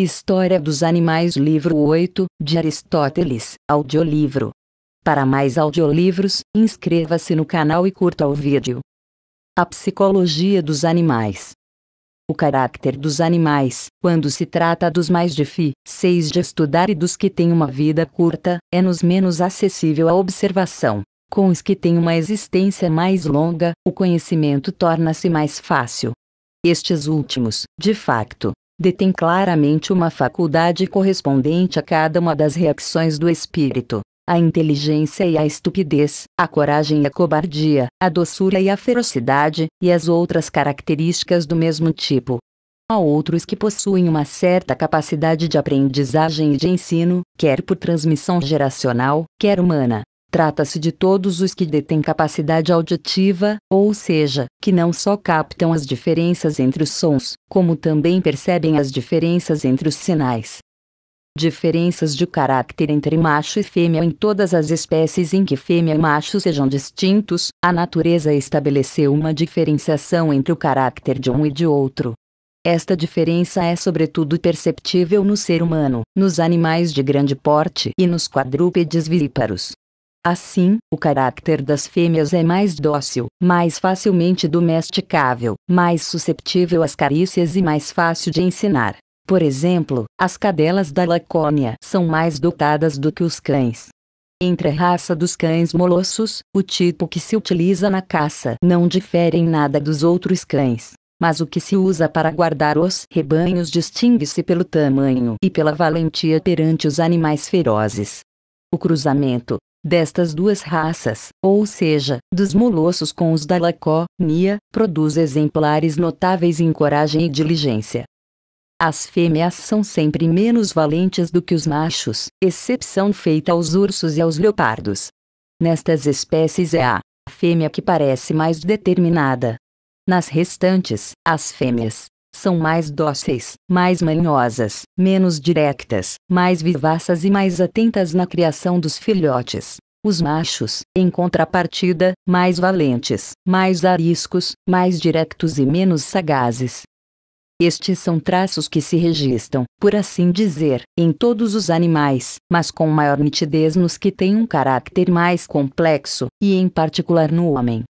História dos Animais Livro 8, de Aristóteles, audiolivro. Para mais audiolivros, inscreva-se no canal e curta o vídeo. A Psicologia dos Animais O caráter dos animais, quando se trata dos mais difíceis de estudar e dos que têm uma vida curta, é nos menos acessível à observação. Com os que têm uma existência mais longa, o conhecimento torna-se mais fácil. Estes últimos, de facto, detém claramente uma faculdade correspondente a cada uma das reações do espírito. A inteligência e a estupidez, a coragem e a cobardia, a doçura e a ferocidade, e as outras características do mesmo tipo. Há outros que possuem uma certa capacidade de aprendizagem e de ensino, quer por transmissão geracional, quer humana, Trata-se de todos os que detêm capacidade auditiva, ou seja, que não só captam as diferenças entre os sons, como também percebem as diferenças entre os sinais. Diferenças de caráter entre macho e fêmea em todas as espécies em que fêmea e macho sejam distintos, a natureza estabeleceu uma diferenciação entre o caráter de um e de outro. Esta diferença é sobretudo perceptível no ser humano, nos animais de grande porte e nos quadrúpedes vivíparos. Assim, o caráter das fêmeas é mais dócil, mais facilmente domesticável, mais susceptível às carícias e mais fácil de ensinar. Por exemplo, as cadelas da Lacônia são mais dotadas do que os cães. Entre a raça dos cães molossos, o tipo que se utiliza na caça não difere em nada dos outros cães mas o que se usa para guardar os rebanhos distingue-se pelo tamanho e pela valentia perante os animais ferozes. O cruzamento, destas duas raças, ou seja, dos molossos com os da Laconia, produz exemplares notáveis em coragem e diligência. As fêmeas são sempre menos valentes do que os machos, exceção feita aos ursos e aos leopardos. Nestas espécies é a fêmea que parece mais determinada. Nas restantes, as fêmeas são mais dóceis, mais manhosas, menos diretas, mais vivaças e mais atentas na criação dos filhotes. Os machos, em contrapartida, mais valentes, mais ariscos, mais diretos e menos sagazes. Estes são traços que se registram, por assim dizer, em todos os animais, mas com maior nitidez nos que têm um caráter mais complexo, e em particular no homem.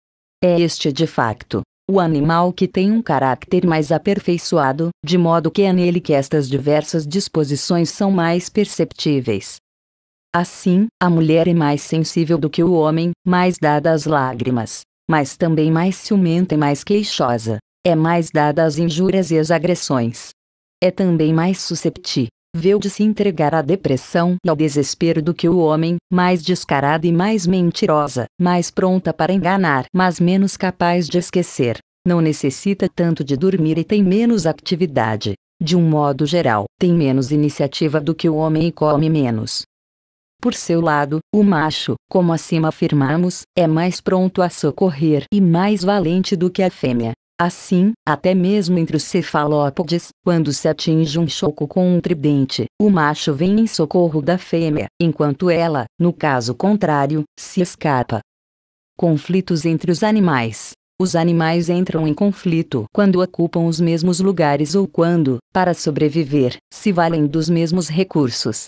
É este de facto, o animal que tem um caráter mais aperfeiçoado, de modo que é nele que estas diversas disposições são mais perceptíveis. Assim, a mulher é mais sensível do que o homem, mais dada às lágrimas, mas também mais ciumenta e mais queixosa, é mais dada às injúrias e às agressões. É também mais susceptível veu de se entregar à depressão e ao desespero do que o homem, mais descarada e mais mentirosa, mais pronta para enganar, mas menos capaz de esquecer. Não necessita tanto de dormir e tem menos atividade. De um modo geral, tem menos iniciativa do que o homem e come menos. Por seu lado, o macho, como acima afirmamos, é mais pronto a socorrer e mais valente do que a fêmea. Assim, até mesmo entre os cefalópodes, quando se atinge um choco com um tridente, o macho vem em socorro da fêmea, enquanto ela, no caso contrário, se escapa. Conflitos entre os animais. Os animais entram em conflito quando ocupam os mesmos lugares ou quando, para sobreviver, se valem dos mesmos recursos.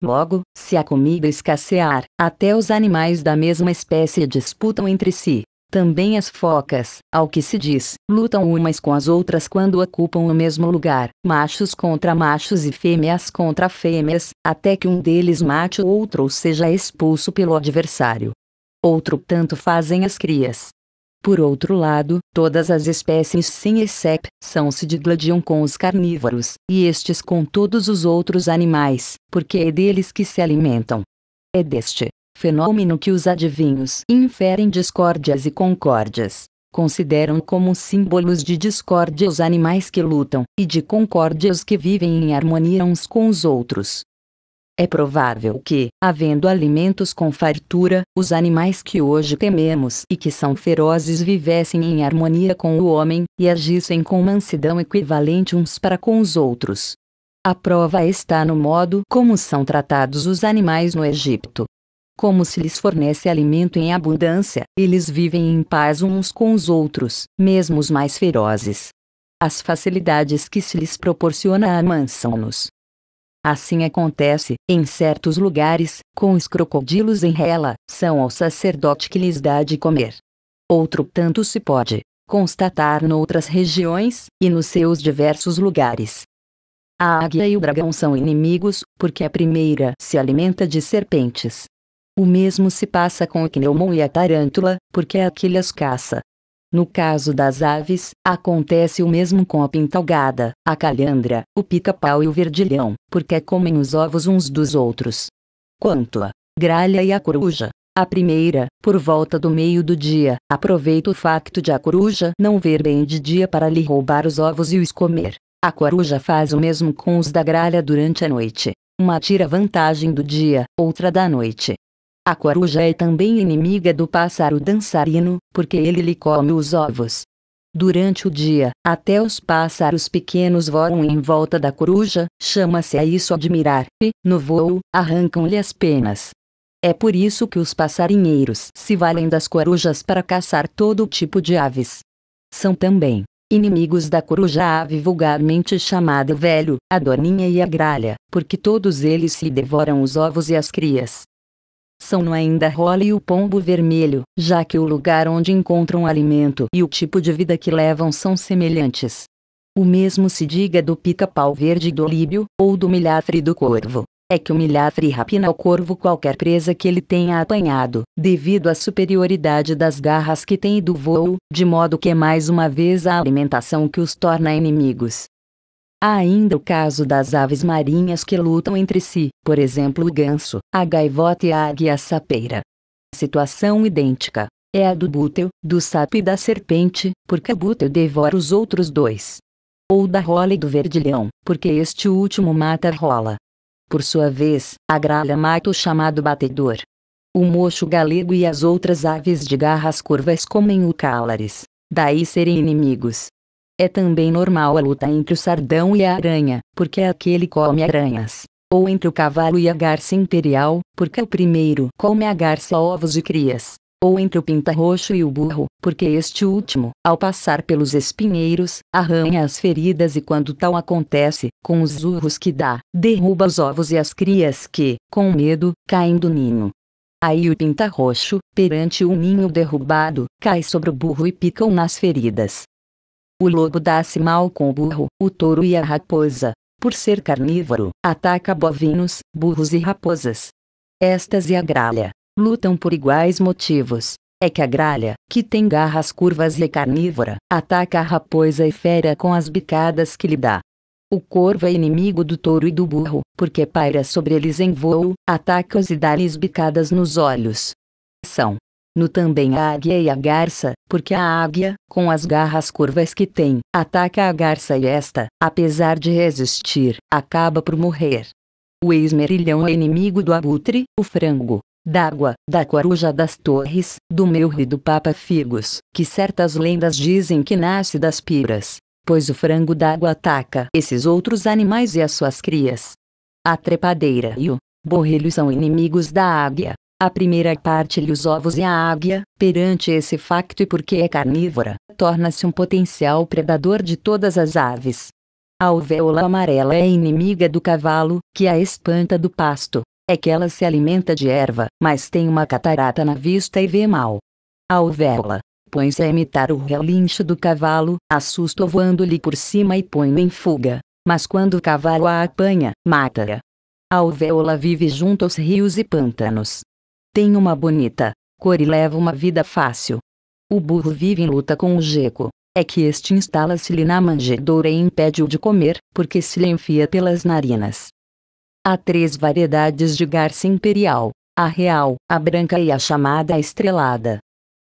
Logo, se a comida escassear, até os animais da mesma espécie disputam entre si, também as focas, ao que se diz, lutam umas com as outras quando ocupam o mesmo lugar, machos contra machos e fêmeas contra fêmeas, até que um deles mate o outro ou seja expulso pelo adversário. Outro tanto fazem as crias. Por outro lado, todas as espécies sem exceção-se digladiam com os carnívoros, e estes com todos os outros animais, porque é deles que se alimentam. É deste, fenômeno que os adivinhos inferem discórdias e concórdias. Consideram como símbolos de discórdia os animais que lutam, e de concórdia os que vivem em harmonia uns com os outros. É provável que, havendo alimentos com fartura, os animais que hoje tememos e que são ferozes vivessem em harmonia com o homem e agissem com mansidão equivalente uns para com os outros. A prova está no modo como são tratados os animais no Egito, como se lhes fornece alimento em abundância, eles vivem em paz uns com os outros, mesmo os mais ferozes. As facilidades que se lhes proporciona amansam-nos. Assim acontece, em certos lugares, com os crocodilos em rela, são ao sacerdote que lhes dá de comer. Outro tanto se pode constatar noutras regiões, e nos seus diversos lugares. A águia e o dragão são inimigos, porque a primeira se alimenta de serpentes, o mesmo se passa com o gnomon e a tarântula, porque a as caça. No caso das aves, acontece o mesmo com a pintalgada, a calhandra, o pica-pau e o verdilhão, porque comem os ovos uns dos outros. Quanto à gralha e a coruja, a primeira, por volta do meio do dia, aproveita o facto de a coruja não ver bem de dia para lhe roubar os ovos e os comer. A coruja faz o mesmo com os da gralha durante a noite. Uma tira vantagem do dia, outra da noite. A coruja é também inimiga do pássaro dançarino, porque ele lhe come os ovos. Durante o dia, até os pássaros pequenos voam em volta da coruja, chama-se a isso admirar, e, no voo, arrancam-lhe as penas. É por isso que os passarinheiros se valem das corujas para caçar todo tipo de aves. São também inimigos da coruja ave vulgarmente chamada velho, a doninha e a gralha, porque todos eles se devoram os ovos e as crias são no ainda rola e o pombo vermelho, já que o lugar onde encontram alimento e o tipo de vida que levam são semelhantes. O mesmo se diga do pica-pau verde do líbio, ou do milhafre do corvo. É que o milhafre rapina ao corvo qualquer presa que ele tenha apanhado, devido à superioridade das garras que tem e do voo, de modo que é mais uma vez a alimentação que os torna inimigos. Há ainda o caso das aves marinhas que lutam entre si, por exemplo o ganso, a gaivota e a águia sapeira. Situação idêntica é a do búteo, do sapo e da serpente, porque o búteo devora os outros dois. Ou da rola e do verdilhão, porque este último mata a rola. Por sua vez, a gralha mata o chamado batedor. O mocho galego e as outras aves de garras curvas comem o cálares. Daí serem inimigos, é também normal a luta entre o sardão e a aranha, porque é aquele come aranhas. Ou entre o cavalo e a garça imperial, porque é o primeiro come a garça ovos e crias. Ou entre o pintarroxo e o burro, porque este último, ao passar pelos espinheiros, arranha as feridas e quando tal acontece, com os urros que dá, derruba os ovos e as crias que, com medo, caem do ninho. Aí o pintarroxo, perante o ninho derrubado, cai sobre o burro e pica-o nas feridas. O lobo dá-se mal com o burro, o touro e a raposa. Por ser carnívoro, ataca bovinos, burros e raposas. Estas e a gralha lutam por iguais motivos. É que a gralha, que tem garras curvas e é carnívora, ataca a raposa e fera com as bicadas que lhe dá. O corvo é inimigo do touro e do burro, porque paira sobre eles em voo, ataca-os e dá-lhes bicadas nos olhos. São no também a águia e a garça, porque a águia, com as garras curvas que tem, ataca a garça e esta, apesar de resistir, acaba por morrer. O esmerilhão é inimigo do abutre, o frango, d'água, da coruja das torres, do meu e do papa figos, que certas lendas dizem que nasce das piras, pois o frango d'água ataca esses outros animais e as suas crias. A trepadeira e o borrilho são inimigos da águia, a primeira parte-lhe os ovos e a águia, perante esse facto e porque é carnívora, torna-se um potencial predador de todas as aves. A alvéola amarela é inimiga do cavalo, que a espanta do pasto. É que ela se alimenta de erva, mas tem uma catarata na vista e vê mal. A alvéola põe-se a imitar o relincho do cavalo, assusta voando-lhe por cima e põe-o em fuga. Mas quando o cavalo a apanha, mata-a. A alvéola vive junto aos rios e pântanos. Tem uma bonita cor e leva uma vida fácil. O burro vive em luta com o geco. É que este instala-se-lhe na manjedoura e impede-o de comer, porque se lhe enfia pelas narinas. Há três variedades de garça imperial: a real, a branca e a chamada estrelada.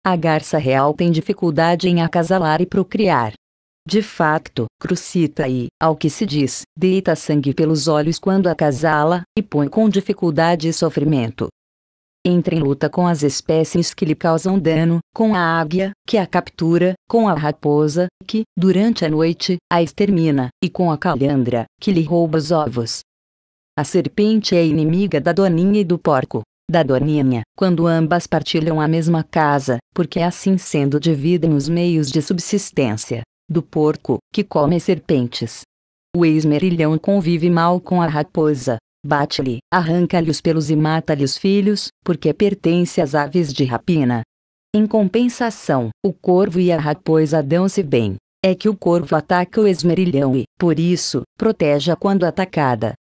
A garça real tem dificuldade em acasalar e procriar. De facto, crucita e, ao que se diz, deita sangue pelos olhos quando acasala, e põe com dificuldade e sofrimento entra em luta com as espécies que lhe causam dano, com a águia, que a captura, com a raposa, que, durante a noite, a extermina, e com a calhandra, que lhe rouba os ovos. A serpente é inimiga da doninha e do porco, da doninha, quando ambas partilham a mesma casa, porque assim sendo dividem os meios de subsistência, do porco, que come serpentes. O ex-merilhão convive mal com a raposa, bate-lhe, arranca-lhe os pelos e mata-lhe os filhos, porque pertence às aves de rapina. Em compensação, o corvo e a raposa dão-se bem. É que o corvo ataca o esmerilhão e, por isso, proteja quando atacada.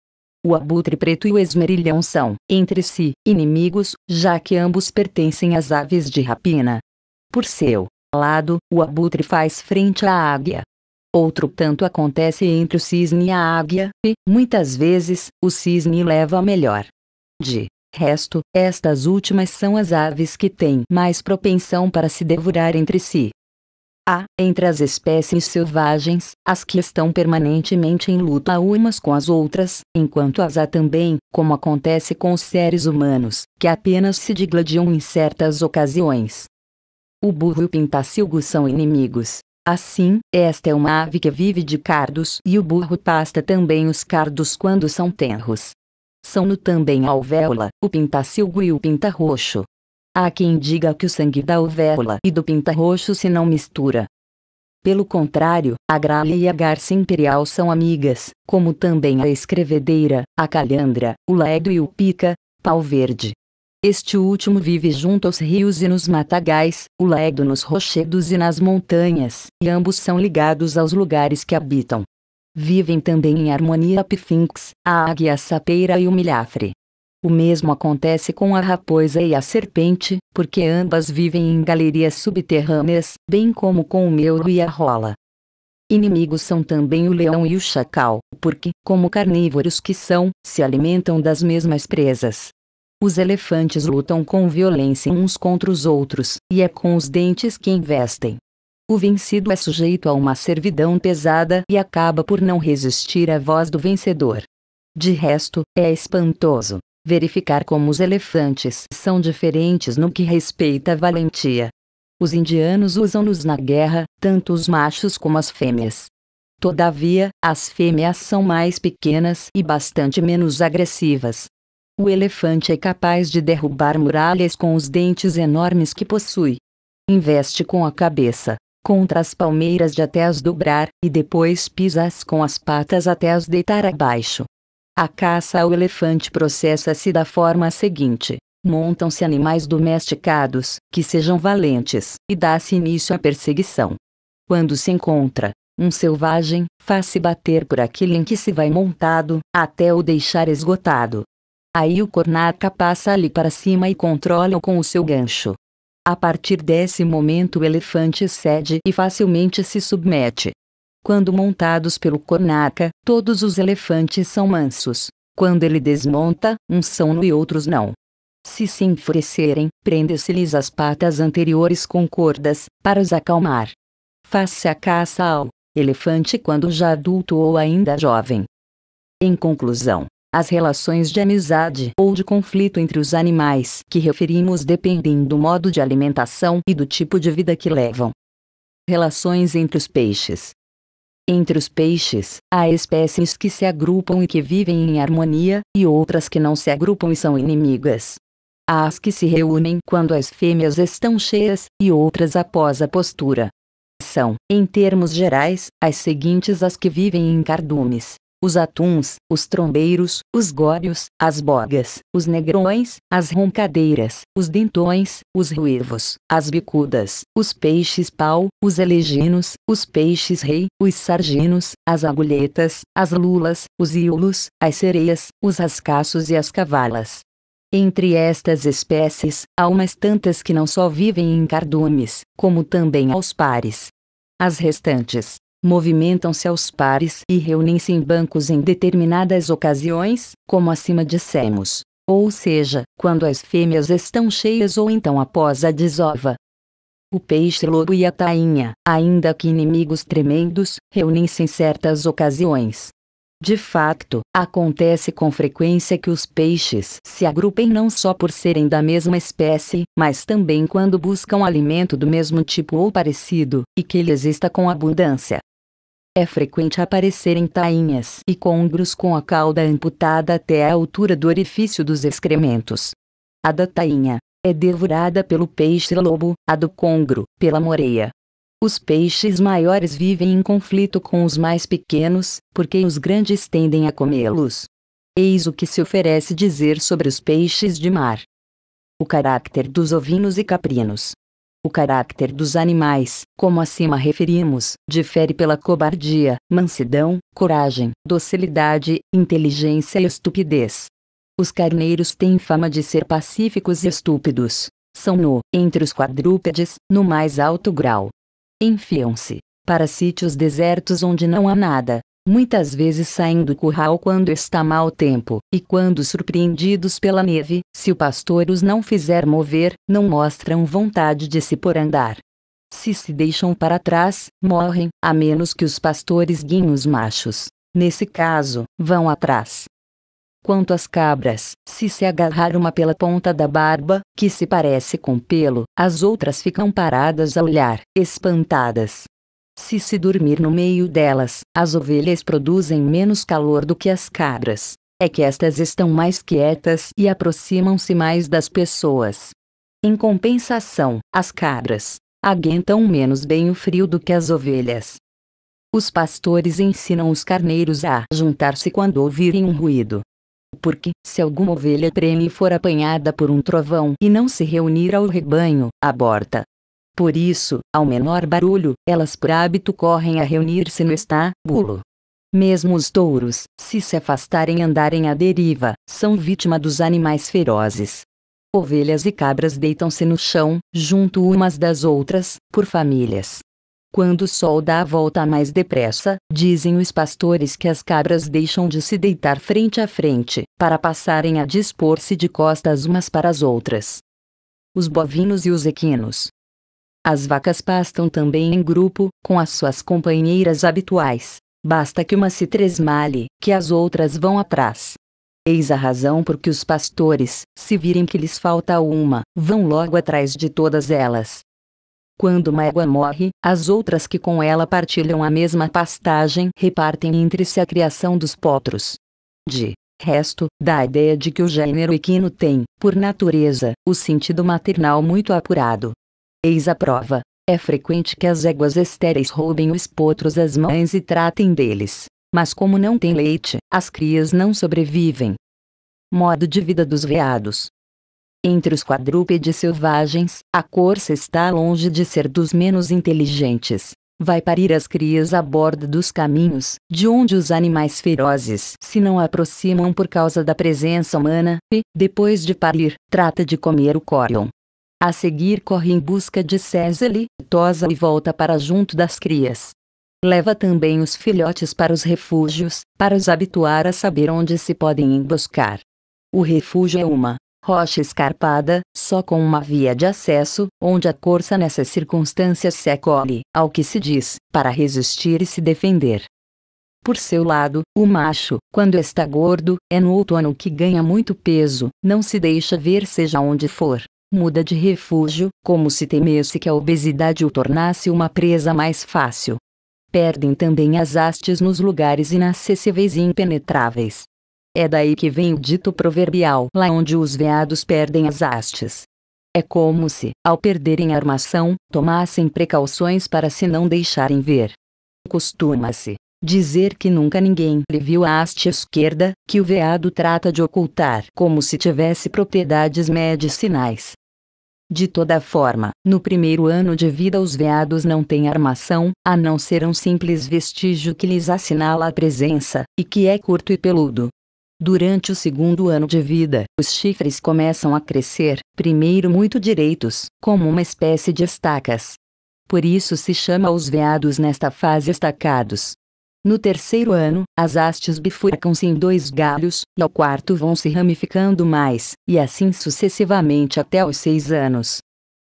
O abutre preto e o esmerilhão são, entre si, inimigos, já que ambos pertencem às aves de rapina. Por seu lado, o abutre faz frente à águia, Outro tanto acontece entre o cisne e a águia, e, muitas vezes, o cisne leva a melhor. De resto, estas últimas são as aves que têm mais propensão para se devorar entre si. Há, entre as espécies selvagens, as que estão permanentemente em luta umas com as outras, enquanto as há também, como acontece com os seres humanos, que apenas se digladiam em certas ocasiões. O burro e o pintacilgo são inimigos, Assim, esta é uma ave que vive de cardos e o burro pasta também os cardos quando são tenros. São-no também a alvéola, o pintacilgo e o pintarroxo. Há quem diga que o sangue da alvéola e do pintarroxo se não mistura. Pelo contrário, a gralha e a garça imperial são amigas, como também a escrevedeira, a calhandra, o ledo e o pica, pau verde. Este último vive junto aos rios e nos matagais, o legdo nos rochedos e nas montanhas, e ambos são ligados aos lugares que habitam. Vivem também em harmonia a pifinx, a águia a sapeira e o milhafre. O mesmo acontece com a raposa e a serpente, porque ambas vivem em galerias subterrâneas, bem como com o meuro e a rola. Inimigos são também o leão e o chacal, porque, como carnívoros que são, se alimentam das mesmas presas. Os elefantes lutam com violência uns contra os outros, e é com os dentes que investem. O vencido é sujeito a uma servidão pesada e acaba por não resistir à voz do vencedor. De resto, é espantoso verificar como os elefantes são diferentes no que respeita à valentia. Os indianos usam-nos na guerra, tanto os machos como as fêmeas. Todavia, as fêmeas são mais pequenas e bastante menos agressivas, o elefante é capaz de derrubar muralhas com os dentes enormes que possui. Investe com a cabeça, contra as palmeiras de até as dobrar, e depois pisa-as com as patas até as deitar abaixo. A caça ao elefante processa-se da forma seguinte: montam-se animais domesticados, que sejam valentes, e dá-se início à perseguição. Quando se encontra, um selvagem, faz-se bater por aquele em que se vai montado, até o deixar esgotado, Aí o cornaca passa ali para cima e controla-o com o seu gancho. A partir desse momento o elefante cede e facilmente se submete. Quando montados pelo cornaca, todos os elefantes são mansos. Quando ele desmonta, uns são e outros não. Se se enfurecerem, prende-se-lhes as patas anteriores com cordas, para os acalmar. Faça a caça ao elefante quando já adulto ou ainda jovem. Em conclusão, as relações de amizade ou de conflito entre os animais que referimos dependem do modo de alimentação e do tipo de vida que levam. Relações entre os peixes. Entre os peixes, há espécies que se agrupam e que vivem em harmonia, e outras que não se agrupam e são inimigas. Há as que se reúnem quando as fêmeas estão cheias, e outras após a postura. São, em termos gerais, as seguintes as que vivem em cardumes, os atuns, os trombeiros, os górios, as bogas, os negrões, as roncadeiras, os dentões, os ruivos, as bicudas, os peixes-pau, os eleginos, os peixes-rei, os sarginos, as agulhetas, as lulas, os iulos, as sereias, os rascaços e as cavalas. Entre estas espécies, há umas tantas que não só vivem em cardumes, como também aos pares. As restantes, movimentam-se aos pares e reúnem-se em bancos em determinadas ocasiões, como acima dissemos. Ou seja, quando as fêmeas estão cheias ou então após a desova. O peixe-lobo e a tainha, ainda que inimigos tremendos, reúnem-se em certas ocasiões. De facto, acontece com frequência que os peixes se agrupem não só por serem da mesma espécie, mas também quando buscam alimento do mesmo tipo ou parecido, e que ele exista com abundância. É frequente aparecerem tainhas e congros com a cauda amputada até a altura do orifício dos excrementos. A da tainha é devorada pelo peixe-lobo, a do congro, pela moreia. Os peixes maiores vivem em conflito com os mais pequenos, porque os grandes tendem a comê-los. Eis o que se oferece dizer sobre os peixes de mar. O caráter dos ovinos e caprinos. O caráter dos animais, como acima referimos, difere pela cobardia, mansidão, coragem, docilidade, inteligência e estupidez. Os carneiros têm fama de ser pacíficos e estúpidos. São no, entre os quadrúpedes, no mais alto grau. Enfiam-se para sítios desertos onde não há nada, muitas vezes saem do curral quando está mau tempo, e quando surpreendidos pela neve, se o pastor os não fizer mover, não mostram vontade de se por andar. Se se deixam para trás, morrem, a menos que os pastores guiem os machos. Nesse caso, vão atrás. Quanto às cabras, se se agarrar uma pela ponta da barba, que se parece com pelo, as outras ficam paradas a olhar, espantadas. Se se dormir no meio delas, as ovelhas produzem menos calor do que as cabras. É que estas estão mais quietas e aproximam-se mais das pessoas. Em compensação, as cabras aguentam menos bem o frio do que as ovelhas. Os pastores ensinam os carneiros a juntar-se quando ouvirem um ruído. Porque, se alguma ovelha treme e for apanhada por um trovão e não se reunir ao rebanho, aborta. Por isso, ao menor barulho, elas por hábito correm a reunir-se no estábulo. Mesmo os touros, se se afastarem e andarem à deriva, são vítima dos animais ferozes. Ovelhas e cabras deitam-se no chão, junto umas das outras, por famílias. Quando o sol dá a volta mais depressa, dizem os pastores que as cabras deixam de se deitar frente a frente, para passarem a dispor-se de costas umas para as outras. Os bovinos e os equinos, as vacas pastam também em grupo, com as suas companheiras habituais. Basta que uma se tresmale, que as outras vão atrás. Eis a razão por que os pastores, se virem que lhes falta uma, vão logo atrás de todas elas. Quando uma égua morre, as outras que com ela partilham a mesma pastagem repartem entre si a criação dos potros. De resto, dá a ideia de que o gênero equino tem, por natureza, o sentido maternal muito apurado, Eis a prova. É frequente que as éguas estéreis roubem os potros às mães e tratem deles. Mas como não tem leite, as crias não sobrevivem. Modo de vida dos veados. Entre os quadrúpedes selvagens, a corça está longe de ser dos menos inteligentes. Vai parir as crias à borda dos caminhos, de onde os animais ferozes se não aproximam por causa da presença humana, e, depois de parir, trata de comer o córion. A seguir corre em busca de Césele, tosa e volta para junto das crias. Leva também os filhotes para os refúgios, para os habituar a saber onde se podem emboscar. O refúgio é uma rocha escarpada, só com uma via de acesso, onde a corça nessas circunstâncias se acolhe, ao que se diz, para resistir e se defender. Por seu lado, o macho, quando está gordo, é no outono que ganha muito peso, não se deixa ver seja onde for muda de refúgio, como se temesse que a obesidade o tornasse uma presa mais fácil. Perdem também as hastes nos lugares inacessíveis e impenetráveis. É daí que vem o dito proverbial: lá onde os veados perdem as hastes. É como se, ao perderem a armação, tomassem precauções para se não deixarem ver. Costuma-se, Dizer que nunca ninguém lhe viu a haste esquerda, que o veado trata de ocultar como se tivesse propriedades medicinais. De toda forma, no primeiro ano de vida os veados não têm armação, a não ser um simples vestígio que lhes assinala a presença, e que é curto e peludo. Durante o segundo ano de vida, os chifres começam a crescer, primeiro muito direitos, como uma espécie de estacas. Por isso se chama os veados nesta fase estacados. No terceiro ano, as hastes bifurcam-se em dois galhos, e ao quarto vão se ramificando mais, e assim sucessivamente até os seis anos.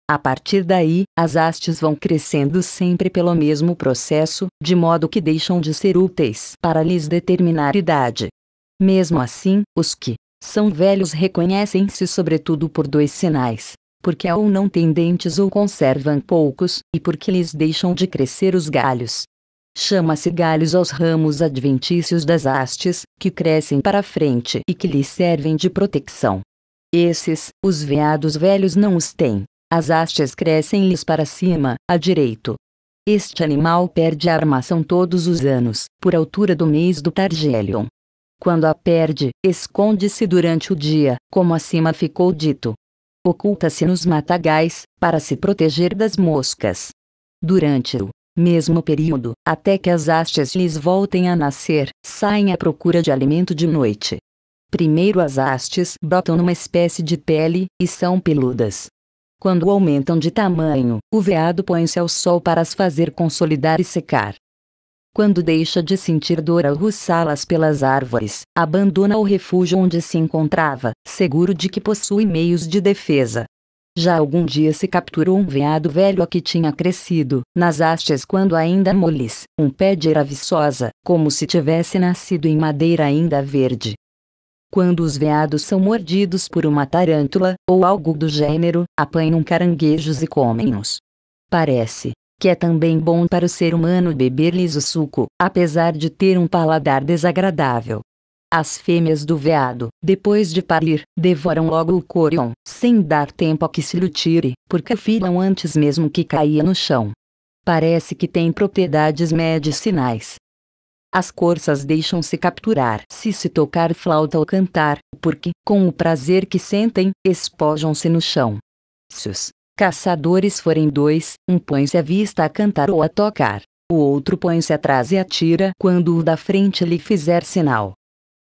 A partir daí, as hastes vão crescendo sempre pelo mesmo processo, de modo que deixam de ser úteis para lhes determinar idade. Mesmo assim, os que são velhos reconhecem-se sobretudo por dois sinais: porque ou não têm dentes ou conservam poucos, e porque lhes deixam de crescer os galhos. Chama-se galhos aos ramos adventícios das hastes, que crescem para frente e que lhes servem de proteção. Esses, os veados velhos não os têm. As hastes crescem-lhes para cima, a direito. Este animal perde a armação todos os anos, por altura do mês do Targélion. Quando a perde, esconde-se durante o dia, como acima ficou dito. Oculta-se nos matagais, para se proteger das moscas. Durante o mesmo período, até que as hastes lhes voltem a nascer, saem à procura de alimento de noite. Primeiro as hastes brotam numa espécie de pele, e são peludas. Quando aumentam de tamanho, o veado põe-se ao sol para as fazer consolidar e secar. Quando deixa de sentir dor ao ruçá-las pelas árvores, abandona o refúgio onde se encontrava, seguro de que possui meios de defesa. Já algum dia se capturou um veado velho a que tinha crescido, nas hastes quando ainda moles, um pé de era viçosa, como se tivesse nascido em madeira ainda verde. Quando os veados são mordidos por uma tarântula, ou algo do gênero, apanham caranguejos e comem-os. Parece que é também bom para o ser humano beber-lhes o suco, apesar de ter um paladar desagradável. As fêmeas do veado, depois de parir, devoram logo o corion, sem dar tempo a que se lhe tire, porque filam antes mesmo que caia no chão. Parece que tem propriedades medicinais. As corças deixam-se capturar se se tocar flauta ou cantar, porque, com o prazer que sentem, espojam-se no chão. Se os caçadores forem dois, um põe-se à vista a cantar ou a tocar, o outro põe-se atrás e atira quando o da frente lhe fizer sinal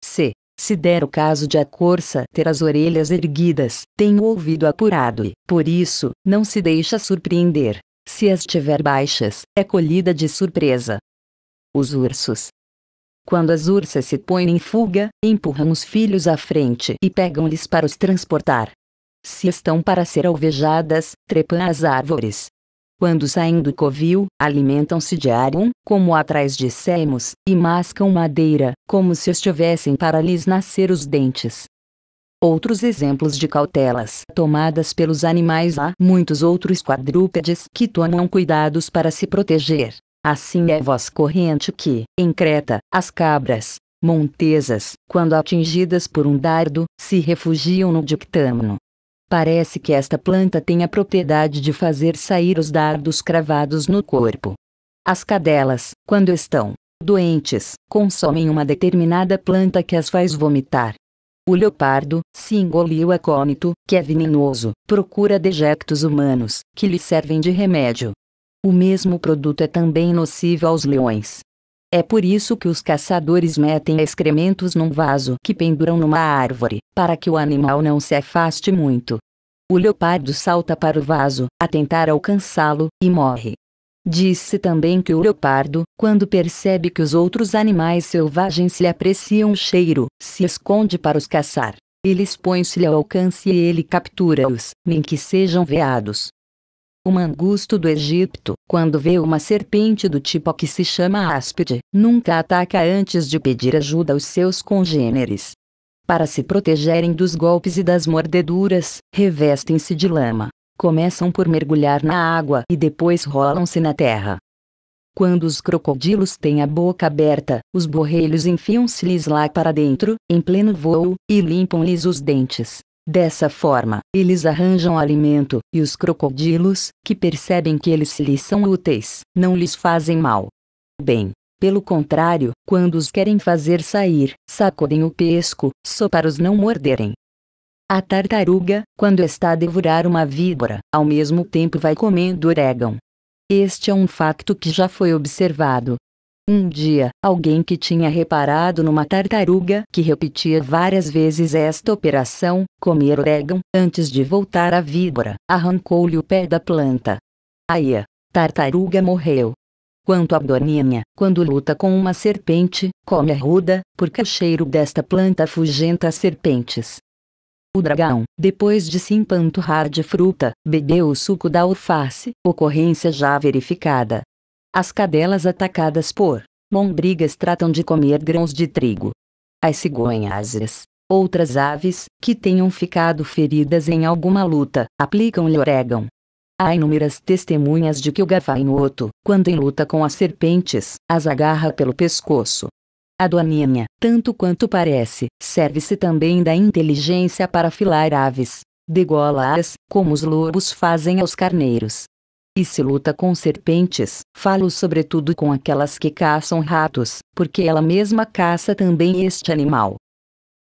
c. Se der o caso de a corça ter as orelhas erguidas, tem o ouvido apurado e, por isso, não se deixa surpreender. Se as tiver baixas, é colhida de surpresa. Os ursos. Quando as ursas se põem em fuga, empurram os filhos à frente e pegam-lhes para os transportar. Se estão para ser alvejadas, trepam às árvores, quando saem do covil, alimentam-se de árion, como atrás dissemos, e mascam madeira, como se estivessem para lhes nascer os dentes. Outros exemplos de cautelas tomadas pelos animais há muitos outros quadrúpedes que tomam cuidados para se proteger. Assim é voz corrente que, em Creta, as cabras, montesas, quando atingidas por um dardo, se refugiam no dictâmino, Parece que esta planta tem a propriedade de fazer sair os dardos cravados no corpo. As cadelas, quando estão doentes, consomem uma determinada planta que as faz vomitar. O leopardo, se engoliu acônito, que é venenoso, procura dejectos humanos, que lhe servem de remédio. O mesmo produto é também nocivo aos leões, é por isso que os caçadores metem excrementos num vaso que penduram numa árvore, para que o animal não se afaste muito. O leopardo salta para o vaso, a tentar alcançá-lo, e morre. Diz-se também que o leopardo, quando percebe que os outros animais selvagens lhe apreciam o cheiro, se esconde para os caçar. Ele expõe-se ao alcance e ele captura-os, nem que sejam veados. O mangusto do Egito, quando vê uma serpente do tipo que se chama áspide, nunca ataca antes de pedir ajuda aos seus congêneres. Para se protegerem dos golpes e das mordeduras, revestem-se de lama. Começam por mergulhar na água e depois rolam-se na terra. Quando os crocodilos têm a boca aberta, os borrelhos enfiam-se-lhes lá para dentro, em pleno voo, e limpam-lhes os dentes. Dessa forma, eles arranjam alimento, e os crocodilos, que percebem que eles lhes são úteis, não lhes fazem mal. Bem, pelo contrário, quando os querem fazer sair, sacodem o pesco, só para os não morderem. A tartaruga, quando está a devorar uma víbora, ao mesmo tempo vai comendo orégão. Este é um facto que já foi observado, um dia, alguém que tinha reparado numa tartaruga que repetia várias vezes esta operação, comer orégão, antes de voltar à víbora, arrancou-lhe o pé da planta. Aí, a Tartaruga morreu. Quanto a Doninha, quando luta com uma serpente, come a ruda, porque o cheiro desta planta afugenta as serpentes. O dragão, depois de se empanturrar de fruta, bebeu o suco da alface, ocorrência já verificada. As cadelas atacadas por lombrigas tratam de comer grãos de trigo. As cigonhas, outras aves, que tenham ficado feridas em alguma luta, aplicam-lhe orégão. Há inúmeras testemunhas de que o gafanhoto, quando em luta com as serpentes, as agarra pelo pescoço. A doaninha, tanto quanto parece, serve-se também da inteligência para afilar aves. Degola-as, como os lobos fazem aos carneiros. E se luta com serpentes, falo sobretudo com aquelas que caçam ratos, porque ela mesma caça também este animal.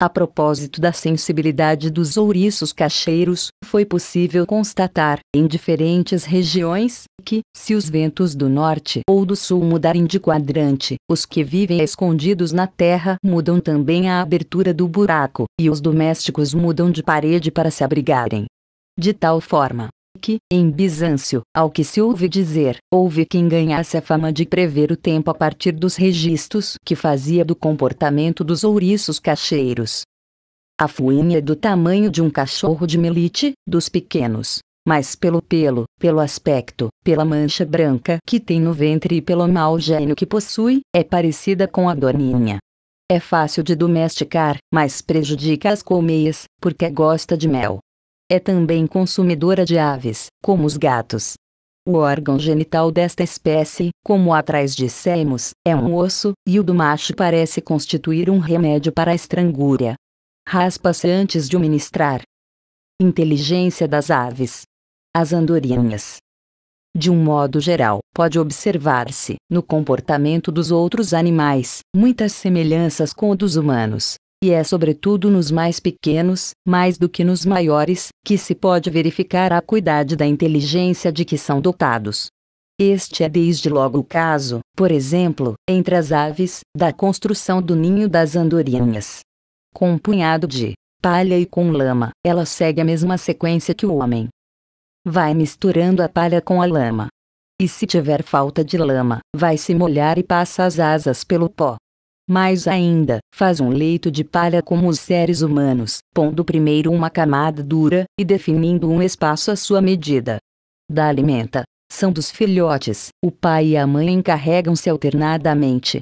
A propósito da sensibilidade dos ouriços cacheiros, foi possível constatar, em diferentes regiões, que, se os ventos do norte ou do sul mudarem de quadrante, os que vivem escondidos na terra mudam também a abertura do buraco, e os domésticos mudam de parede para se abrigarem. De tal forma, que, em Bizâncio, ao que se ouve dizer, houve quem ganhasse a fama de prever o tempo a partir dos registros que fazia do comportamento dos ouriços cacheiros. A fuinha é do tamanho de um cachorro de melite, dos pequenos, mas pelo pelo, pelo aspecto, pela mancha branca que tem no ventre e pelo mau gênio que possui, é parecida com a doninha. É fácil de domesticar, mas prejudica as colmeias, porque gosta de mel. É também consumidora de aves, como os gatos. O órgão genital desta espécie, como atrás dissemos, é um osso, e o do macho parece constituir um remédio para a estrangúria. Raspa-se antes de o ministrar. Inteligência das aves. As andorinhas. De um modo geral, pode observar-se, no comportamento dos outros animais, muitas semelhanças com o dos humanos, e é sobretudo nos mais pequenos, mais do que nos maiores, que se pode verificar a acuidade da inteligência de que são dotados. Este é desde logo o caso, por exemplo, entre as aves, da construção do ninho das andorinhas. Com um punhado de palha e com lama, ela segue a mesma sequência que o homem. Vai misturando a palha com a lama. E se tiver falta de lama, vai se molhar e passa as asas pelo pó, mais ainda, faz um leito de palha como os seres humanos, pondo primeiro uma camada dura, e definindo um espaço à sua medida. Da alimenta. São dos filhotes, o pai e a mãe encarregam-se alternadamente.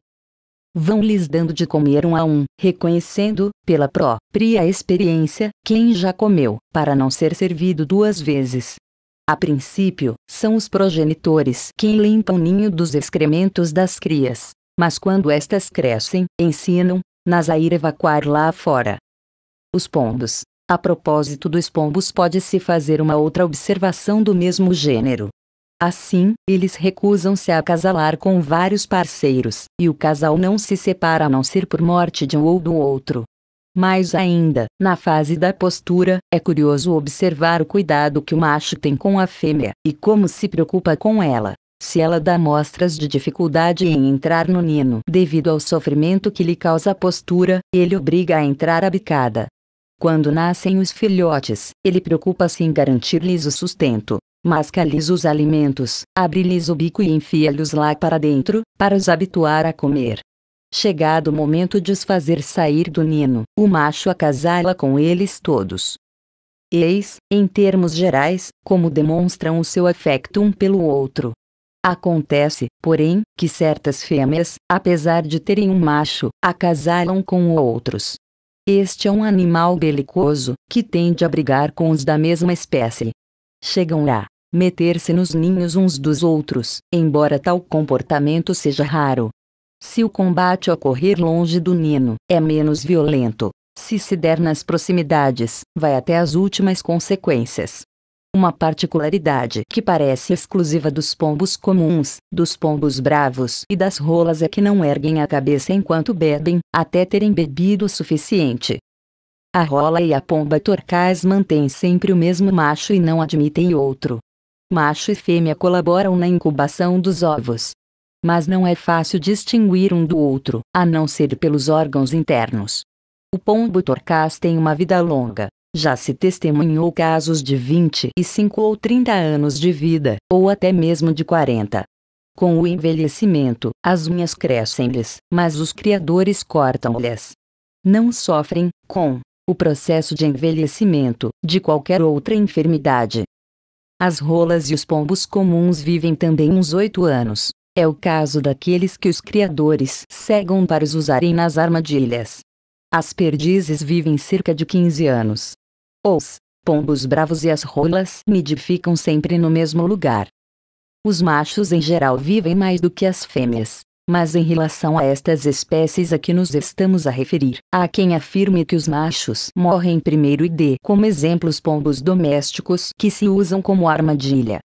Vão lhes dando de comer um a um, reconhecendo, pela própria experiência, quem já comeu, para não ser servido duas vezes. A princípio, são os progenitores quem limpam o ninho dos excrementos das crias, mas quando estas crescem, ensinam, nas a ir evacuar lá fora. Os pombos. A propósito dos pombos, pode-se fazer uma outra observação do mesmo gênero. Assim, eles recusam-se a acasalar com vários parceiros, e o casal não se separa a não ser por morte de um ou do outro. Mais ainda, na fase da postura, é curioso observar o cuidado que o macho tem com a fêmea e como se preocupa com ela se ela dá mostras de dificuldade em entrar no nino devido ao sofrimento que lhe causa a postura, ele obriga a entrar a bicada. Quando nascem os filhotes, ele preocupa-se em garantir-lhes o sustento, masca-lhes os alimentos, abre-lhes o bico e enfia-lhes lá para dentro, para os habituar a comer. Chegado o momento de os fazer sair do nino, o macho acasala com eles todos. Eis, em termos gerais, como demonstram o seu afeto um pelo outro. Acontece, porém, que certas fêmeas, apesar de terem um macho, acasalam com outros. Este é um animal belicoso, que tende a brigar com os da mesma espécie. Chegam a meter-se nos ninhos uns dos outros, embora tal comportamento seja raro. Se o combate ocorrer longe do ninho, é menos violento. Se se der nas proximidades, vai até as últimas consequências uma particularidade que parece exclusiva dos pombos comuns, dos pombos bravos e das rolas é que não erguem a cabeça enquanto bebem, até terem bebido o suficiente. A rola e a pomba torcaz mantêm sempre o mesmo macho e não admitem outro. Macho e fêmea colaboram na incubação dos ovos. Mas não é fácil distinguir um do outro, a não ser pelos órgãos internos. O pombo torcaz tem uma vida longa, já se testemunhou casos de 25 ou 30 anos de vida, ou até mesmo de 40. Com o envelhecimento, as unhas crescem-lhes, mas os criadores cortam-lhes. Não sofrem, com o processo de envelhecimento, de qualquer outra enfermidade. As rolas e os pombos comuns vivem também uns oito anos. É o caso daqueles que os criadores cegam para os usarem nas armadilhas. As perdizes vivem cerca de 15 anos, os pombos bravos e as rolas nidificam sempre no mesmo lugar. Os machos em geral vivem mais do que as fêmeas. Mas em relação a estas espécies a que nos estamos a referir, há quem afirme que os machos morrem primeiro e dê como os pombos domésticos que se usam como armadilha.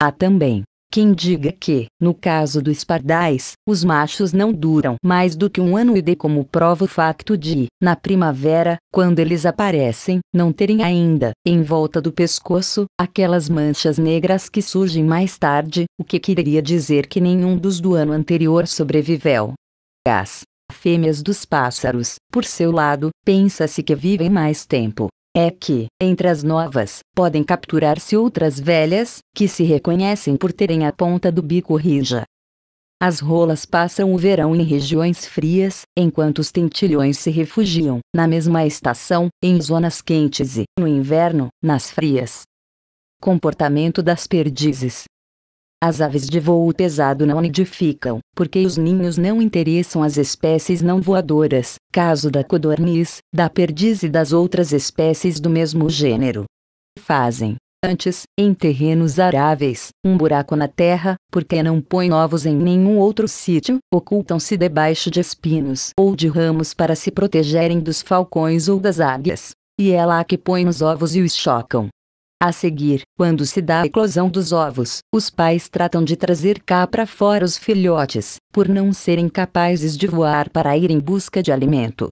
Há também quem diga que, no caso dos pardais, os machos não duram mais do que um ano e dê como prova o facto de, na primavera, quando eles aparecem, não terem ainda, em volta do pescoço, aquelas manchas negras que surgem mais tarde, o que quereria dizer que nenhum dos do ano anterior sobreviveu. As fêmeas dos pássaros, por seu lado, pensa-se que vivem mais tempo, é que, entre as novas, podem capturar-se outras velhas, que se reconhecem por terem a ponta do bico rija. As rolas passam o verão em regiões frias, enquanto os tentilhões se refugiam, na mesma estação, em zonas quentes e, no inverno, nas frias. Comportamento das perdizes as aves de voo pesado não nidificam, porque os ninhos não interessam às espécies não voadoras, caso da codorniz, da perdiz e das outras espécies do mesmo gênero. Fazem, antes, em terrenos aráveis, um buraco na terra, porque não põem ovos em nenhum outro sítio, ocultam-se debaixo de espinhos ou de ramos para se protegerem dos falcões ou das águias. E é lá que põem os ovos e os chocam. A seguir, quando se dá a eclosão dos ovos, os pais tratam de trazer cá para fora os filhotes, por não serem capazes de voar para ir em busca de alimento.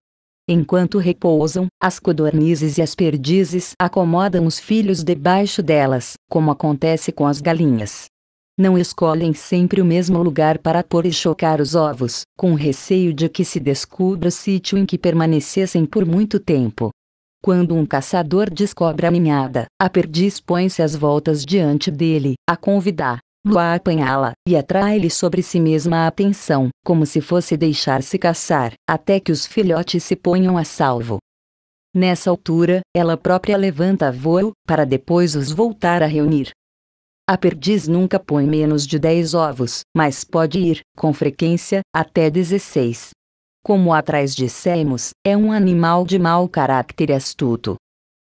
Enquanto repousam, as codornizes e as perdizes acomodam os filhos debaixo delas, como acontece com as galinhas. Não escolhem sempre o mesmo lugar para pôr e chocar os ovos, com receio de que se descubra o sítio em que permanecessem por muito tempo. Quando um caçador descobre a ninhada, a perdiz põe-se às voltas diante dele, a convidar. Lua apanhá-la, e atrai-lhe sobre si mesma a atenção, como se fosse deixar-se caçar, até que os filhotes se ponham a salvo. Nessa altura, ela própria levanta voo, para depois os voltar a reunir. A perdiz nunca põe menos de 10 ovos, mas pode ir, com frequência, até 16 como atrás dissemos, é um animal de mau caráter e astuto.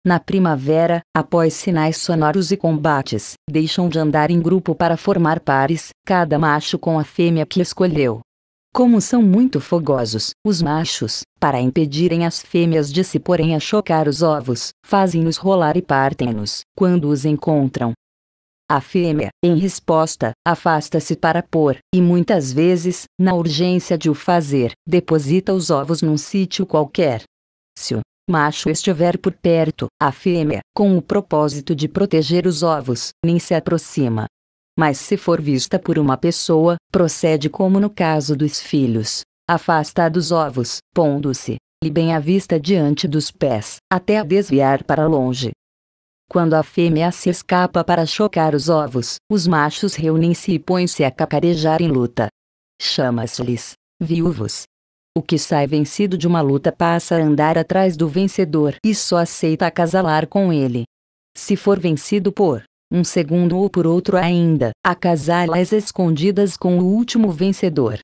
Na primavera, após sinais sonoros e combates, deixam de andar em grupo para formar pares, cada macho com a fêmea que escolheu. Como são muito fogosos, os machos, para impedirem as fêmeas de se porem a chocar os ovos, fazem-nos rolar e partem-nos, quando os encontram, a fêmea, em resposta, afasta-se para pôr, e muitas vezes, na urgência de o fazer, deposita os ovos num sítio qualquer. Se o macho estiver por perto, a fêmea, com o propósito de proteger os ovos, nem se aproxima. Mas se for vista por uma pessoa, procede como no caso dos filhos, afasta dos ovos, pondo-se, e bem à vista diante dos pés, até a desviar para longe. Quando a fêmea se escapa para chocar os ovos, os machos reúnem-se e põem-se a cacarejar em luta. Chama-se-lhes viúvos. O que sai vencido de uma luta passa a andar atrás do vencedor e só aceita acasalar com ele. Se for vencido por um segundo ou por outro ainda, acasala as escondidas com o último vencedor.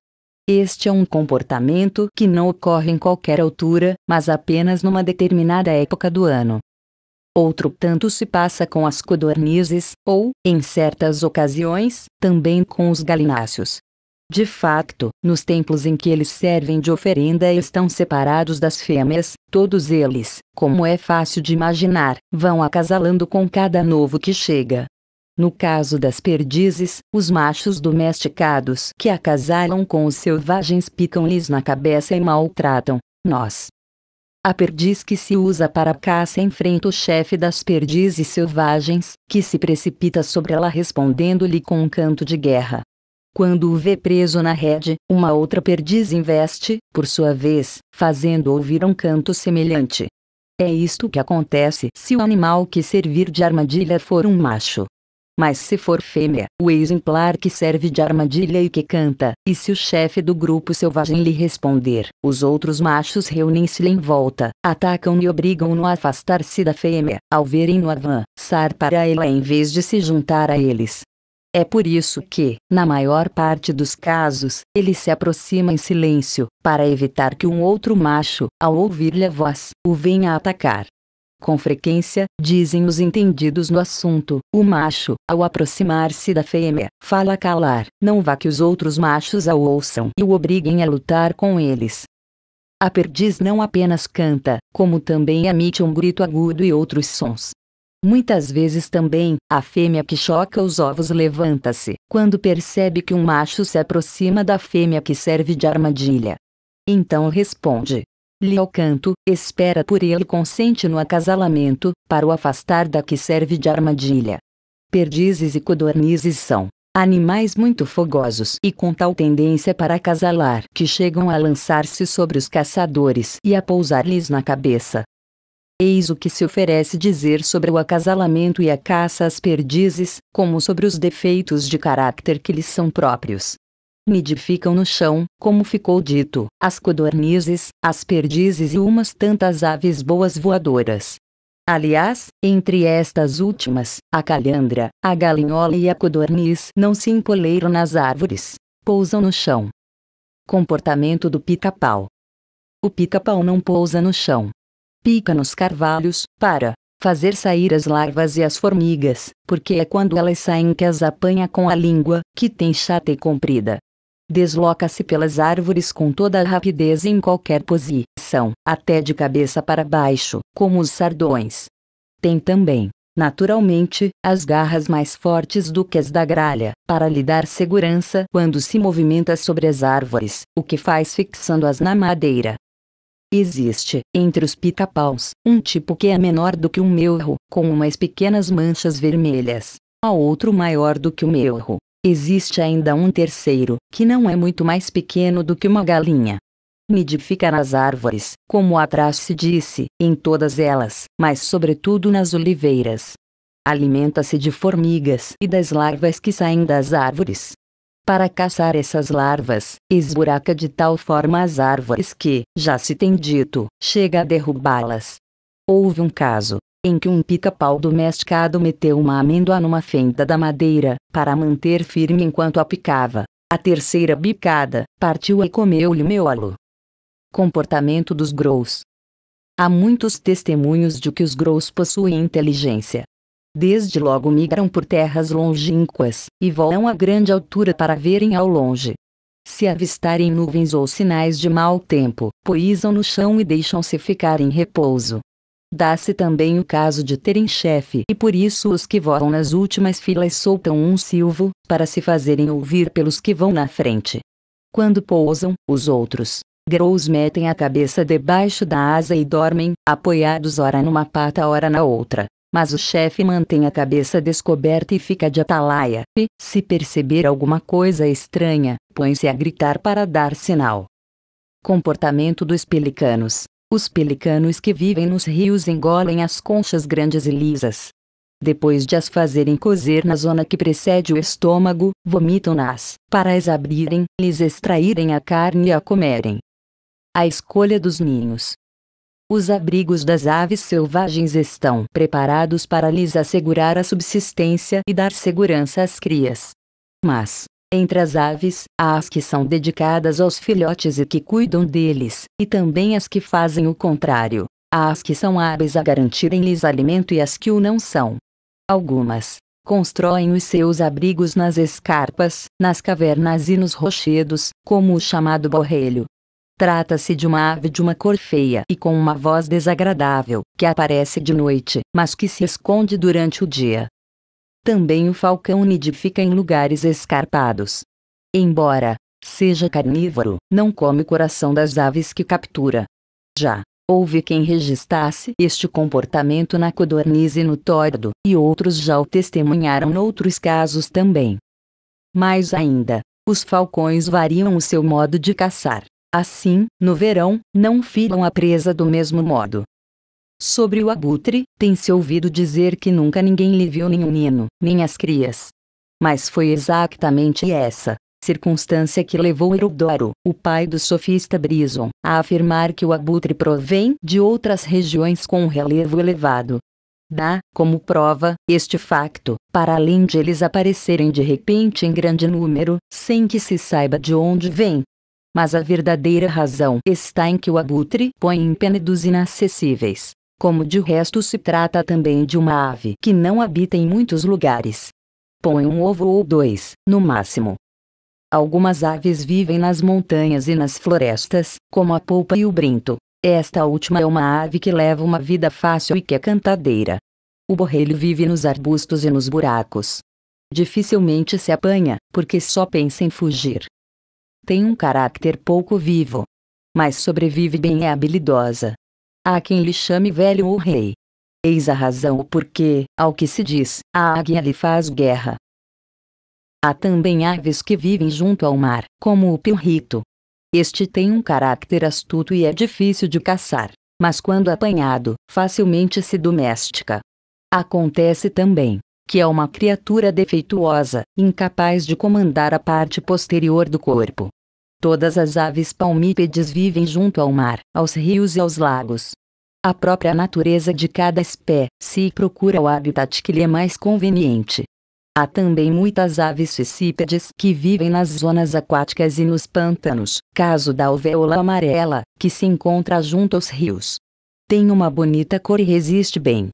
Este é um comportamento que não ocorre em qualquer altura, mas apenas numa determinada época do ano. Outro tanto se passa com as codornizes, ou, em certas ocasiões, também com os galináceos. De facto, nos templos em que eles servem de oferenda e estão separados das fêmeas, todos eles, como é fácil de imaginar, vão acasalando com cada novo que chega. No caso das perdizes, os machos domesticados que acasalam com os selvagens picam-lhes na cabeça e maltratam. Nós, a perdiz que se usa para caça enfrenta o chefe das perdizes selvagens, que se precipita sobre ela respondendo-lhe com um canto de guerra. Quando o vê preso na rede, uma outra perdiz investe, por sua vez, fazendo ouvir um canto semelhante. É isto que acontece se o animal que servir de armadilha for um macho. Mas se for fêmea, o exemplar que serve de armadilha e que canta, e se o chefe do grupo selvagem lhe responder, os outros machos reúnem-se em volta, atacam e obrigam-no a afastar-se da fêmea, ao verem-no avan, sar para ela em vez de se juntar a eles. É por isso que, na maior parte dos casos, ele se aproxima em silêncio, para evitar que um outro macho, ao ouvir-lhe a voz, o venha atacar. Com frequência, dizem os entendidos no assunto, o macho, ao aproximar-se da fêmea, fala calar, não vá que os outros machos a ouçam e o obriguem a lutar com eles. A perdiz não apenas canta, como também emite um grito agudo e outros sons. Muitas vezes também, a fêmea que choca os ovos levanta-se, quando percebe que um macho se aproxima da fêmea que serve de armadilha. Então responde, lhe canto, espera por ele consente no acasalamento, para o afastar da que serve de armadilha. Perdizes e codornizes são animais muito fogosos e com tal tendência para acasalar que chegam a lançar-se sobre os caçadores e a pousar-lhes na cabeça. Eis o que se oferece dizer sobre o acasalamento e a caça às perdizes, como sobre os defeitos de caráter que lhes são próprios nidificam no chão, como ficou dito, as codornizes, as perdizes e umas tantas aves boas voadoras. Aliás, entre estas últimas, a calhandra, a galinhola e a codorniz não se empoleiram nas árvores, pousam no chão. Comportamento do pica-pau. O pica-pau não pousa no chão. Pica nos carvalhos, para fazer sair as larvas e as formigas, porque é quando elas saem que as apanha com a língua, que tem chata e comprida. Desloca-se pelas árvores com toda a rapidez em qualquer posição, até de cabeça para baixo, como os sardões. Tem também, naturalmente, as garras mais fortes do que as da gralha, para lhe dar segurança quando se movimenta sobre as árvores, o que faz fixando-as na madeira. Existe, entre os pica-paus, um tipo que é menor do que um melro, com umas pequenas manchas vermelhas, a outro maior do que o melro, Existe ainda um terceiro, que não é muito mais pequeno do que uma galinha. Nidifica nas árvores, como atrás se disse, em todas elas, mas sobretudo nas oliveiras. Alimenta-se de formigas e das larvas que saem das árvores. Para caçar essas larvas, esburaca de tal forma as árvores que, já se tem dito, chega a derrubá-las. Houve um caso, em que um pica-pau domesticado meteu uma amêndoa numa fenda da madeira, para manter firme enquanto a picava. A terceira bicada, partiu e comeu-lhe o miolo. Comportamento dos grous. Há muitos testemunhos de que os grous possuem inteligência. Desde logo migram por terras longínquas, e voam a grande altura para verem ao longe. Se avistarem nuvens ou sinais de mau tempo, poisam no chão e deixam-se ficar em repouso. Dá-se também o caso de terem chefe e por isso os que voam nas últimas filas soltam um silvo, para se fazerem ouvir pelos que vão na frente. Quando pousam, os outros, Grows metem a cabeça debaixo da asa e dormem, apoiados ora numa pata ora na outra. Mas o chefe mantém a cabeça descoberta e fica de atalaia, e, se perceber alguma coisa estranha, põe-se a gritar para dar sinal. Comportamento dos pelicanos. Os pelicanos que vivem nos rios engolem as conchas grandes e lisas. Depois de as fazerem cozer na zona que precede o estômago, vomitam-nas, para as abrirem, lhes extraírem a carne e a comerem. A escolha dos ninhos. Os abrigos das aves selvagens estão preparados para lhes assegurar a subsistência e dar segurança às crias. Mas, entre as aves, há as que são dedicadas aos filhotes e que cuidam deles, e também as que fazem o contrário. Há as que são hábeis a garantirem-lhes alimento e as que o não são. Algumas constroem os seus abrigos nas escarpas, nas cavernas e nos rochedos, como o chamado borrelho. Trata-se de uma ave de uma cor feia e com uma voz desagradável, que aparece de noite, mas que se esconde durante o dia. Também o falcão nidifica em lugares escarpados. Embora seja carnívoro, não come o coração das aves que captura. Já houve quem registasse este comportamento na codorniz e no tordo, e outros já o testemunharam noutros casos também. Mais ainda, os falcões variam o seu modo de caçar. Assim, no verão, não filam a presa do mesmo modo, Sobre o abutre, tem-se ouvido dizer que nunca ninguém lhe viu nenhum nino, nem as crias. Mas foi exatamente essa circunstância que levou Herodoro, o pai do sofista Brison, a afirmar que o abutre provém de outras regiões com um relevo elevado. Dá, como prova, este facto, para além de eles aparecerem de repente em grande número, sem que se saiba de onde vêm, mas a verdadeira razão está em que o abutre põe em penedos inacessíveis, como de resto se trata também de uma ave que não habita em muitos lugares. Põe um ovo ou dois, no máximo. Algumas aves vivem nas montanhas e nas florestas, como a polpa e o brinto. Esta última é uma ave que leva uma vida fácil e que é cantadeira. O borrelho vive nos arbustos e nos buracos. Dificilmente se apanha, porque só pensa em fugir. Tem um caráter pouco vivo. Mas sobrevive bem e é habilidosa, Há quem lhe chame velho ou rei. Eis a razão porquê ao que se diz, a águia lhe faz guerra. Há também aves que vivem junto ao mar, como o pirrito. Este tem um caráter astuto e é difícil de caçar, mas quando apanhado, facilmente se domestica. Acontece também que é uma criatura defeituosa, incapaz de comandar a parte posterior do corpo. Todas as aves palmípedes vivem junto ao mar, aos rios e aos lagos. A própria natureza de cada espécie procura o habitat que lhe é mais conveniente. Há também muitas aves fissípedes que vivem nas zonas aquáticas e nos pântanos, caso da alvéola amarela, que se encontra junto aos rios. Tem uma bonita cor e resiste bem.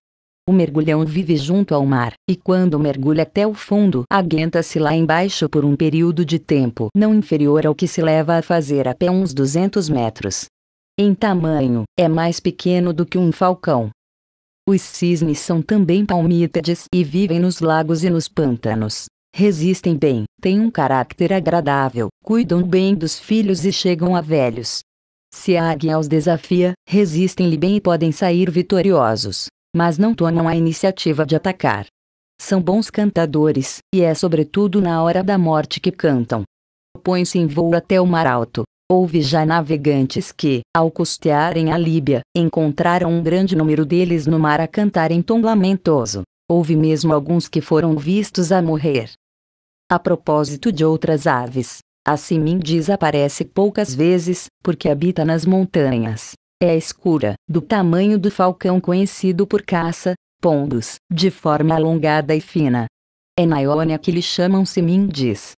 O mergulhão vive junto ao mar, e quando mergulha até o fundo, aguenta-se lá embaixo por um período de tempo não inferior ao que se leva a fazer a pé uns 200 metros. Em tamanho, é mais pequeno do que um falcão. Os cisnes são também palmípedes e vivem nos lagos e nos pântanos. Resistem bem, têm um caráter agradável, cuidam bem dos filhos e chegam a velhos. Se a águia os desafia, resistem-lhe bem e podem sair vitoriosos mas não tomam a iniciativa de atacar. São bons cantadores, e é sobretudo na hora da morte que cantam. Põe-se em voo até o mar alto. Houve já navegantes que, ao costearem a Líbia, encontraram um grande número deles no mar a cantar em tom lamentoso. Houve mesmo alguns que foram vistos a morrer. A propósito de outras aves, a simim desaparece poucas vezes, porque habita nas montanhas é escura, do tamanho do falcão conhecido por caça, pombos, de forma alongada e fina. É na Iônia que lhe chamam Simindis.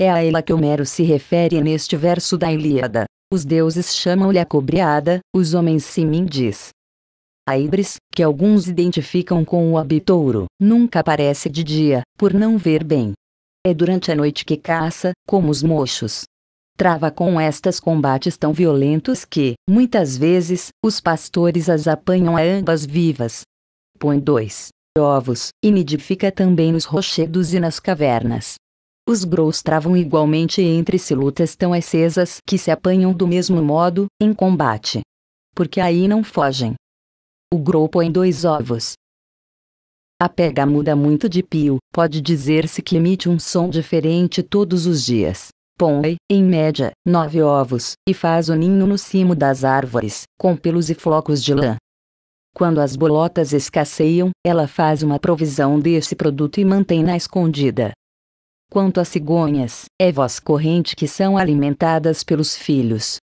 É a ela que Homero se refere neste verso da Ilíada. Os deuses chamam-lhe a cobreada, os homens Simindis. A Ibris, que alguns identificam com o abitouro, nunca aparece de dia, por não ver bem. É durante a noite que caça, como os mochos, trava com estas combates tão violentos que, muitas vezes, os pastores as apanham a ambas vivas. Põe dois ovos, e nidifica também nos rochedos e nas cavernas. Os grous travam igualmente entre si lutas tão acesas que se apanham do mesmo modo, em combate. Porque aí não fogem. O grou põe dois ovos. A pega muda muito de pio, pode dizer-se que emite um som diferente todos os dias. Põe, em média, nove ovos, e faz o ninho no cimo das árvores, com pelos e flocos de lã. Quando as bolotas escasseiam, ela faz uma provisão desse produto e mantém-na escondida. Quanto às cigonhas, é voz corrente que são alimentadas pelos filhos,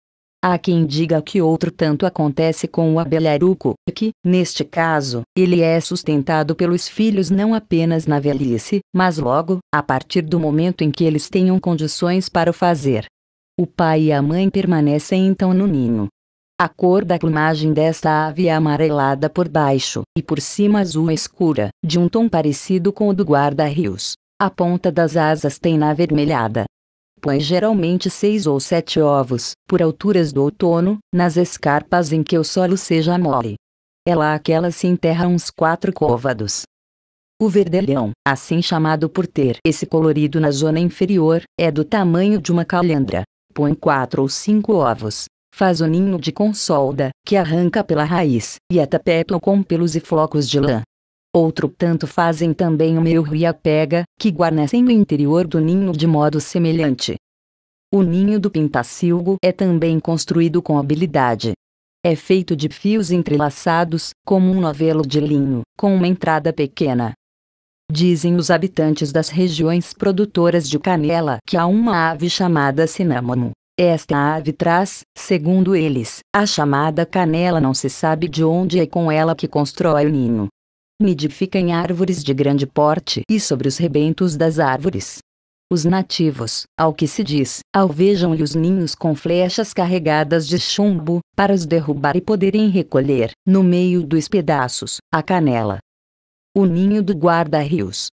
Há quem diga que outro tanto acontece com o abelharuco, que, neste caso, ele é sustentado pelos filhos não apenas na velhice, mas logo, a partir do momento em que eles tenham condições para o fazer. O pai e a mãe permanecem então no ninho. A cor da plumagem desta ave é amarelada por baixo e por cima azul escura, de um tom parecido com o do guarda-rios. A ponta das asas tem na avermelhada, põe geralmente seis ou sete ovos, por alturas do outono, nas escarpas em que o solo seja mole. É lá que ela se enterra uns quatro côvados. O verdelhão, assim chamado por ter esse colorido na zona inferior, é do tamanho de uma calhandra. Põe quatro ou cinco ovos. Faz o ninho de consolda, que arranca pela raiz, e atapepla com pelos e flocos de lã. Outro tanto fazem também o melro e a pega, que guarnecem o interior do ninho de modo semelhante. O ninho do pintacilgo é também construído com habilidade. É feito de fios entrelaçados, como um novelo de linho, com uma entrada pequena. Dizem os habitantes das regiões produtoras de canela que há uma ave chamada cinâmono. Esta ave traz, segundo eles, a chamada canela não se sabe de onde é com ela que constrói o ninho, nidifica em árvores de grande porte e sobre os rebentos das árvores. Os nativos, ao que se diz, alvejam-lhe os ninhos com flechas carregadas de chumbo, para os derrubar e poderem recolher, no meio dos pedaços, a canela. O ninho do guarda-rios.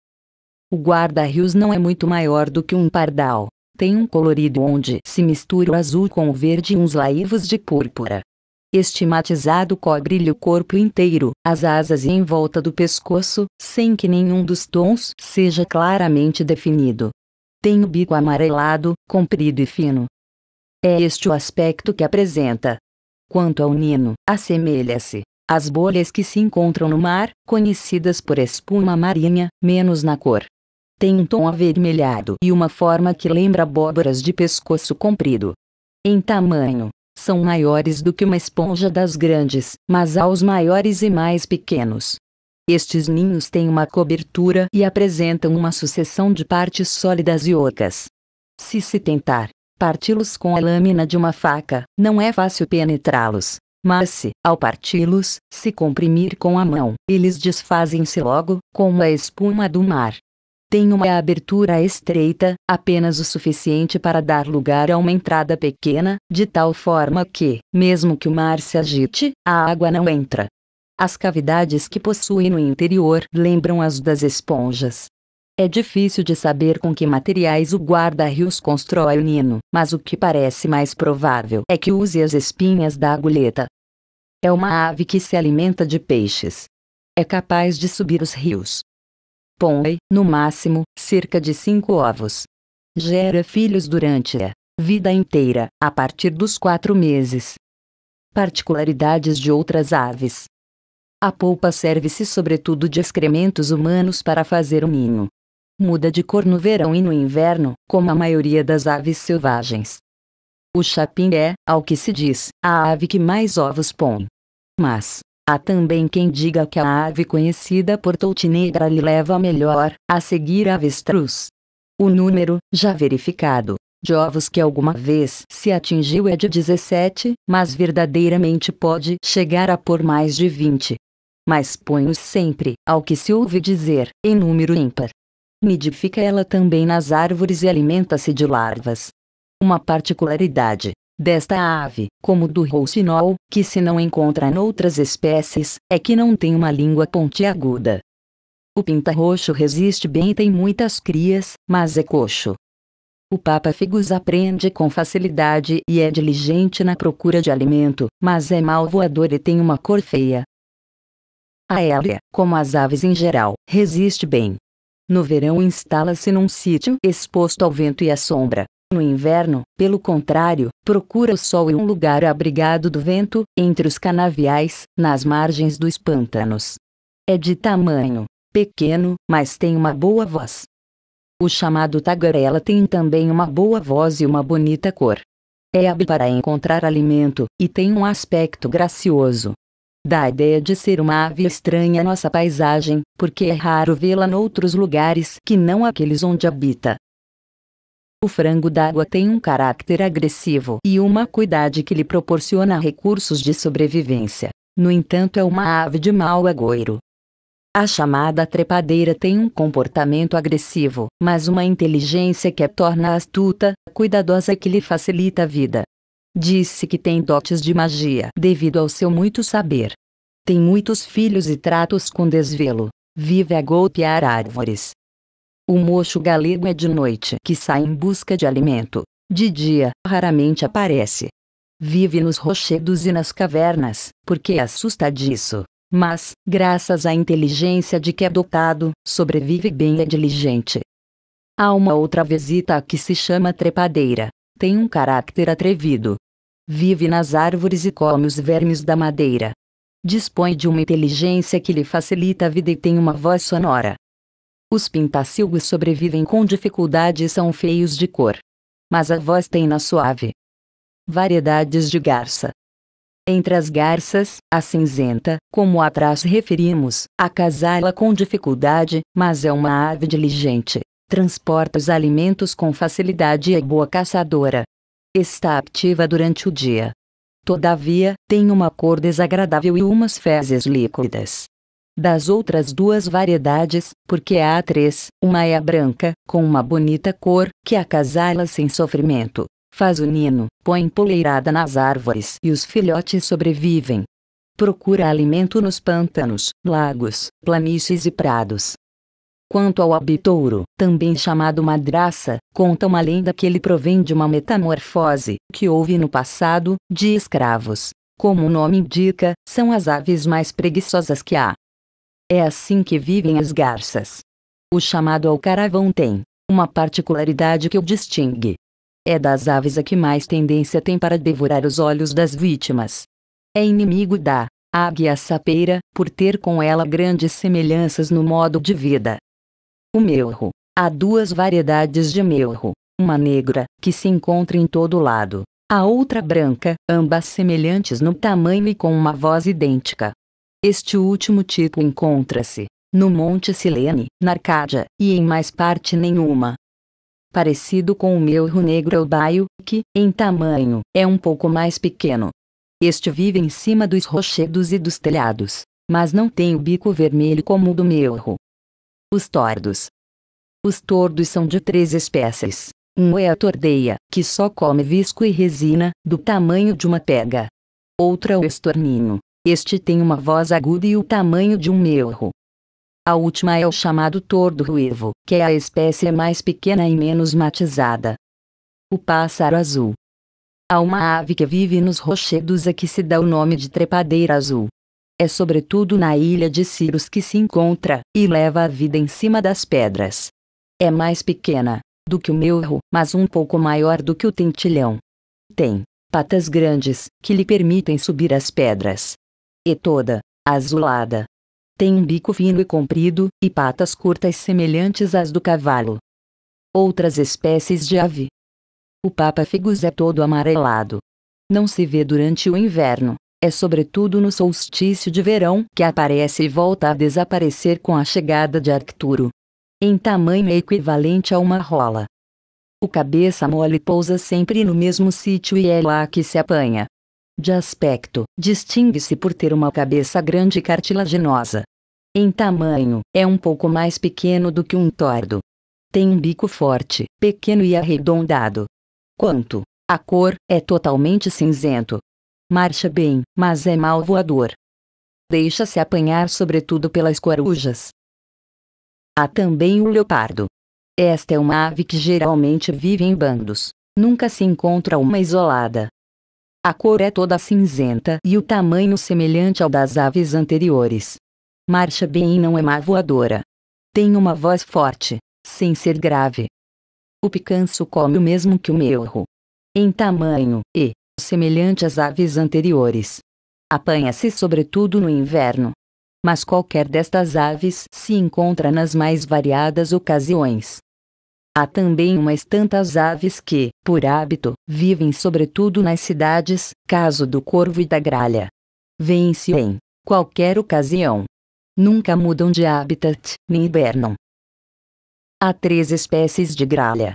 O guarda-rios não é muito maior do que um pardal. Tem um colorido onde se mistura o azul com o verde e uns laivos de púrpura. Estimatizado cobre-lhe o corpo inteiro, as asas e em volta do pescoço, sem que nenhum dos tons seja claramente definido. Tem o bico amarelado, comprido e fino. É este o aspecto que apresenta. Quanto ao nino, assemelha-se às bolhas que se encontram no mar, conhecidas por espuma marinha, menos na cor. Tem um tom avermelhado e uma forma que lembra abóboras de pescoço comprido. Em tamanho, são maiores do que uma esponja das grandes, mas há os maiores e mais pequenos. Estes ninhos têm uma cobertura e apresentam uma sucessão de partes sólidas e ocas. Se se tentar parti-los com a lâmina de uma faca, não é fácil penetrá-los. Mas se, ao parti-los, se comprimir com a mão, eles desfazem-se logo, como a espuma do mar. Tem uma abertura estreita, apenas o suficiente para dar lugar a uma entrada pequena, de tal forma que, mesmo que o mar se agite, a água não entra. As cavidades que possui no interior lembram as das esponjas. É difícil de saber com que materiais o guarda-rios constrói o nino, mas o que parece mais provável é que use as espinhas da agulheta. É uma ave que se alimenta de peixes. É capaz de subir os rios, Põe, no máximo, cerca de cinco ovos. Gera filhos durante a vida inteira, a partir dos quatro meses. Particularidades de outras aves. A polpa serve-se sobretudo de excrementos humanos para fazer o um ninho. Muda de cor no verão e no inverno, como a maioria das aves selvagens. O chapim é, ao que se diz, a ave que mais ovos põe. Mas, Há também quem diga que a ave conhecida por touti-negra lhe leva melhor, a seguir a avestruz. O número, já verificado, de ovos que alguma vez se atingiu é de 17, mas verdadeiramente pode chegar a por mais de 20. Mas põe-os sempre ao que se ouve dizer, em número ímpar. Nidifica ela também nas árvores e alimenta-se de larvas. Uma particularidade desta ave, como do rouxinol, que se não encontra noutras espécies, é que não tem uma língua pontiaguda. O pintarroxo resiste bem e tem muitas crias, mas é coxo. O Papa Figus aprende com facilidade e é diligente na procura de alimento, mas é mal voador e tem uma cor feia. A Hélia, como as aves em geral, resiste bem. No verão instala-se num sítio exposto ao vento e à sombra, no inverno, pelo contrário, procura o sol e um lugar abrigado do vento, entre os canaviais, nas margens dos pântanos. É de tamanho pequeno, mas tem uma boa voz. O chamado tagarela tem também uma boa voz e uma bonita cor. É hábil para encontrar alimento, e tem um aspecto gracioso. Dá a ideia de ser uma ave estranha à nossa paisagem, porque é raro vê-la noutros lugares que não aqueles onde habita. O frango d'água tem um caráter agressivo e uma cuidade que lhe proporciona recursos de sobrevivência. No entanto, é uma ave de mau agouro. A chamada trepadeira tem um comportamento agressivo, mas uma inteligência que a torna astuta, cuidadosa que lhe facilita a vida. Diz-se que tem dotes de magia devido ao seu muito saber. Tem muitos filhos e tratos com desvelo. Vive a golpear árvores, o mocho galego é de noite que sai em busca de alimento. De dia, raramente aparece. Vive nos rochedos e nas cavernas, porque é disso. Mas, graças à inteligência de que é dotado, sobrevive bem e é diligente. Há uma outra visita que se chama trepadeira. Tem um caráter atrevido. Vive nas árvores e come os vermes da madeira. Dispõe de uma inteligência que lhe facilita a vida e tem uma voz sonora. Os pintacilgos sobrevivem com dificuldade e são feios de cor. Mas a voz tem na suave. Variedades de garça. Entre as garças, a cinzenta, como atrás referimos, acasala com dificuldade, mas é uma ave diligente. Transporta os alimentos com facilidade e é boa caçadora. Está ativa durante o dia. Todavia, tem uma cor desagradável e umas fezes líquidas das outras duas variedades, porque há três, uma é a branca, com uma bonita cor, que acasala sem sofrimento, faz o nino, põe poleirada nas árvores e os filhotes sobrevivem. Procura alimento nos pântanos, lagos, planícies e prados. Quanto ao abitouro, também chamado madraça, conta uma lenda que ele provém de uma metamorfose que houve no passado, de escravos. Como o nome indica, são as aves mais preguiçosas que há. É assim que vivem as garças. O chamado ao caravão tem uma particularidade que o distingue. É das aves a que mais tendência tem para devorar os olhos das vítimas. É inimigo da águia sapeira, por ter com ela grandes semelhanças no modo de vida. O melro. Há duas variedades de melro, uma negra, que se encontra em todo lado, a outra branca, ambas semelhantes no tamanho e com uma voz idêntica. Este último tipo encontra-se no Monte Silene, na Arcádia, e em mais parte nenhuma. Parecido com o melro negro baio, que, em tamanho, é um pouco mais pequeno. Este vive em cima dos rochedos e dos telhados, mas não tem o bico vermelho como o do melro. Os tordos. Os tordos são de três espécies. Um é a tordeia, que só come visco e resina, do tamanho de uma pega. Outra é o estorninho, este tem uma voz aguda e o tamanho de um melro. A última é o chamado tordo ruivo, que é a espécie mais pequena e menos matizada. O pássaro azul. Há uma ave que vive nos rochedos a que se dá o nome de trepadeira azul. É sobretudo na ilha de Cirus que se encontra, e leva a vida em cima das pedras. É mais pequena do que o melro, mas um pouco maior do que o tentilhão. Tem patas grandes, que lhe permitem subir as pedras, e toda azulada. Tem um bico fino e comprido, e patas curtas semelhantes às do cavalo. Outras espécies de ave. O papa-figus é todo amarelado. Não se vê durante o inverno. É sobretudo no solstício de verão que aparece e volta a desaparecer com a chegada de Arcturo. Em tamanho é equivalente a uma rola. O cabeça mole pousa sempre no mesmo sítio e é lá que se apanha. De aspecto, distingue-se por ter uma cabeça grande e cartilaginosa. Em tamanho, é um pouco mais pequeno do que um tordo. Tem um bico forte, pequeno e arredondado. Quanto à cor, é totalmente cinzento. Marcha bem, mas é mal voador. Deixa-se apanhar sobretudo pelas corujas. Há também o leopardo. Esta é uma ave que geralmente vive em bandos. Nunca se encontra uma isolada. A cor é toda cinzenta e o tamanho semelhante ao das aves anteriores. Marcha bem e não é má voadora. Tem uma voz forte, sem ser grave. O picanço come o mesmo que o melro. Em tamanho, e, semelhante às aves anteriores. Apanha-se sobretudo no inverno. Mas qualquer destas aves se encontra nas mais variadas ocasiões. Há também umas tantas aves que, por hábito, vivem sobretudo nas cidades, caso do corvo e da gralha. Vêm-se em qualquer ocasião. Nunca mudam de habitat, nem hibernam. Há três espécies de gralha.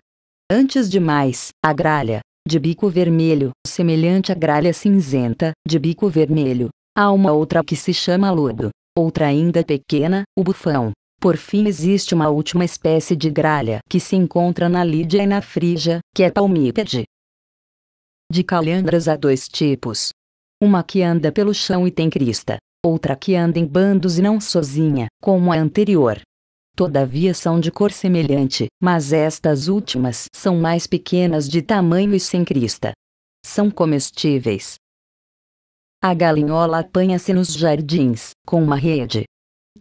Antes de mais, a gralha, de bico vermelho, semelhante à gralha cinzenta, de bico vermelho. Há uma outra que se chama lodo, outra ainda pequena, o bufão, por fim existe uma última espécie de gralha que se encontra na Lídia e na Frígia, que é palmípede. De calhandras há dois tipos. Uma que anda pelo chão e tem crista, outra que anda em bandos e não sozinha, como a anterior. Todavia são de cor semelhante, mas estas últimas são mais pequenas de tamanho e sem crista. São comestíveis. A galinhola apanha-se nos jardins, com uma rede.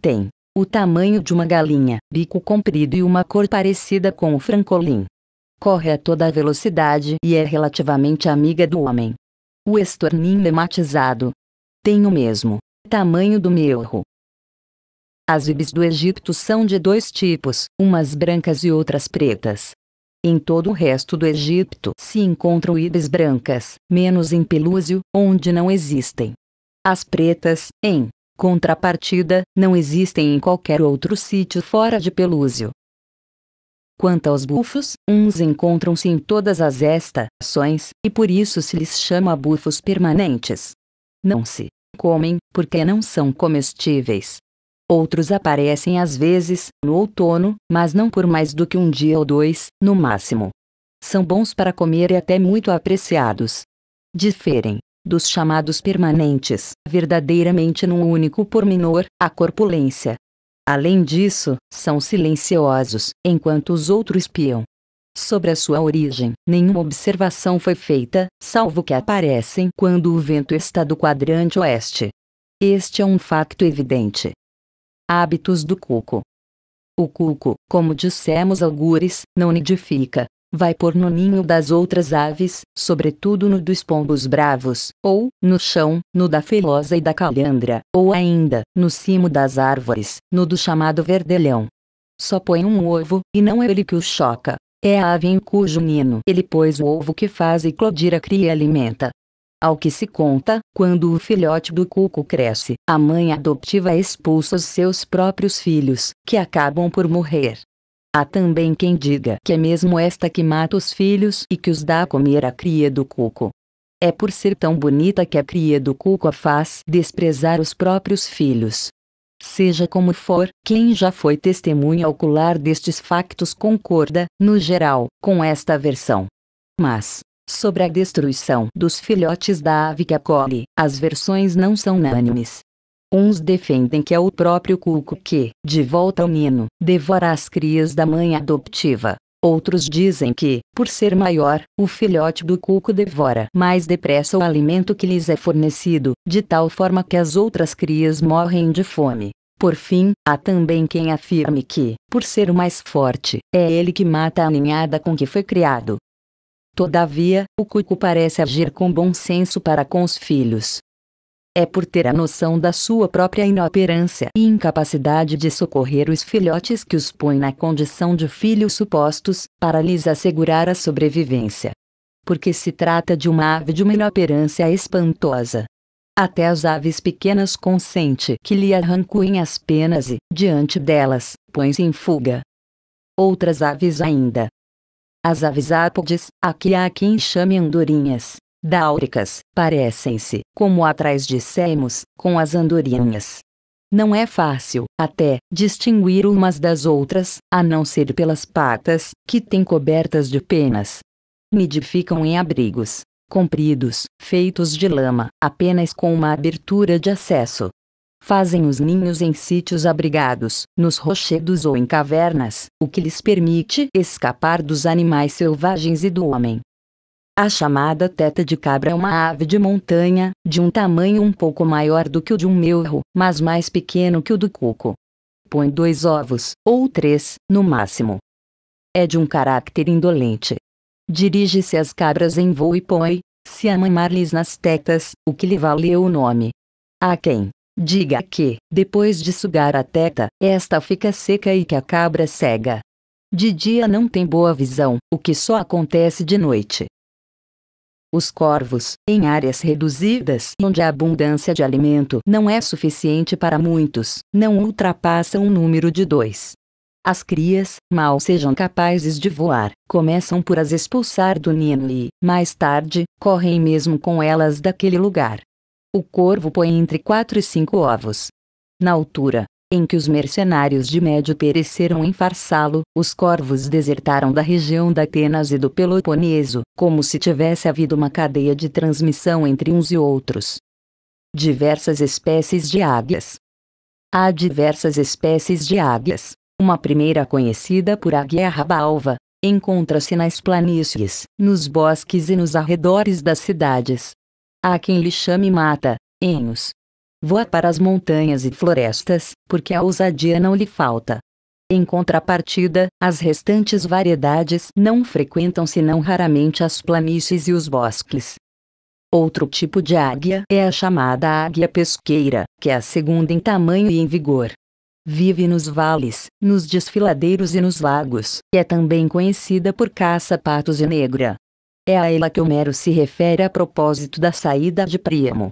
Tem o tamanho de uma galinha, bico comprido e uma cor parecida com o francolim. Corre a toda velocidade e é relativamente amiga do homem. O estorninho é matizado. Tem o mesmo tamanho do miorro. As ibis do Egito são de dois tipos, umas brancas e outras pretas. Em todo o resto do Egito se encontram ibis brancas, menos em Pelúzio, onde não existem. As pretas, em contrapartida, não existem em qualquer outro sítio fora de Pelúzio. Quanto aos bufos, uns encontram-se em todas as estações, e por isso se lhes chama bufos permanentes. Não se comem, porque não são comestíveis. Outros aparecem às vezes, no outono, mas não por mais do que um dia ou dois, no máximo. São bons para comer e até muito apreciados. Diferem dos chamados permanentes, verdadeiramente num único pormenor, a corpulência. Além disso, são silenciosos, enquanto os outros piam. Sobre a sua origem, nenhuma observação foi feita, salvo que aparecem quando o vento está do quadrante oeste. Este é um facto evidente. Hábitos do cuco. O cuco, como dissemos algures, não nidifica, vai pôr no ninho das outras aves, sobretudo no dos pombos bravos, ou, no chão, no da felosa e da calhandra, ou ainda, no cimo das árvores, no do chamado verdelhão. Só põe um ovo, e não é ele que o choca. É a ave em cujo nino ele pôs o ovo que faz eclodir a cria e alimenta. Ao que se conta, quando o filhote do cuco cresce, a mãe adotiva expulsa os seus próprios filhos, que acabam por morrer. Há também quem diga que é mesmo esta que mata os filhos e que os dá a comer à cria do cuco. É por ser tão bonita que a cria do cuco a faz desprezar os próprios filhos. Seja como for, quem já foi testemunha ocular destes factos concorda, no geral, com esta versão. Mas, sobre a destruição dos filhotes da ave que acolhe, as versões não são unânimes. Uns defendem que é o próprio cuco que, de volta ao ninho, devora as crias da mãe adoptiva. Outros dizem que, por ser maior, o filhote do cuco devora mais depressa o alimento que lhes é fornecido, de tal forma que as outras crias morrem de fome. Por fim, há também quem afirme que, por ser o mais forte, é ele que mata a ninhada com que foi criado. Todavia, o cuco parece agir com bom senso para com os filhos, é por ter a noção da sua própria inoperância e incapacidade de socorrer os filhotes que os põe na condição de filhos supostos, para lhes assegurar a sobrevivência. Porque se trata de uma ave de uma inoperância espantosa. Até as aves pequenas consente que lhe arrancuem as penas e, diante delas, põe-se em fuga. Outras aves ainda. As aves ápodes, a que há quem chame andorinhas, dáuricas, parecem-se, como atrás dissemos, com as andorinhas. Não é fácil, até, distinguir umas das outras, a não ser pelas patas, que têm cobertas de penas. Nidificam em abrigos, compridos, feitos de lama, apenas com uma abertura de acesso. Fazem os ninhos em sítios abrigados, nos rochedos ou em cavernas, o que lhes permite escapar dos animais selvagens e do homem. A chamada teta de cabra é uma ave de montanha, de um tamanho um pouco maior do que o de um melro, mas mais pequeno que o do cuco. Põe dois ovos, ou três, no máximo. É de um caráter indolente. Dirige-se às cabras em voo e põe, se mamar lhes nas tetas, o que lhe valeu o nome. A quem? Diga que, depois de sugar a teta, esta fica seca e que a cabra cega. De dia não tem boa visão, o que só acontece de noite. Os corvos, em áreas reduzidas onde a abundância de alimento não é suficiente para muitos, não ultrapassam o número de dois. As crias, mal sejam capazes de voar, começam por as expulsar do ninho e, mais tarde, correm mesmo com elas daquele lugar. O corvo põe entre quatro e cinco ovos. Na altura, em que os mercenários de Médio pereceram em Farsalo, os corvos desertaram da região da Atenas e do Peloponeso, como se tivesse havido uma cadeia de transmissão entre uns e outros. Diversas espécies de águias. Há diversas espécies de águias. Uma primeira conhecida por águia rabalva, encontra-se nas planícies, nos bosques e nos arredores das cidades. Há quem lhe chame mata, enhos, Voa para as montanhas e florestas, porque a ousadia não lhe falta. Em contrapartida, as restantes variedades não frequentam senão raramente as planícies e os bosques. Outro tipo de águia é a chamada águia pesqueira, que é a segunda em tamanho e em vigor. Vive nos vales, nos desfiladeiros e nos lagos, e é também conhecida por caça-patos e negra. É a ela que Homero se refere a propósito da saída de Príamo,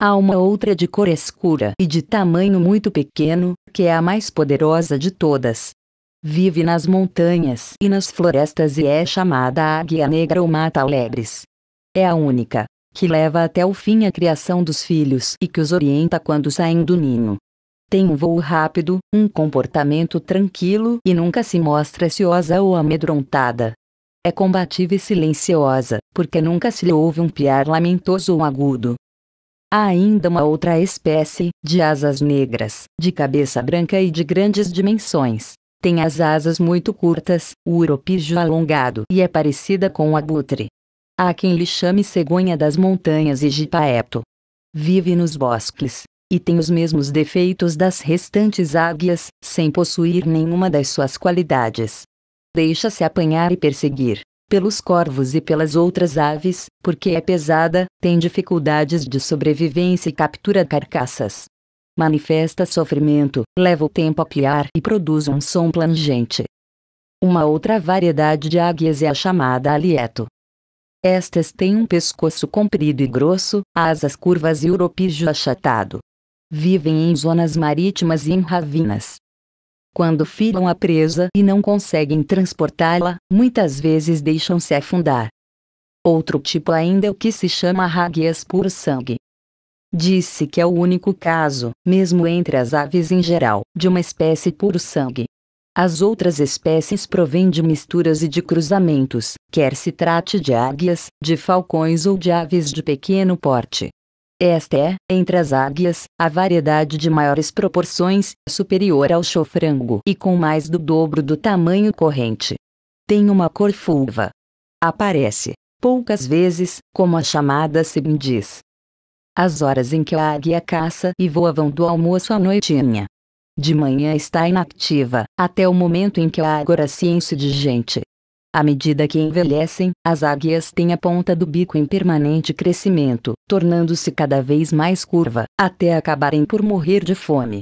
Há uma outra de cor escura e de tamanho muito pequeno, que é a mais poderosa de todas. Vive nas montanhas e nas florestas e é chamada águia negra ou mata alegres. É a única que leva até o fim a criação dos filhos e que os orienta quando saem do ninho. Tem um voo rápido, um comportamento tranquilo e nunca se mostra ansiosa ou amedrontada. É combativa e silenciosa, porque nunca se lhe ouve um piar lamentoso ou agudo, Há ainda uma outra espécie, de asas negras, de cabeça branca e de grandes dimensões. Tem as asas muito curtas, o uropígio alongado e é parecida com o abutre. Há quem lhe chame cegonha das montanhas e jipaeto. Vive nos bosques, e tem os mesmos defeitos das restantes águias, sem possuir nenhuma das suas qualidades. Deixa-se apanhar e perseguir, pelos corvos e pelas outras aves, porque é pesada, tem dificuldades de sobrevivência e captura carcaças. Manifesta sofrimento, leva o tempo a piar e produz um som plangente. Uma outra variedade de águias é a chamada alieto. Estas têm um pescoço comprido e grosso, asas curvas e o achatado. Vivem em zonas marítimas e em ravinas. Quando filam a presa e não conseguem transportá-la, muitas vezes deixam-se afundar. Outro tipo ainda é o que se chama raguias por sangue. Disse que é o único caso, mesmo entre as aves em geral, de uma espécie puro sangue. As outras espécies provêm de misturas e de cruzamentos, quer se trate de águias, de falcões ou de aves de pequeno porte. Esta é, entre as águias, a variedade de maiores proporções, superior ao chofrango e com mais do dobro do tamanho corrente. Tem uma cor fulva. Aparece, poucas vezes, como a chamada diz. As horas em que a águia caça e voa vão do almoço à noitinha. De manhã está inativa, até o momento em que a agora se enche de gente. À medida que envelhecem, as águias têm a ponta do bico em permanente crescimento, tornando-se cada vez mais curva, até acabarem por morrer de fome.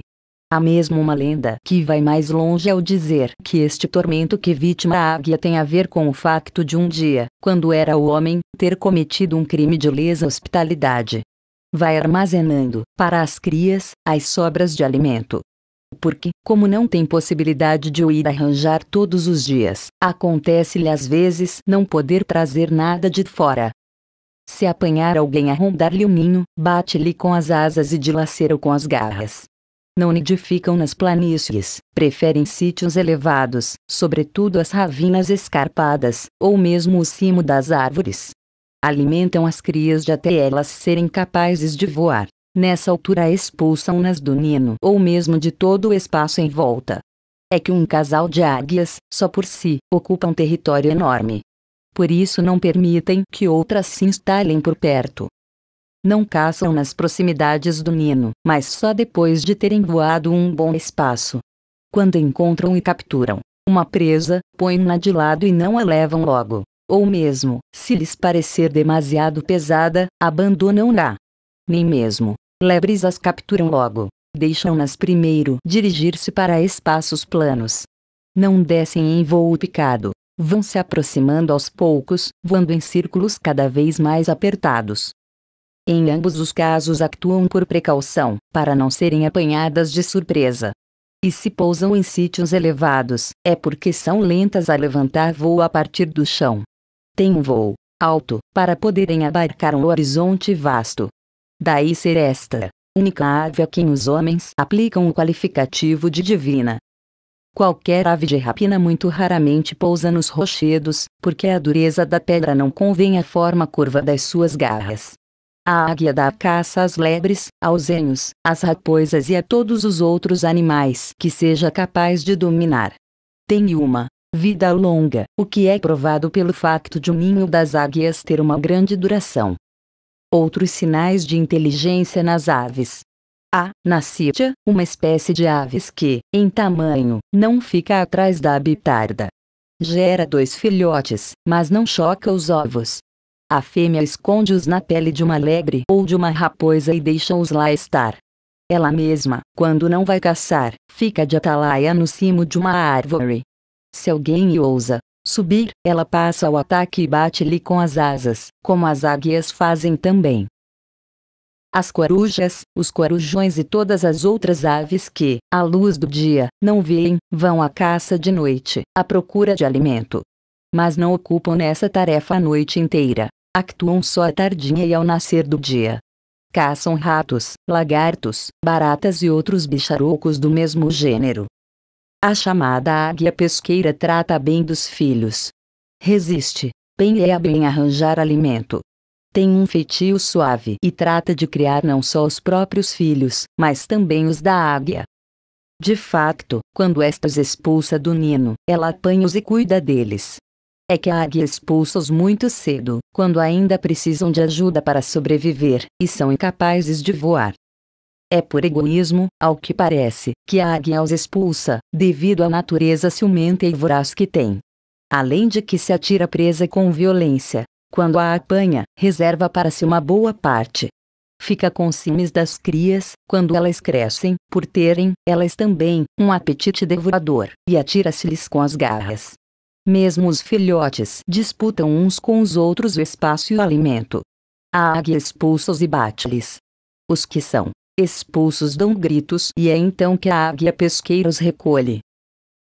Há mesmo uma lenda que vai mais longe ao dizer que este tormento que vítima a águia tem a ver com o facto de um dia, quando era o homem, ter cometido um crime de lesa hospitalidade. Vai armazenando, para as crias, as sobras de alimento, porque, como não tem possibilidade de o ir arranjar todos os dias, acontece-lhe às vezes não poder trazer nada de fora. Se apanhar alguém a rondar-lhe o ninho, bate-lhe com as asas e dilacera-o com as garras. Não nidificam nas planícies, preferem sítios elevados, sobretudo as ravinas escarpadas, ou mesmo o cimo das árvores. Alimentam as crias de até elas serem capazes de voar. Nessa altura expulsam-nas do ninho ou mesmo de todo o espaço em volta. É que um casal de águias, só por si, ocupa um território enorme. Por isso não permitem que outras se instalem por perto. Não caçam nas proximidades do ninho, mas só depois de terem voado um bom espaço. Quando encontram e capturam uma presa, põem-na de lado e não a levam logo. Ou mesmo, se lhes parecer demasiado pesada, abandonam-na. Nem mesmo, Lebres as capturam logo. Deixam-nas primeiro dirigir-se para espaços planos. Não descem em voo picado. Vão se aproximando aos poucos, voando em círculos cada vez mais apertados. Em ambos os casos atuam por precaução, para não serem apanhadas de surpresa. E se pousam em sítios elevados, é porque são lentas a levantar voo a partir do chão. Tem um voo alto, para poderem abarcar um horizonte vasto, Daí ser esta, única ave a quem os homens aplicam o qualificativo de divina. Qualquer ave de rapina muito raramente pousa nos rochedos, porque a dureza da pedra não convém à forma curva das suas garras. A águia dá caça às lebres, aos enhos, às raposas e a todos os outros animais que seja capaz de dominar. Tem uma vida longa, o que é provado pelo facto de o ninho das águias ter uma grande duração. Outros sinais de inteligência nas aves. A nascídia, uma espécie de aves que, em tamanho, não fica atrás da bitarda, Gera dois filhotes, mas não choca os ovos. A fêmea esconde-os na pele de uma lebre ou de uma raposa e deixa-os lá estar. Ela mesma, quando não vai caçar, fica de atalaia no cimo de uma árvore. Se alguém ousa, subir, ela passa ao ataque e bate-lhe com as asas, como as águias fazem também. As corujas, os corujões e todas as outras aves que, à luz do dia, não veem, vão à caça de noite, à procura de alimento. Mas não ocupam essa tarefa a noite inteira. Actuam só à tardinha e ao nascer do dia. Caçam ratos, lagartos, baratas e outros bicharocos do mesmo gênero. A chamada águia pesqueira trata bem dos filhos. Resiste, bem é bem arranjar alimento. Tem um feitio suave e trata de criar não só os próprios filhos, mas também os da águia. De facto, quando estas expulsa do ninho, ela apanha-os e cuida deles. É que a águia expulsa-os muito cedo, quando ainda precisam de ajuda para sobreviver, e são incapazes de voar. É por egoísmo, ao que parece, que a águia os expulsa, devido à natureza ciumenta e voraz que tem. Além de que se atira presa com violência. Quando a apanha, reserva para si uma boa parte. Fica com cimes das crias, quando elas crescem, por terem, elas também, um apetite devorador, e atira-se-lhes com as garras. Mesmo os filhotes disputam uns com os outros o espaço e o alimento. A águia expulsa-os e bate-lhes. Os que são expulsos dão gritos e é então que a águia pesqueira os recolhe.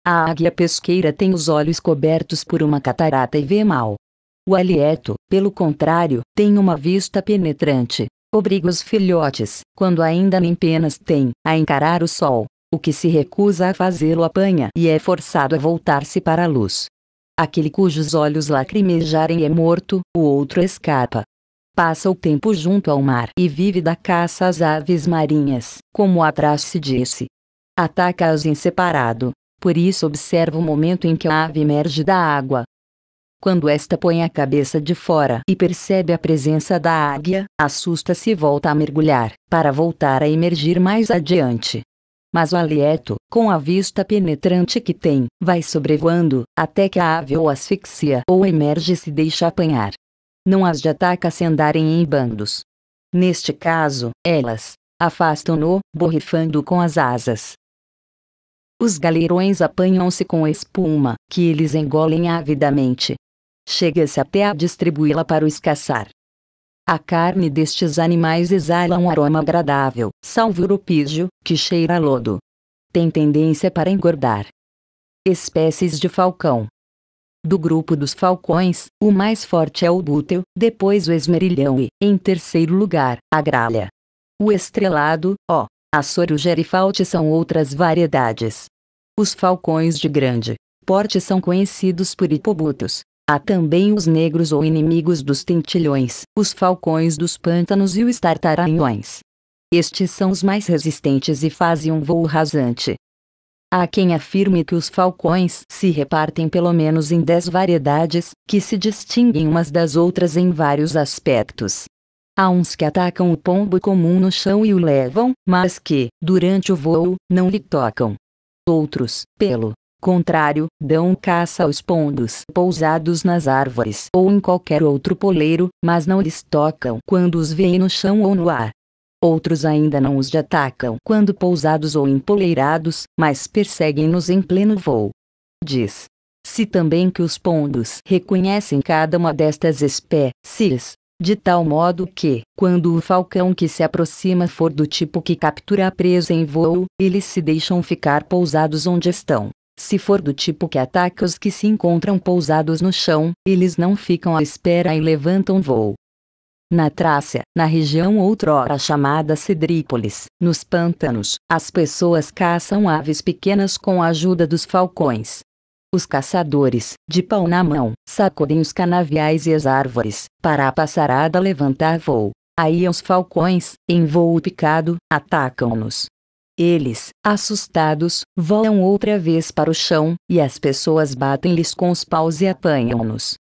A águia pesqueira tem os olhos cobertos por uma catarata e vê mal. O alieto, pelo contrário, tem uma vista penetrante. Obriga os filhotes, quando ainda nem penas têm, a encarar o sol. O que se recusa a fazê-lo apanha e é forçado a voltar-se para a luz. Aquele cujos olhos lacrimejarem é morto, o outro escapa, passa o tempo junto ao mar e vive da caça às aves marinhas, como atrás se disse. Ataca-as em separado, por isso observa o momento em que a ave emerge da água. Quando esta põe a cabeça de fora e percebe a presença da águia, assusta-se e volta a mergulhar, para voltar a emergir mais adiante. Mas o alieto, com a vista penetrante que tem, vai sobrevoando, até que a ave ou asfixia ou emerge e se deixa apanhar não as de ataca se andarem em bandos. Neste caso, elas afastam-no, borrifando com as asas. Os galerões apanham-se com espuma, que eles engolem avidamente. Chega-se até a distribuí-la para os caçar. A carne destes animais exala um aroma agradável, salvo o rupígio, que cheira a lodo. Tem tendência para engordar. Espécies de falcão, do grupo dos falcões, o mais forte é o búteo, depois o esmerilhão e, em terceiro lugar, a gralha. O estrelado, ó, a sorogerifalte são outras variedades. Os falcões de grande porte são conhecidos por hipobutos. Há também os negros ou inimigos dos tentilhões, os falcões dos pântanos e os tartaranhões. Estes são os mais resistentes e fazem um voo rasante, Há quem afirme que os falcões se repartem pelo menos em dez variedades, que se distinguem umas das outras em vários aspectos. Há uns que atacam o pombo comum no chão e o levam, mas que, durante o voo, não lhe tocam. Outros, pelo contrário, dão caça aos pombos pousados nas árvores ou em qualquer outro poleiro, mas não lhes tocam quando os veem no chão ou no ar. Outros ainda não os atacam quando pousados ou empoleirados, mas perseguem-nos em pleno voo. Diz. Se também que os pondos reconhecem cada uma destas espécies, de tal modo que, quando o falcão que se aproxima for do tipo que captura a presa em voo, eles se deixam ficar pousados onde estão. Se for do tipo que ataca os que se encontram pousados no chão, eles não ficam à espera e levantam voo. Na Trácia, na região outrora chamada Cedrípolis, nos pântanos, as pessoas caçam aves pequenas com a ajuda dos falcões. Os caçadores, de pau na mão, sacudem os canaviais e as árvores, para a passarada levantar voo. Aí os falcões, em voo picado, atacam-nos. Eles, assustados, voam outra vez para o chão, e as pessoas batem-lhes com os paus e apanham-nos.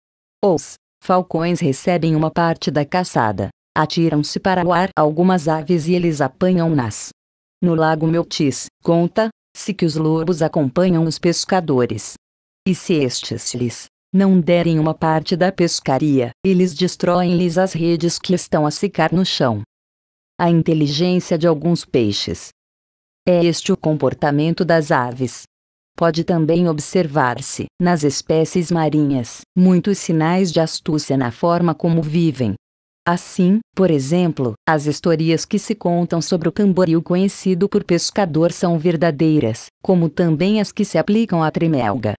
Os Falcões recebem uma parte da caçada. Atiram-se para o ar algumas aves e eles apanham-nas. No lago Meltis, conta-se que os lobos acompanham os pescadores. E se estes lhes não derem uma parte da pescaria, eles destroem-lhes as redes que estão a secar no chão. A inteligência de alguns peixes. É este o comportamento das aves pode também observar-se, nas espécies marinhas, muitos sinais de astúcia na forma como vivem. Assim, por exemplo, as histórias que se contam sobre o tamboril conhecido por pescador são verdadeiras, como também as que se aplicam à tremelga.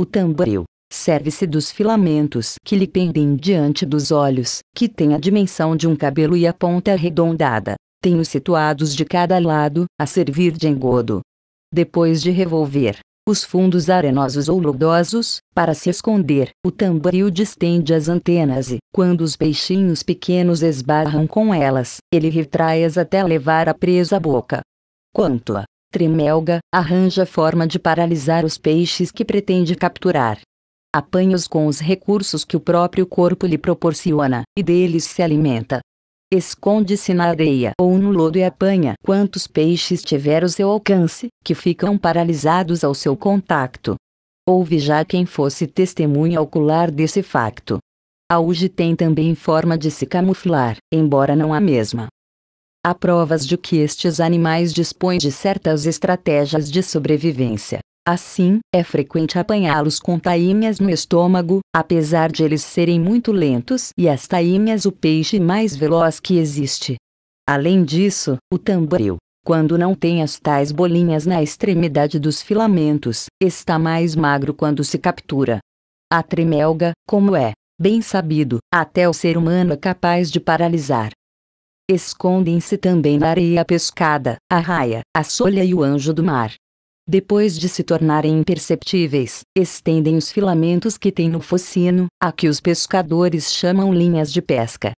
O tamboril serve-se dos filamentos que lhe pendem diante dos olhos, que têm a dimensão de um cabelo e a ponta arredondada. têm os situados de cada lado, a servir de engodo. Depois de revolver, os fundos arenosos ou lodosos, para se esconder. O tamboril distende as antenas e, quando os peixinhos pequenos esbarram com elas, ele retrai-as até levar a presa à boca. Quanto a tremelga, arranja forma de paralisar os peixes que pretende capturar. Apanha-os com os recursos que o próprio corpo lhe proporciona, e deles se alimenta esconde-se na areia ou no lodo e apanha quantos peixes tiver ao seu alcance, que ficam paralisados ao seu contacto. Houve já quem fosse testemunha ocular desse facto. A Uji tem também forma de se camuflar, embora não a mesma. Há provas de que estes animais dispõem de certas estratégias de sobrevivência, Assim, é frequente apanhá-los com tainhas no estômago, apesar de eles serem muito lentos e as tainhas o peixe mais veloz que existe. Além disso, o tamboril, quando não tem as tais bolinhas na extremidade dos filamentos, está mais magro quando se captura. A tremelga, como é bem sabido, até o ser humano é capaz de paralisar. Escondem-se também na areia pescada, a raia, a solha e o anjo do mar. Depois de se tornarem imperceptíveis, estendem os filamentos que têm no focinho, a que os pescadores chamam linhas de pesca.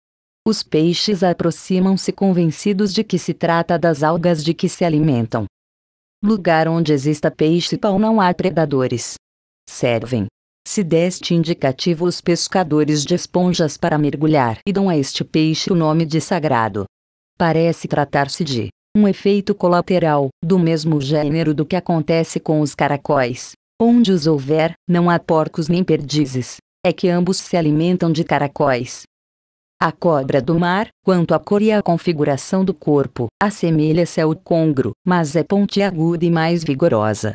Os peixes aproximam-se convencidos de que se trata das algas de que se alimentam. Lugar onde exista peixe pau não há predadores. Servem. Se deste indicativo os pescadores de esponjas para mergulhar e dão a este peixe o nome de sagrado. Parece tratar-se de um efeito colateral, do mesmo gênero do que acontece com os caracóis. Onde os houver, não há porcos nem perdizes. É que ambos se alimentam de caracóis. A cobra do mar, quanto à cor e à configuração do corpo, assemelha-se ao congro, mas é pontiaguda e mais vigorosa.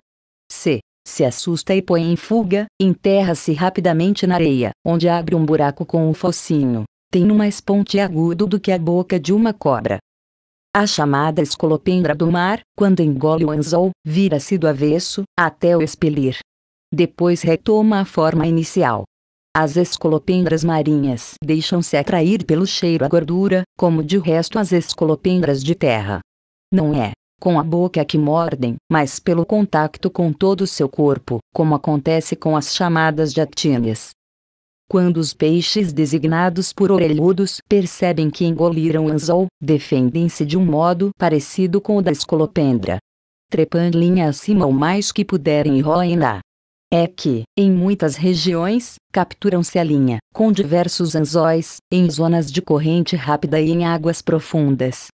C. Se assusta e põe em fuga, enterra-se rapidamente na areia, onde abre um buraco com o um focinho. Tem no mais pontiagudo do que a boca de uma cobra, a chamada escolopendra do mar, quando engole o anzol, vira-se do avesso, até o expelir. Depois retoma a forma inicial. As escolopendras marinhas deixam-se atrair pelo cheiro à gordura, como de resto as escolopendras de terra. Não é com a boca que mordem, mas pelo contacto com todo o seu corpo, como acontece com as chamadas de actines. Quando os peixes designados por orelhudos percebem que engoliram o anzol, defendem-se de um modo parecido com o da escolopendra. Trepando linha acima o mais que puderem e roem lá. É que, em muitas regiões, capturam-se a linha, com diversos anzóis, em zonas de corrente rápida e em águas profundas.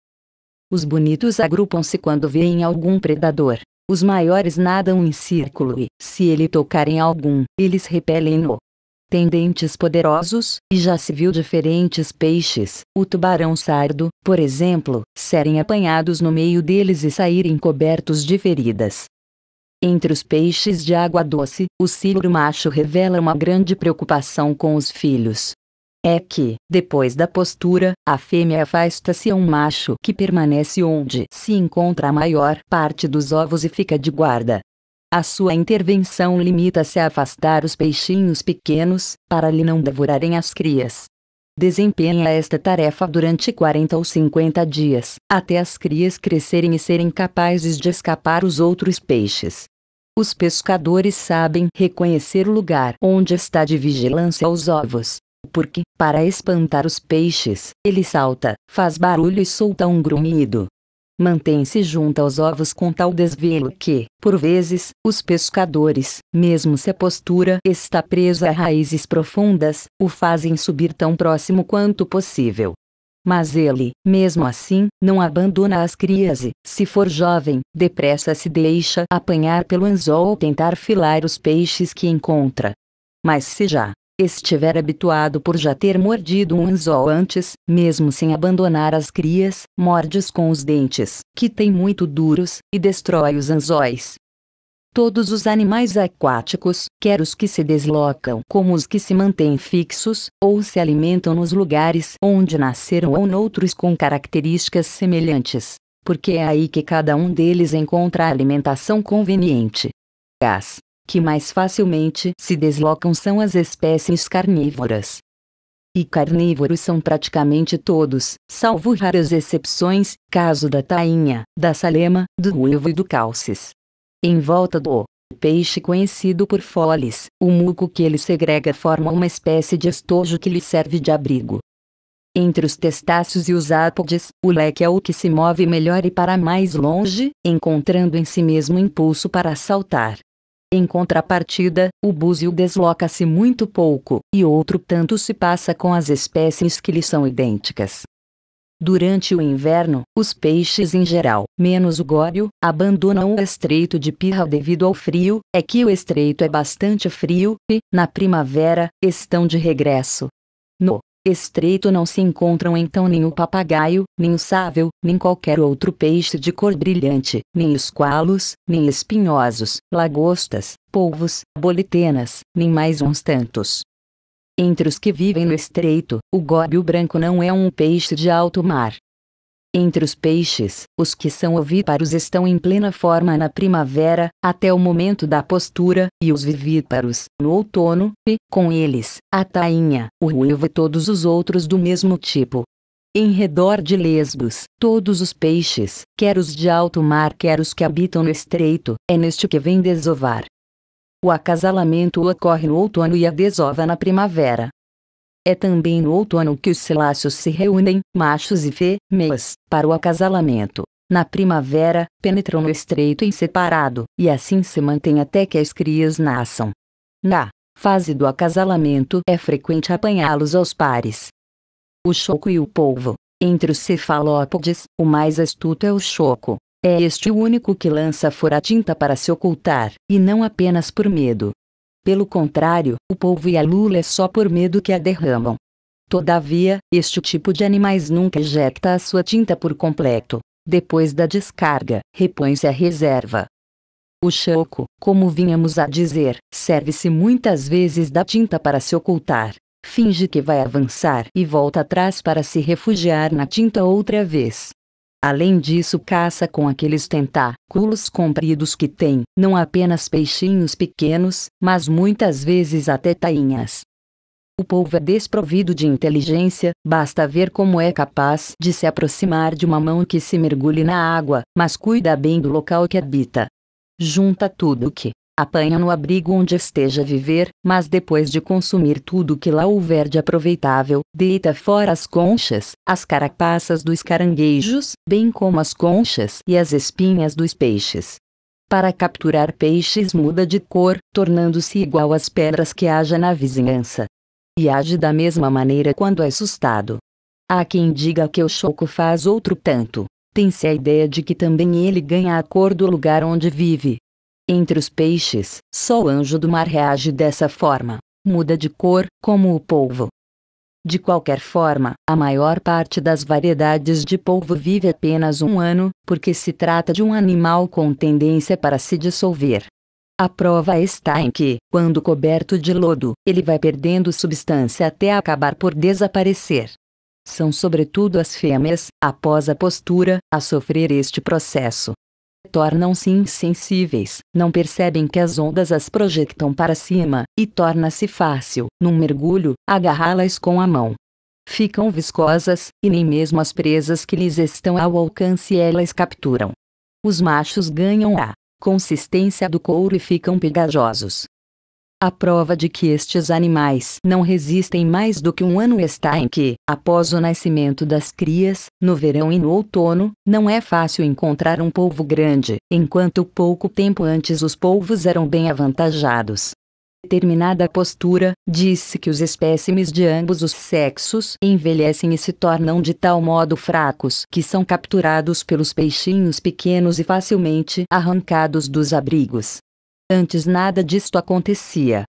Os bonitos agrupam-se quando veem algum predador. Os maiores nadam em círculo e, se ele tocar em algum, eles repelem-no tem dentes poderosos, e já se viu diferentes peixes, o tubarão sardo, por exemplo, serem apanhados no meio deles e saírem cobertos de feridas. Entre os peixes de água doce, o cílio macho revela uma grande preocupação com os filhos. É que, depois da postura, a fêmea afasta-se a um macho que permanece onde se encontra a maior parte dos ovos e fica de guarda. A sua intervenção limita-se a afastar os peixinhos pequenos, para lhe não devorarem as crias. Desempenha esta tarefa durante 40 ou 50 dias, até as crias crescerem e serem capazes de escapar os outros peixes. Os pescadores sabem reconhecer o lugar onde está de vigilância os ovos, porque, para espantar os peixes, ele salta, faz barulho e solta um grunhido mantém-se junto aos ovos com tal desvelo que, por vezes, os pescadores, mesmo se a postura está presa a raízes profundas, o fazem subir tão próximo quanto possível. Mas ele, mesmo assim, não abandona as crias e, se for jovem, depressa se deixa apanhar pelo anzol ou tentar filar os peixes que encontra. Mas se já, estiver habituado por já ter mordido um anzol antes, mesmo sem abandonar as crias, morde-os com os dentes, que têm muito duros, e destrói os anzóis. Todos os animais aquáticos, quer os que se deslocam como os que se mantêm fixos, ou se alimentam nos lugares onde nasceram ou noutros com características semelhantes, porque é aí que cada um deles encontra a alimentação conveniente. Gás que mais facilmente se deslocam são as espécies carnívoras. E carnívoros são praticamente todos, salvo raras exceções, caso da tainha, da salema, do uivo e do calces. Em volta do peixe conhecido por foles, o muco que ele segrega forma uma espécie de estojo que lhe serve de abrigo. Entre os testáceos e os ápodes, o leque é o que se move melhor e para mais longe, encontrando em si mesmo impulso para saltar. Em contrapartida, o búzio desloca-se muito pouco, e outro tanto se passa com as espécies que lhe são idênticas. Durante o inverno, os peixes em geral, menos o gório, abandonam o estreito de Pirra devido ao frio, é que o estreito é bastante frio, e, na primavera, estão de regresso, estreito não se encontram então nem o papagaio, nem o sável, nem qualquer outro peixe de cor brilhante, nem esqualos, nem espinhosos, lagostas, polvos, bolitenas, nem mais uns tantos. Entre os que vivem no estreito, o góbio branco não é um peixe de alto mar, entre os peixes, os que são ovíparos estão em plena forma na primavera, até o momento da postura, e os vivíparos, no outono, e, com eles, a tainha, o ruivo e todos os outros do mesmo tipo. Em redor de Lesbos, todos os peixes, quer os de alto mar quer os que habitam no estreito, é neste que vem desovar. O acasalamento ocorre no outono e a desova na primavera. É também no outono que os silácios se reúnem, machos e fêmeas, para o acasalamento. Na primavera, penetram no estreito em separado, e assim se mantém até que as crias nasçam. Na fase do acasalamento é frequente apanhá-los aos pares. O choco e o polvo. Entre os cefalópodes, o mais astuto é o choco. É este o único que lança fora tinta para se ocultar, e não apenas por medo, pelo contrário, o povo e a lula é só por medo que a derramam. Todavia, este tipo de animais nunca ejecta a sua tinta por completo. Depois da descarga, repõe-se a reserva. O choco, como vinhamos a dizer, serve-se muitas vezes da tinta para se ocultar. Finge que vai avançar e volta atrás para se refugiar na tinta outra vez. Além disso, caça com aqueles tentáculos compridos que tem, não apenas peixinhos pequenos, mas muitas vezes até tainhas. O povo é desprovido de inteligência, basta ver como é capaz de se aproximar de uma mão que se mergulhe na água, mas cuida bem do local que habita. Junta tudo o que apanha no abrigo onde esteja a viver, mas depois de consumir tudo que lá houver de aproveitável, deita fora as conchas, as carapaças dos caranguejos, bem como as conchas e as espinhas dos peixes. Para capturar peixes muda de cor, tornando-se igual às pedras que haja na vizinhança. E age da mesma maneira quando é assustado. Há quem diga que o choco faz outro tanto. Tem-se a ideia de que também ele ganha a cor do lugar onde vive, entre os peixes, só o anjo do mar reage dessa forma, muda de cor, como o polvo. De qualquer forma, a maior parte das variedades de polvo vive apenas um ano, porque se trata de um animal com tendência para se dissolver. A prova está em que, quando coberto de lodo, ele vai perdendo substância até acabar por desaparecer. São sobretudo as fêmeas, após a postura, a sofrer este processo, tornam-se insensíveis, não percebem que as ondas as projetam para cima, e torna-se fácil, num mergulho, agarrá-las com a mão. Ficam viscosas, e nem mesmo as presas que lhes estão ao alcance elas capturam. Os machos ganham a consistência do couro e ficam pegajosos, a prova de que estes animais não resistem mais do que um ano está em que, após o nascimento das crias, no verão e no outono, não é fácil encontrar um polvo grande, enquanto pouco tempo antes os polvos eram bem avantajados determinada postura, disse que os espécimes de ambos os sexos envelhecem e se tornam de tal modo fracos que são capturados pelos peixinhos pequenos e facilmente arrancados dos abrigos. Antes nada disto acontecia.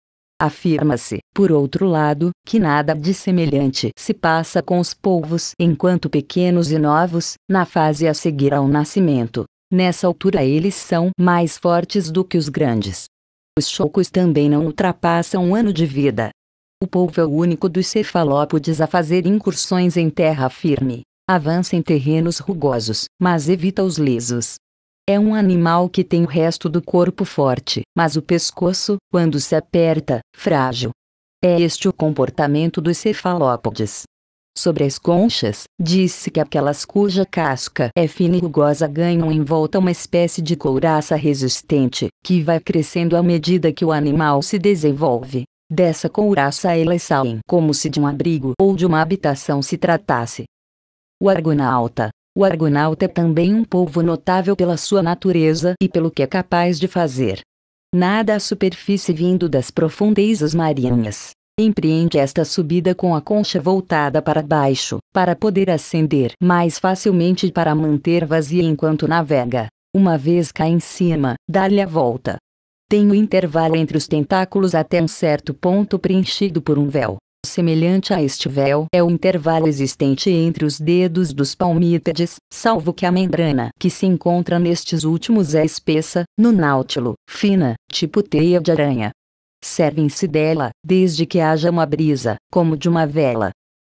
Afirma-se, por outro lado, que nada de semelhante se passa com os polvos enquanto pequenos e novos, na fase a seguir ao nascimento. Nessa altura eles são mais fortes do que os grandes. Os chocos também não ultrapassam um ano de vida. O polvo é o único dos cefalópodes a fazer incursões em terra firme. Avança em terrenos rugosos, mas evita os lisos. É um animal que tem o resto do corpo forte, mas o pescoço, quando se aperta, frágil. É este o comportamento dos cefalópodes. Sobre as conchas, disse que aquelas cuja casca é fina e rugosa ganham em volta uma espécie de couraça resistente, que vai crescendo à medida que o animal se desenvolve. Dessa couraça elas saem como se de um abrigo ou de uma habitação se tratasse. O argonauta, o Argonauta é também um povo notável pela sua natureza e pelo que é capaz de fazer. Nada à superfície vindo das profundezas marinhas. Empreende esta subida com a concha voltada para baixo, para poder ascender mais facilmente e para manter vazia enquanto navega. Uma vez cá em cima, dá-lhe a volta. Tem o intervalo entre os tentáculos até um certo ponto preenchido por um véu semelhante a este véu é o intervalo existente entre os dedos dos palmípedes, salvo que a membrana que se encontra nestes últimos é espessa, no náutilo, fina, tipo teia de aranha. Servem-se dela, desde que haja uma brisa, como de uma vela.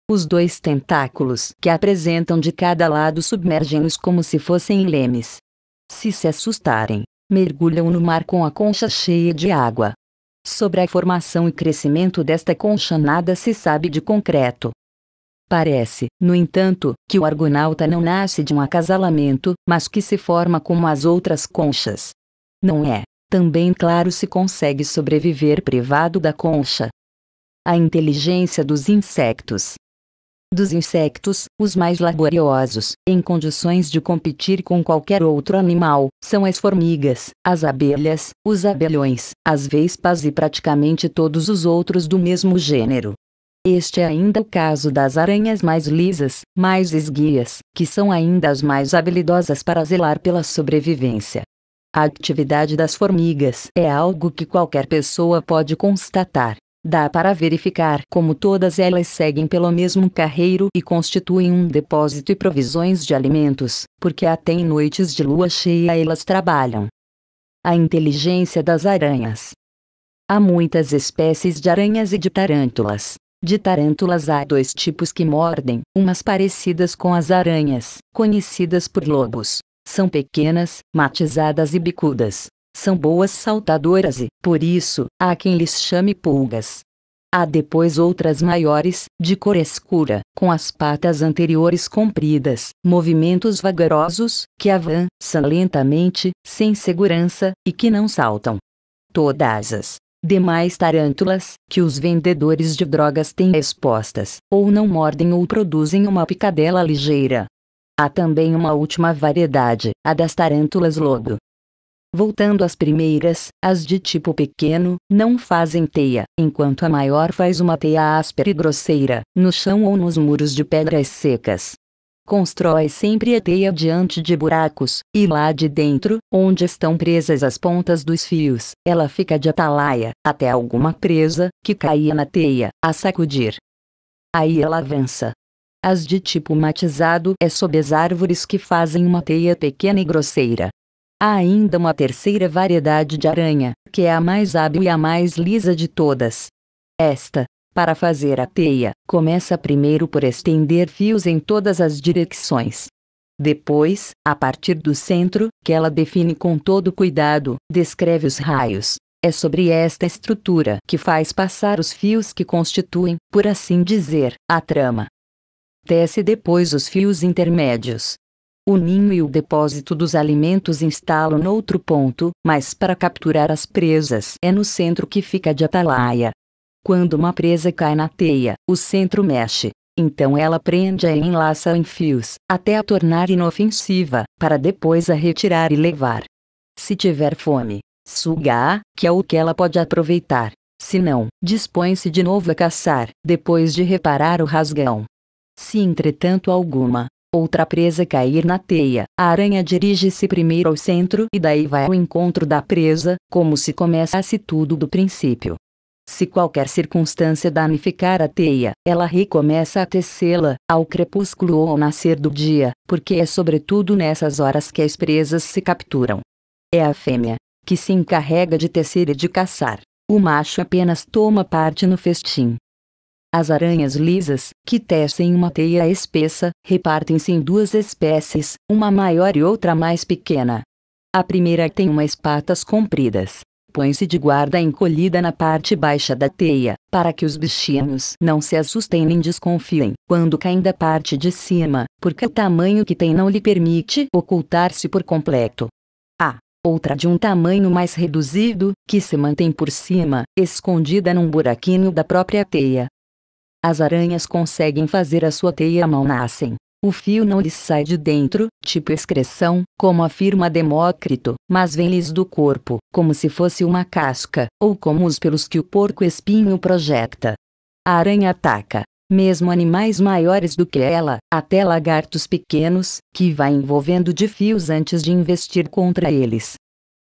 Os dois tentáculos que apresentam de cada lado submergem-os como se fossem lemes. Se se assustarem, mergulham no mar com a concha cheia de água, Sobre a formação e crescimento desta concha nada se sabe de concreto. Parece, no entanto, que o argonauta não nasce de um acasalamento, mas que se forma como as outras conchas. Não é, também claro, se consegue sobreviver privado da concha. A inteligência dos insectos, dos insetos, os mais laboriosos, em condições de competir com qualquer outro animal, são as formigas, as abelhas, os abelhões, as vespas e praticamente todos os outros do mesmo gênero. Este é ainda o caso das aranhas mais lisas, mais esguias, que são ainda as mais habilidosas para zelar pela sobrevivência. A atividade das formigas é algo que qualquer pessoa pode constatar, Dá para verificar como todas elas seguem pelo mesmo carreiro e constituem um depósito e provisões de alimentos, porque até em noites de lua cheia elas trabalham. A inteligência das aranhas. Há muitas espécies de aranhas e de tarântulas. De tarântulas há dois tipos que mordem, umas parecidas com as aranhas, conhecidas por lobos. São pequenas, matizadas e bicudas, são boas saltadoras e, por isso, há quem lhes chame pulgas. Há depois outras maiores, de cor escura, com as patas anteriores compridas, movimentos vagarosos, que avançam lentamente, sem segurança, e que não saltam. Todas as demais tarântulas, que os vendedores de drogas têm expostas, ou não mordem ou produzem uma picadela ligeira. Há também uma última variedade, a das tarântulas lodo, Voltando às primeiras, as de tipo pequeno, não fazem teia, enquanto a maior faz uma teia áspera e grosseira, no chão ou nos muros de pedras secas. Constrói sempre a teia diante de buracos, e lá de dentro, onde estão presas as pontas dos fios, ela fica de atalaia, até alguma presa, que caia na teia, a sacudir. Aí ela avança. As de tipo matizado é sob as árvores que fazem uma teia pequena e grosseira, Há ainda uma terceira variedade de aranha, que é a mais hábil e a mais lisa de todas. Esta, para fazer a teia, começa primeiro por estender fios em todas as direções. Depois, a partir do centro, que ela define com todo cuidado, descreve os raios. É sobre esta estrutura que faz passar os fios que constituem, por assim dizer, a trama. Tece depois os fios intermédios, o ninho e o depósito dos alimentos instalam noutro ponto, mas para capturar as presas é no centro que fica de atalaia. Quando uma presa cai na teia, o centro mexe. Então ela prende a e enlaça em fios, até a tornar inofensiva, para depois a retirar e levar. Se tiver fome, suga-a, que é o que ela pode aproveitar. Se não, dispõe-se de novo a caçar, depois de reparar o rasgão. Se entretanto alguma, outra presa cair na teia. A aranha dirige-se primeiro ao centro e daí vai ao encontro da presa, como se começasse tudo do princípio. Se qualquer circunstância danificar a teia, ela recomeça a tecê-la, ao crepúsculo ou ao nascer do dia, porque é sobretudo nessas horas que as presas se capturam. É a fêmea, que se encarrega de tecer e de caçar. O macho apenas toma parte no festim. As aranhas lisas, que tecem uma teia espessa, repartem-se em duas espécies, uma maior e outra mais pequena. A primeira tem umas patas compridas. Põe-se de guarda encolhida na parte baixa da teia, para que os bichinhos não se assustem nem desconfiem quando caem da parte de cima, porque o tamanho que tem não lhe permite ocultar-se por completo. A outra de um tamanho mais reduzido, que se mantém por cima, escondida num buraquinho da própria teia, as aranhas conseguem fazer a sua teia mal nascem. O fio não lhes sai de dentro, tipo excreção, como afirma Demócrito, mas vem-lhes do corpo, como se fosse uma casca, ou como os pelos que o porco espinho projeta. A aranha ataca, mesmo animais maiores do que ela, até lagartos pequenos, que vai envolvendo de fios antes de investir contra eles.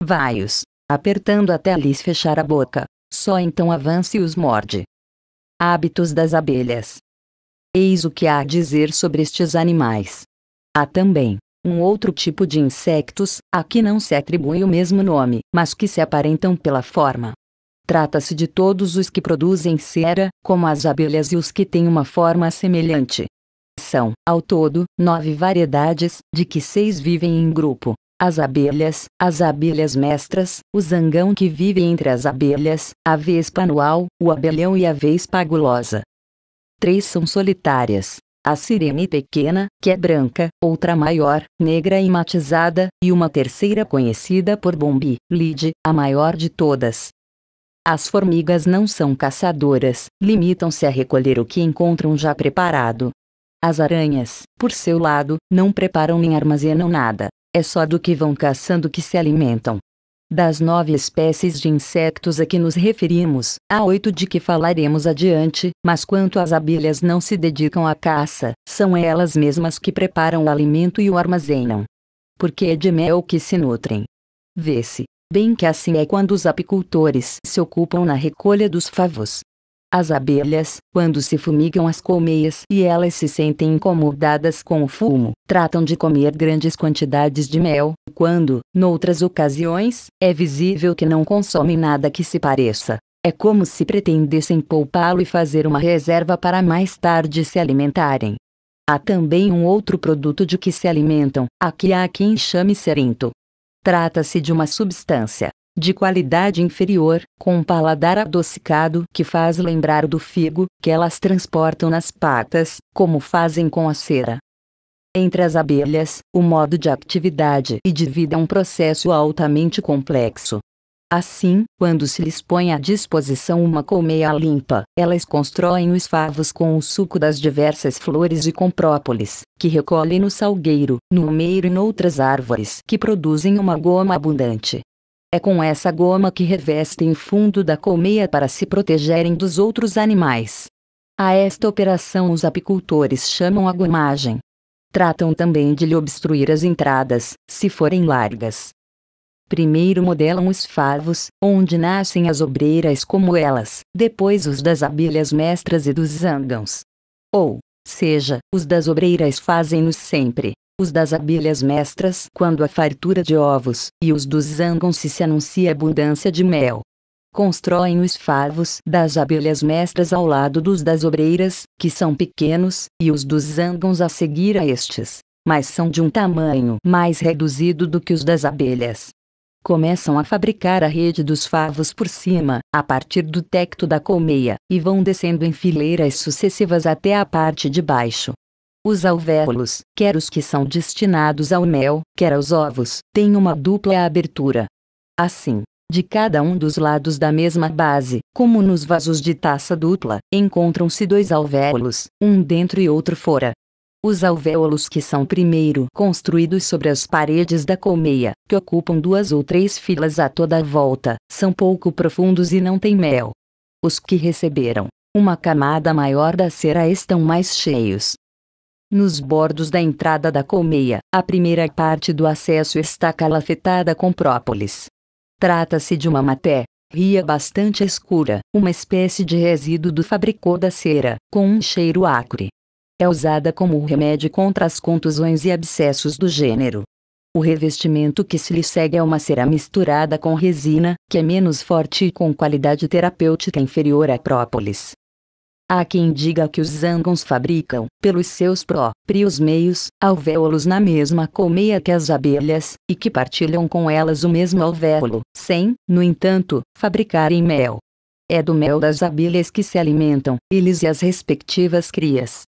Vai-os, apertando até lhes fechar a boca. Só então avance e os morde. Hábitos das abelhas. Eis o que há a dizer sobre estes animais. Há também um outro tipo de insectos, a que não se atribui o mesmo nome, mas que se aparentam pela forma. Trata-se de todos os que produzem cera, como as abelhas e os que têm uma forma semelhante. São, ao todo, nove variedades, de que seis vivem em grupo as abelhas, as abelhas mestras, o zangão que vive entre as abelhas, a vespa anual, o abelhão e a vespa gulosa. Três são solitárias. A sirene pequena, que é branca, outra maior, negra e matizada, e uma terceira conhecida por Bombi, Lide, a maior de todas. As formigas não são caçadoras, limitam-se a recolher o que encontram já preparado. As aranhas, por seu lado, não preparam nem armazenam nada, é só do que vão caçando que se alimentam. Das nove espécies de insetos a que nos referimos, há oito de que falaremos adiante, mas quanto às abelhas não se dedicam à caça, são elas mesmas que preparam o alimento e o armazenam. Porque é de mel que se nutrem. Vê-se, bem que assim é quando os apicultores se ocupam na recolha dos favos, as abelhas, quando se fumigam as colmeias e elas se sentem incomodadas com o fumo, tratam de comer grandes quantidades de mel, quando, noutras ocasiões, é visível que não consomem nada que se pareça. É como se pretendessem poupá-lo e fazer uma reserva para mais tarde se alimentarem. Há também um outro produto de que se alimentam, a que há quem chame serinto. Trata-se de uma substância de qualidade inferior, com um paladar adocicado que faz lembrar do figo, que elas transportam nas patas, como fazem com a cera. Entre as abelhas, o modo de atividade e de vida é um processo altamente complexo. Assim, quando se lhes põe à disposição uma colmeia limpa, elas constroem os favos com o suco das diversas flores e com própolis, que recolhem no salgueiro, no meiro e noutras árvores que produzem uma goma abundante. É com essa goma que revestem o fundo da colmeia para se protegerem dos outros animais. A esta operação os apicultores chamam a gomagem. Tratam também de lhe obstruir as entradas, se forem largas. Primeiro modelam os favos, onde nascem as obreiras como elas, depois os das abelhas mestras e dos zangãos. Ou, seja, os das obreiras fazem-nos sempre os das abelhas mestras quando a fartura de ovos, e os dos zangons se se anuncia abundância de mel. Constroem os favos das abelhas mestras ao lado dos das obreiras, que são pequenos, e os dos zangons a seguir a estes, mas são de um tamanho mais reduzido do que os das abelhas. Começam a fabricar a rede dos favos por cima, a partir do tecto da colmeia, e vão descendo em fileiras sucessivas até a parte de baixo, os alvéolos, quer os que são destinados ao mel, quer aos ovos, têm uma dupla abertura. Assim, de cada um dos lados da mesma base, como nos vasos de taça dupla, encontram-se dois alvéolos, um dentro e outro fora. Os alvéolos que são primeiro construídos sobre as paredes da colmeia, que ocupam duas ou três filas a toda a volta, são pouco profundos e não têm mel. Os que receberam uma camada maior da cera estão mais cheios, nos bordos da entrada da colmeia. A primeira parte do acesso está calafetada com própolis. Trata-se de uma maté, ria bastante escura, uma espécie de resíduo do fabricô da cera, com um cheiro acre. É usada como remédio contra as contusões e abscessos do gênero. O revestimento que se lhe segue é uma cera misturada com resina, que é menos forte e com qualidade terapêutica inferior à própolis. Há quem diga que os zangons fabricam, pelos seus próprios meios, alvéolos na mesma colmeia que as abelhas, e que partilham com elas o mesmo alvéolo, sem, no entanto, fabricarem mel. É do mel das abelhas que se alimentam, eles e as respectivas crias.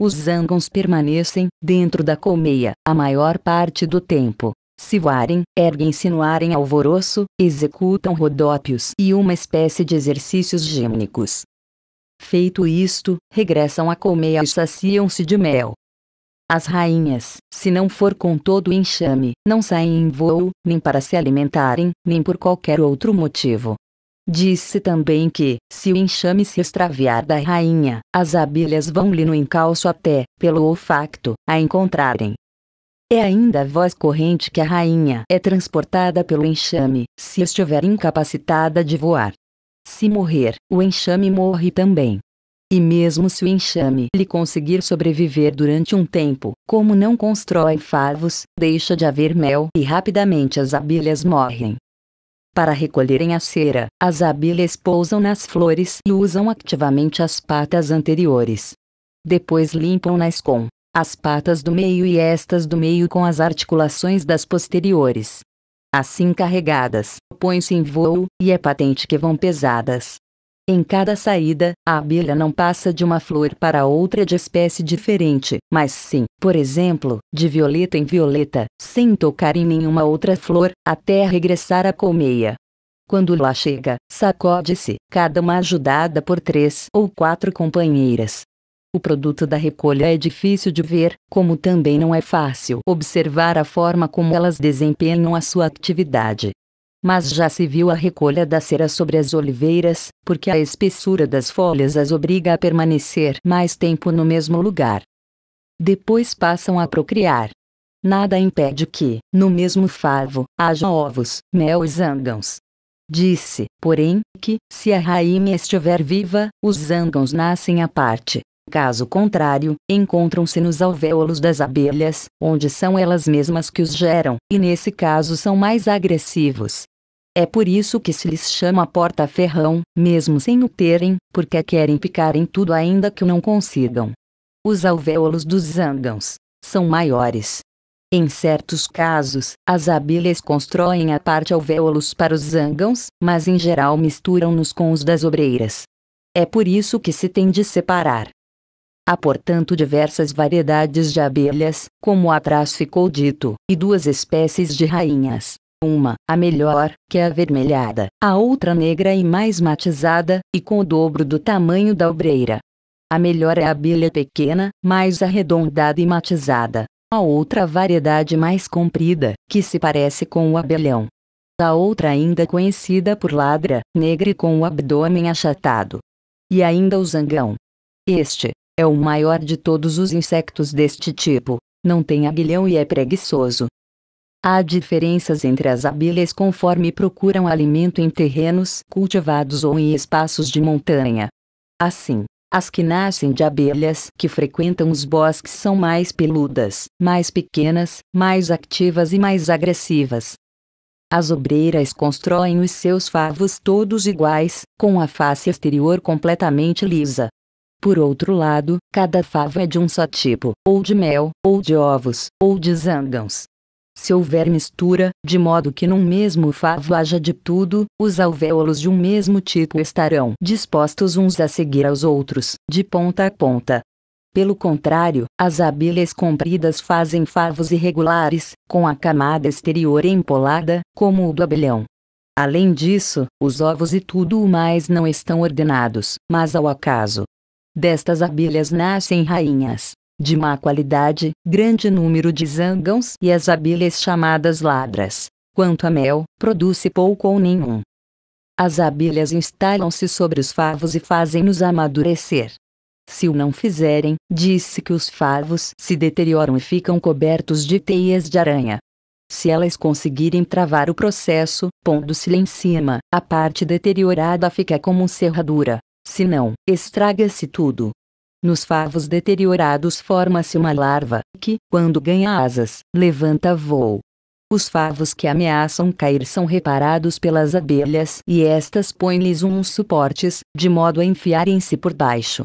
Os zangons permanecem, dentro da colmeia, a maior parte do tempo. Se voarem, erguem-se no ar em alvoroço, executam rodópios e uma espécie de exercícios gêmnicos, Feito isto, regressam à colmeia e saciam-se de mel. As rainhas, se não for com todo o enxame, não saem em voo, nem para se alimentarem, nem por qualquer outro motivo. Disse também que, se o enxame se extraviar da rainha, as abelhas vão-lhe no encalço até, pelo olfacto, a encontrarem. É ainda a voz corrente que a rainha é transportada pelo enxame, se estiver incapacitada de voar. Se morrer, o enxame morre também. E mesmo se o enxame lhe conseguir sobreviver durante um tempo, como não constrói favos, deixa de haver mel e rapidamente as abelhas morrem. Para recolherem a cera, as abelhas pousam nas flores e usam ativamente as patas anteriores. Depois limpam-nas com as patas do meio e estas do meio com as articulações das posteriores. Assim carregadas, põem-se em voo, e é patente que vão pesadas. Em cada saída, a abelha não passa de uma flor para outra de espécie diferente, mas sim, por exemplo, de violeta em violeta, sem tocar em nenhuma outra flor, até regressar à colmeia. Quando lá chega, sacode-se, cada uma ajudada por três ou quatro companheiras, o produto da recolha é difícil de ver, como também não é fácil observar a forma como elas desempenham a sua atividade. Mas já se viu a recolha da cera sobre as oliveiras, porque a espessura das folhas as obriga a permanecer mais tempo no mesmo lugar. Depois passam a procriar. Nada impede que, no mesmo favo, haja ovos, mel e zângãos. Disse, porém, que, se a rainha estiver viva, os zangãos nascem à parte, Caso contrário, encontram-se nos alvéolos das abelhas, onde são elas mesmas que os geram, e nesse caso são mais agressivos. É por isso que se lhes chama porta-ferrão, mesmo sem o terem, porque querem picar em tudo ainda que não consigam. Os alvéolos dos zângãos são maiores. Em certos casos, as abelhas constroem a parte alvéolos para os zângãos, mas em geral misturam-nos com os das obreiras. É por isso que se tem de separar Há portanto diversas variedades de abelhas, como atrás ficou dito, e duas espécies de rainhas. Uma, a melhor, que é avermelhada, a outra negra e mais matizada, e com o dobro do tamanho da obreira. A melhor é a abelha pequena, mais arredondada e matizada. A outra variedade mais comprida, que se parece com o abelhão. A outra ainda conhecida por ladra, negra e com o abdômen achatado. E ainda o zangão. Este, é o maior de todos os insectos deste tipo, não tem aguilhão e é preguiçoso. Há diferenças entre as abelhas conforme procuram alimento em terrenos cultivados ou em espaços de montanha. Assim, as que nascem de abelhas que frequentam os bosques são mais peludas, mais pequenas, mais ativas e mais agressivas. As obreiras constroem os seus favos todos iguais, com a face exterior completamente lisa, por outro lado, cada fava é de um só tipo, ou de mel, ou de ovos, ou de zangãos. Se houver mistura, de modo que num mesmo favo haja de tudo, os alvéolos de um mesmo tipo estarão dispostos uns a seguir aos outros, de ponta a ponta. Pelo contrário, as abelhas compridas fazem favos irregulares, com a camada exterior empolada, como o do abelhão. Além disso, os ovos e tudo o mais não estão ordenados, mas ao acaso, Destas abelhas nascem rainhas, de má qualidade, grande número de zangãos e as abelhas chamadas ladras. Quanto a mel, produz-se pouco ou nenhum. As abelhas instalam-se sobre os favos e fazem-nos amadurecer. Se o não fizerem, diz-se que os favos se deterioram e ficam cobertos de teias de aranha. Se elas conseguirem travar o processo, pondo se lá em cima, a parte deteriorada fica como serradura senão, estraga-se tudo. Nos favos deteriorados forma-se uma larva, que, quando ganha asas, levanta voo. Os favos que ameaçam cair são reparados pelas abelhas e estas põem-lhes uns suportes, de modo a enfiarem-se por baixo.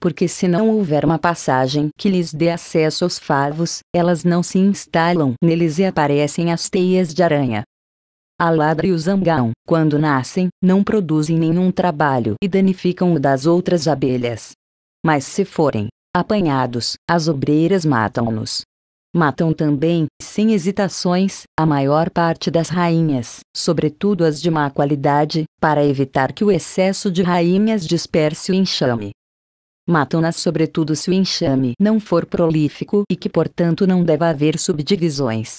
Porque se não houver uma passagem que lhes dê acesso aos favos, elas não se instalam neles e aparecem as teias de aranha. A ladra e o zangão, quando nascem, não produzem nenhum trabalho e danificam o das outras abelhas. Mas se forem apanhados, as obreiras matam-nos. Matam também, sem hesitações, a maior parte das rainhas, sobretudo as de má qualidade, para evitar que o excesso de rainhas disperse o enxame. Matam-nas sobretudo se o enxame não for prolífico e que portanto não deva haver subdivisões.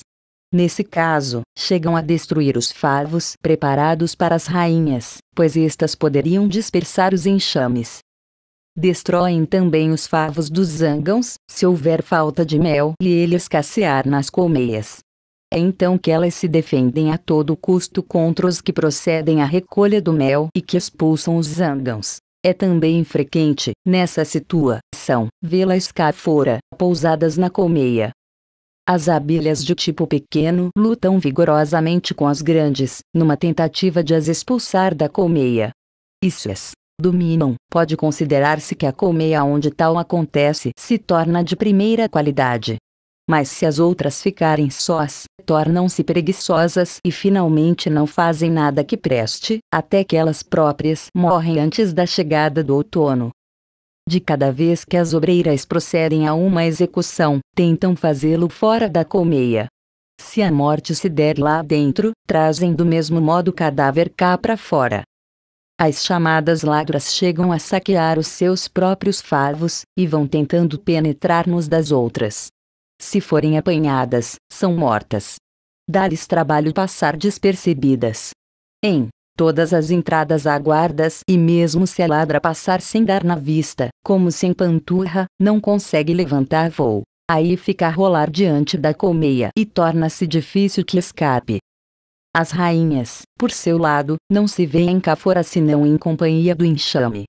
Nesse caso, chegam a destruir os favos preparados para as rainhas, pois estas poderiam dispersar os enxames. Destroem também os favos dos zangãos, se houver falta de mel e ele escassear nas colmeias. É então que elas se defendem a todo custo contra os que procedem à recolha do mel e que expulsam os zangãos. É também frequente nessa situação, vê-las cá fora, pousadas na colmeia, as abelhas de tipo pequeno lutam vigorosamente com as grandes, numa tentativa de as expulsar da colmeia. Isso as dominam. Pode considerar-se que a colmeia onde tal acontece se torna de primeira qualidade. Mas se as outras ficarem sós, tornam-se preguiçosas e finalmente não fazem nada que preste, até que elas próprias morrem antes da chegada do outono de cada vez que as obreiras procedem a uma execução, tentam fazê-lo fora da colmeia. Se a morte se der lá dentro, trazem do mesmo modo o cadáver cá para fora. As chamadas lagras chegam a saquear os seus próprios favos, e vão tentando penetrar nos das outras. Se forem apanhadas, são mortas. Dá-lhes trabalho passar despercebidas. Em Todas as entradas aguardas e mesmo se a ladra passar sem dar na vista, como sem panturra, não consegue levantar voo. Aí fica a rolar diante da colmeia e torna-se difícil que escape. As rainhas, por seu lado, não se veem cá fora senão em companhia do enxame.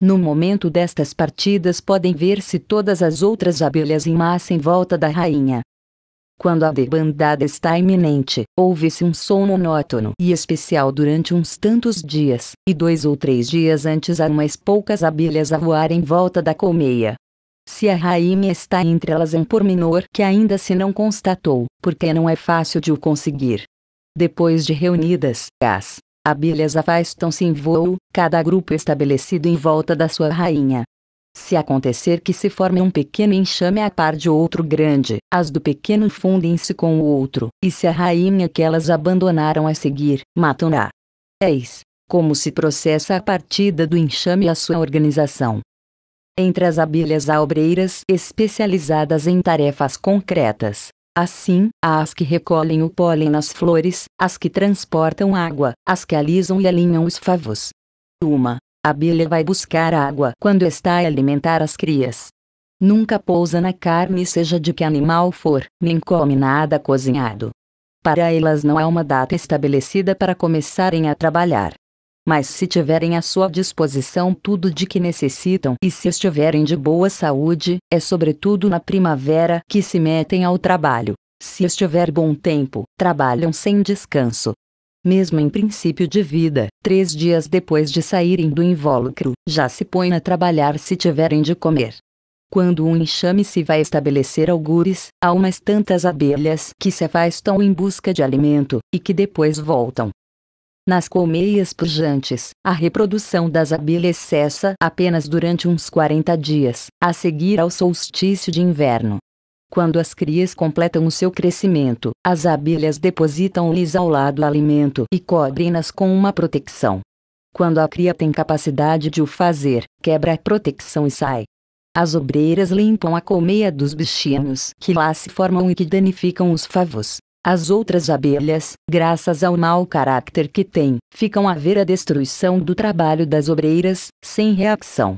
No momento destas partidas podem ver-se todas as outras abelhas em massa em volta da rainha, quando a debandada está iminente, ouve-se um som monótono e especial durante uns tantos dias, e dois ou três dias antes há umas poucas abelhas a voar em volta da colmeia. Se a rainha está entre elas é um pormenor que ainda se não constatou, porque não é fácil de o conseguir. Depois de reunidas, as abelhas afastam-se em voo, cada grupo estabelecido em volta da sua rainha, se acontecer que se forme um pequeno enxame a par de outro grande, as do pequeno fundem-se com o outro, e se a rainha que elas abandonaram a seguir, matam-na. Eis é como se processa a partida do enxame e a sua organização. Entre as abelhas há obreiras especializadas em tarefas concretas. Assim, há as que recolhem o pólen nas flores, as que transportam água, as que alisam e alinham os favos. Uma a abelha vai buscar água quando está a alimentar as crias. Nunca pousa na carne, seja de que animal for, nem come nada cozinhado. Para elas não há uma data estabelecida para começarem a trabalhar. Mas se tiverem à sua disposição tudo de que necessitam e se estiverem de boa saúde, é sobretudo na primavera que se metem ao trabalho. Se estiver bom tempo, trabalham sem descanso, mesmo em princípio de vida, três dias depois de saírem do invólucro, já se põem a trabalhar se tiverem de comer. Quando um enxame se vai estabelecer algures, há umas tantas abelhas que se afastam em busca de alimento, e que depois voltam. Nas colmeias pujantes, a reprodução das abelhas cessa apenas durante uns 40 dias, a seguir ao solstício de inverno. Quando as crias completam o seu crescimento, as abelhas depositam-lhes ao lado alimento e cobrem-nas com uma proteção. Quando a cria tem capacidade de o fazer, quebra a proteção e sai. As obreiras limpam a colmeia dos bichinhos que lá se formam e que danificam os favos. As outras abelhas, graças ao mau caráter que têm, ficam a ver a destruição do trabalho das obreiras, sem reação.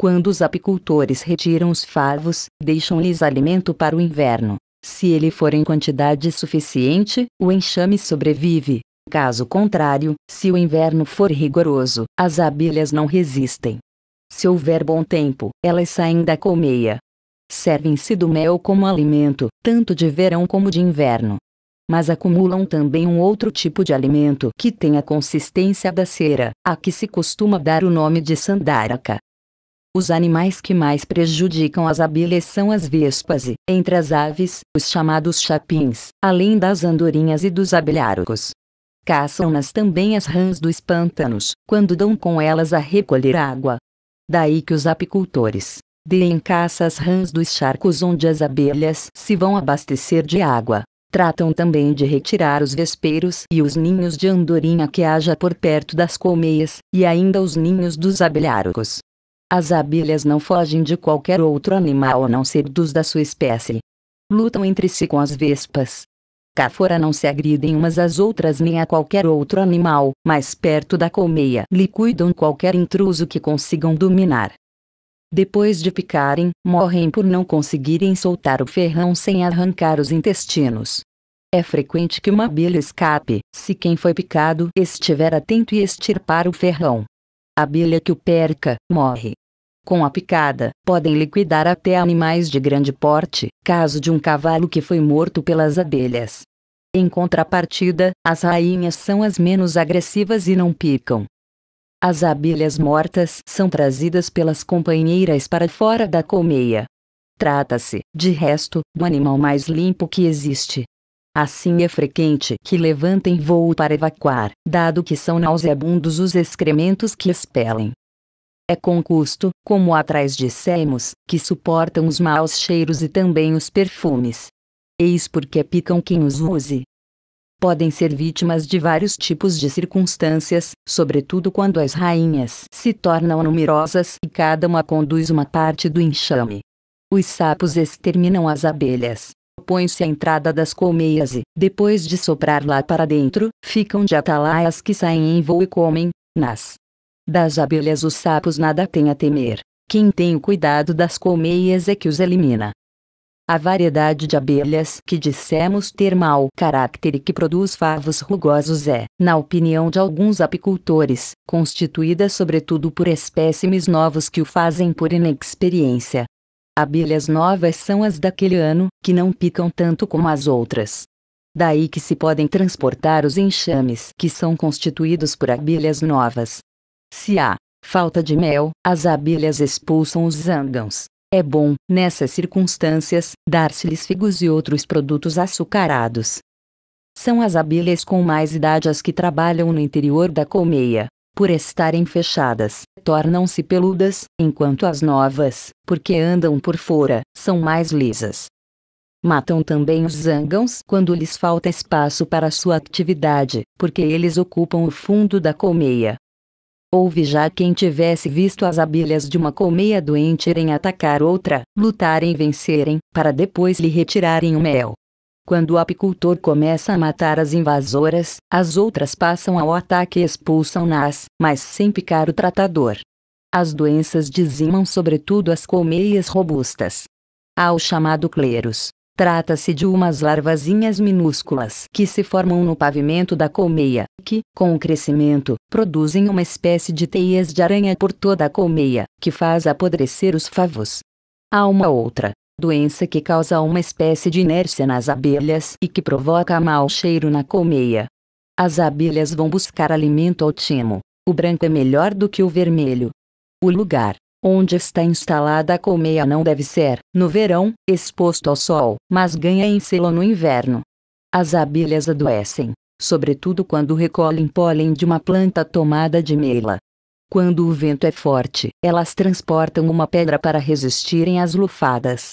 Quando os apicultores retiram os favos, deixam-lhes alimento para o inverno. Se ele for em quantidade suficiente, o enxame sobrevive. Caso contrário, se o inverno for rigoroso, as abelhas não resistem. Se houver bom tempo, elas saem da colmeia. Servem-se do mel como alimento, tanto de verão como de inverno. Mas acumulam também um outro tipo de alimento que tem a consistência da cera, a que se costuma dar o nome de sandaraca. Os animais que mais prejudicam as abelhas são as vespas e, entre as aves, os chamados chapins, além das andorinhas e dos abelharcos. Caçam-nas também as rãs dos pântanos, quando dão com elas a recolher água. Daí que os apicultores deem caça às rãs dos charcos onde as abelhas se vão abastecer de água. Tratam também de retirar os vespeiros e os ninhos de andorinha que haja por perto das colmeias, e ainda os ninhos dos abelharcos. As abelhas não fogem de qualquer outro animal a não ser dos da sua espécie. Lutam entre si com as vespas. Cá fora não se agridem umas às outras nem a qualquer outro animal, mas perto da colmeia liquidam qualquer intruso que consigam dominar. Depois de picarem, morrem por não conseguirem soltar o ferrão sem arrancar os intestinos. É frequente que uma abelha escape, se quem foi picado estiver atento e extirpar o ferrão. A abelha que o perca, morre com a picada, podem liquidar até animais de grande porte, caso de um cavalo que foi morto pelas abelhas. Em contrapartida, as rainhas são as menos agressivas e não picam. As abelhas mortas são trazidas pelas companheiras para fora da colmeia. Trata-se, de resto, do animal mais limpo que existe. Assim é frequente que levantem voo para evacuar, dado que são nauseabundos os excrementos que expelem é com custo, como atrás dissemos, que suportam os maus cheiros e também os perfumes. Eis porque picam quem os use. Podem ser vítimas de vários tipos de circunstâncias, sobretudo quando as rainhas se tornam numerosas e cada uma conduz uma parte do enxame. Os sapos exterminam as abelhas, põe-se à entrada das colmeias e, depois de soprar lá para dentro, ficam de atalaias que saem em voo e comem, nas das abelhas os sapos nada têm a temer. Quem tem o cuidado das colmeias é que os elimina. A variedade de abelhas que dissemos ter mau caráter e que produz favos rugosos é, na opinião de alguns apicultores, constituída sobretudo por espécimes novos que o fazem por inexperiência. Abelhas novas são as daquele ano, que não picam tanto como as outras. Daí que se podem transportar os enxames que são constituídos por abelhas novas, se há falta de mel, as abelhas expulsam os zangãos. É bom, nessas circunstâncias, dar-se-lhes figos e outros produtos açucarados. São as abelhas com mais idade as que trabalham no interior da colmeia. Por estarem fechadas, tornam-se peludas, enquanto as novas, porque andam por fora, são mais lisas. Matam também os zangãos quando lhes falta espaço para sua atividade, porque eles ocupam o fundo da colmeia, Houve já quem tivesse visto as abelhas de uma colmeia doente irem atacar outra, lutarem e vencerem, para depois lhe retirarem o mel. Quando o apicultor começa a matar as invasoras, as outras passam ao ataque e expulsam-nas, mas sem picar o tratador. As doenças dizimam sobretudo as colmeias robustas. Há o chamado cleros, Trata-se de umas larvazinhas minúsculas que se formam no pavimento da colmeia, que, com o crescimento, produzem uma espécie de teias de aranha por toda a colmeia, que faz apodrecer os favos. Há uma outra, doença que causa uma espécie de inércia nas abelhas e que provoca mau cheiro na colmeia. As abelhas vão buscar alimento ao timo. O branco é melhor do que o vermelho. O lugar Onde está instalada a colmeia não deve ser, no verão, exposto ao sol, mas ganha em selo no inverno. As abelhas adoecem, sobretudo quando recolhem pólen de uma planta tomada de mela. Quando o vento é forte, elas transportam uma pedra para resistirem às lufadas.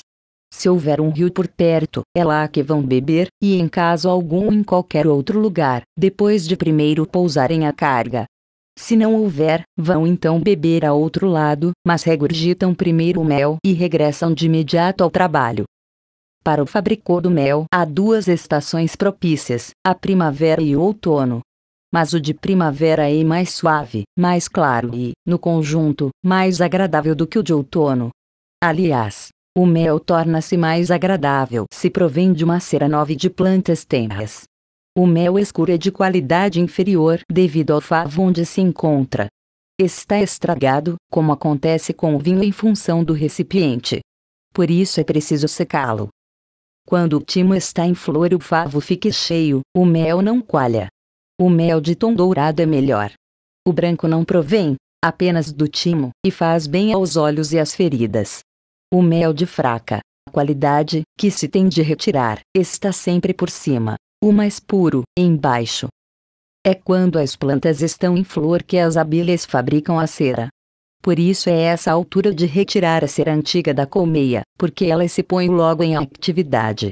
Se houver um rio por perto, é lá que vão beber, e em caso algum em qualquer outro lugar, depois de primeiro pousarem a carga, se não houver, vão então beber a outro lado, mas regurgitam primeiro o mel e regressam de imediato ao trabalho. Para o fabricor do mel, há duas estações propícias, a primavera e o outono. Mas o de primavera é mais suave, mais claro e, no conjunto, mais agradável do que o de outono. Aliás, o mel torna-se mais agradável se provém de uma cera nova de plantas tenras, o mel escuro é de qualidade inferior devido ao favo onde se encontra. Está estragado, como acontece com o vinho em função do recipiente. Por isso é preciso secá-lo. Quando o timo está em flor e o favo fica cheio, o mel não coalha. O mel de tom dourado é melhor. O branco não provém, apenas do timo, e faz bem aos olhos e às feridas. O mel de fraca qualidade, que se tem de retirar, está sempre por cima. O mais puro, embaixo. É quando as plantas estão em flor que as abelhas fabricam a cera. Por isso é essa altura de retirar a cera antiga da colmeia, porque elas se põem logo em atividade.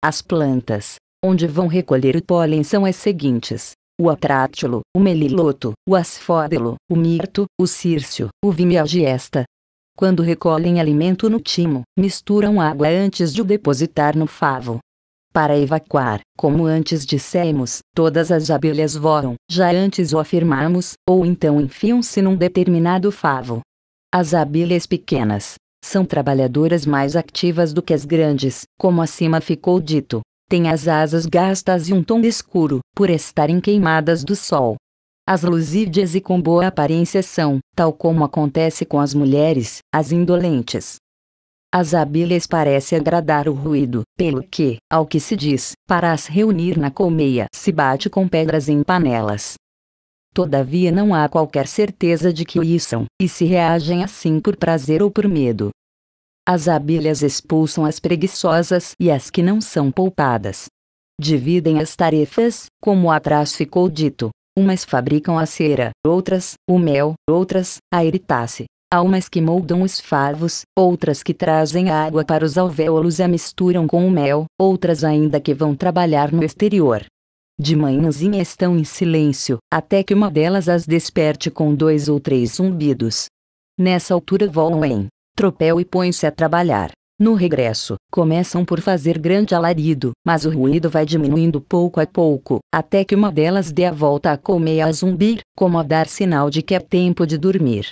As plantas, onde vão recolher o pólen são as seguintes: o atrátilo, o meliloto, o asfódelo, o mirto, o círcio, o vime e a Quando recolhem alimento no timo, misturam água antes de o depositar no favo para evacuar, como antes dissemos, todas as abelhas voam, já antes o afirmamos, ou então enfiam-se num determinado favo. As abelhas pequenas são trabalhadoras mais ativas do que as grandes, como acima ficou dito. Têm as asas gastas e um tom escuro, por estarem queimadas do sol. As luzídeas e com boa aparência são, tal como acontece com as mulheres, as indolentes, as abelhas parece agradar o ruído, pelo que, ao que se diz, para as reunir na colmeia se bate com pedras em panelas. Todavia não há qualquer certeza de que o içam, e se reagem assim por prazer ou por medo. As abelhas expulsam as preguiçosas e as que não são poupadas. Dividem as tarefas, como atrás ficou dito. Umas fabricam a cera, outras, o mel, outras, a eritácea, Há umas que moldam os favos, outras que trazem água para os alvéolos e a misturam com o mel, outras ainda que vão trabalhar no exterior. De manhãzinha estão em silêncio, até que uma delas as desperte com dois ou três zumbidos. Nessa altura voam em tropel e põem-se a trabalhar. No regresso, começam por fazer grande alarido, mas o ruído vai diminuindo pouco a pouco, até que uma delas dê a volta a colmeia a zumbir, como a dar sinal de que é tempo de dormir.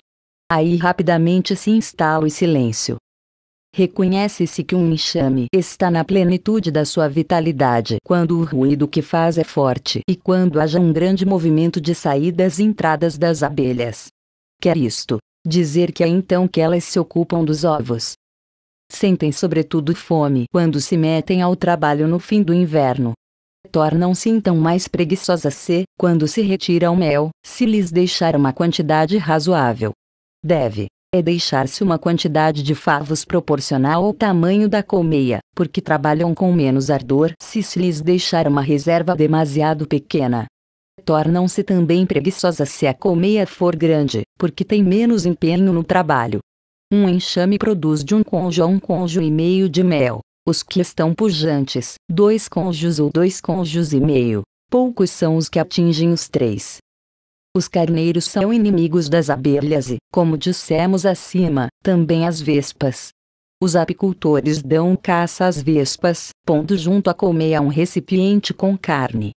Aí rapidamente se instala o silêncio. Reconhece-se que um enxame está na plenitude da sua vitalidade quando o ruído que faz é forte e quando haja um grande movimento de saídas e entradas das abelhas. Quer isto dizer que é então que elas se ocupam dos ovos. Sentem sobretudo fome quando se metem ao trabalho no fim do inverno. Tornam-se então mais preguiçosas se, quando se retira o mel, se lhes deixar uma quantidade razoável deve, é deixar-se uma quantidade de favos proporcional ao tamanho da colmeia, porque trabalham com menos ardor se se lhes deixar uma reserva demasiado pequena. Tornam-se também preguiçosas se a colmeia for grande, porque tem menos empenho no trabalho. Um enxame produz de um cônjuge a um cônjuge e meio de mel. Os que estão pujantes, dois cônjuges ou dois cônjuges e meio. Poucos são os que atingem os três. Os carneiros são inimigos das abelhas e, como dissemos acima, também as vespas. Os apicultores dão caça às vespas, pondo junto à colmeia um recipiente com carne.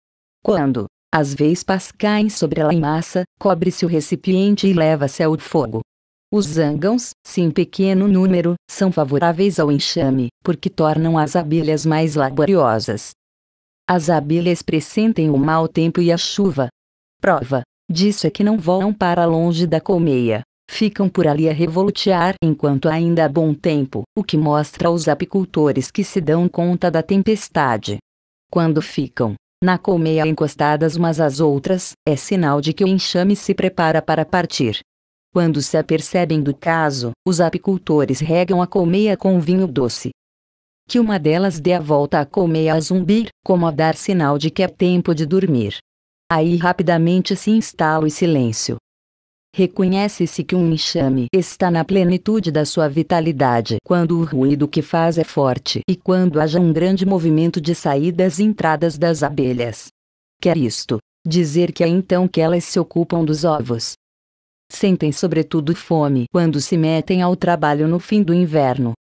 Quando as vespas caem sobre a massa, cobre-se o recipiente e leva-se ao fogo. Os zangãos, se em pequeno número, são favoráveis ao enxame, porque tornam as abelhas mais laboriosas. As abelhas pressentem o mau tempo e a chuva. Prova: Disse é que não voam para longe da colmeia. Ficam por ali a revolotear enquanto ainda há bom tempo, o que mostra aos apicultores que se dão conta da tempestade. Quando ficam na colmeia encostadas umas às outras, é sinal de que o enxame se prepara para partir. Quando se apercebem do caso, os apicultores regam a colmeia com vinho doce. Que uma delas dê a volta à colmeia a zumbir, como a dar sinal de que é tempo de dormir. Aí rapidamente se instala o silêncio. Reconhece-se que um enxame está na plenitude da sua vitalidade quando o ruído que faz é forte e quando haja um grande movimento de saídas e entradas das abelhas. Quer isto dizer que é então que elas se ocupam dos ovos. Sentem sobretudo fome quando se metem ao trabalho no fim do inverno.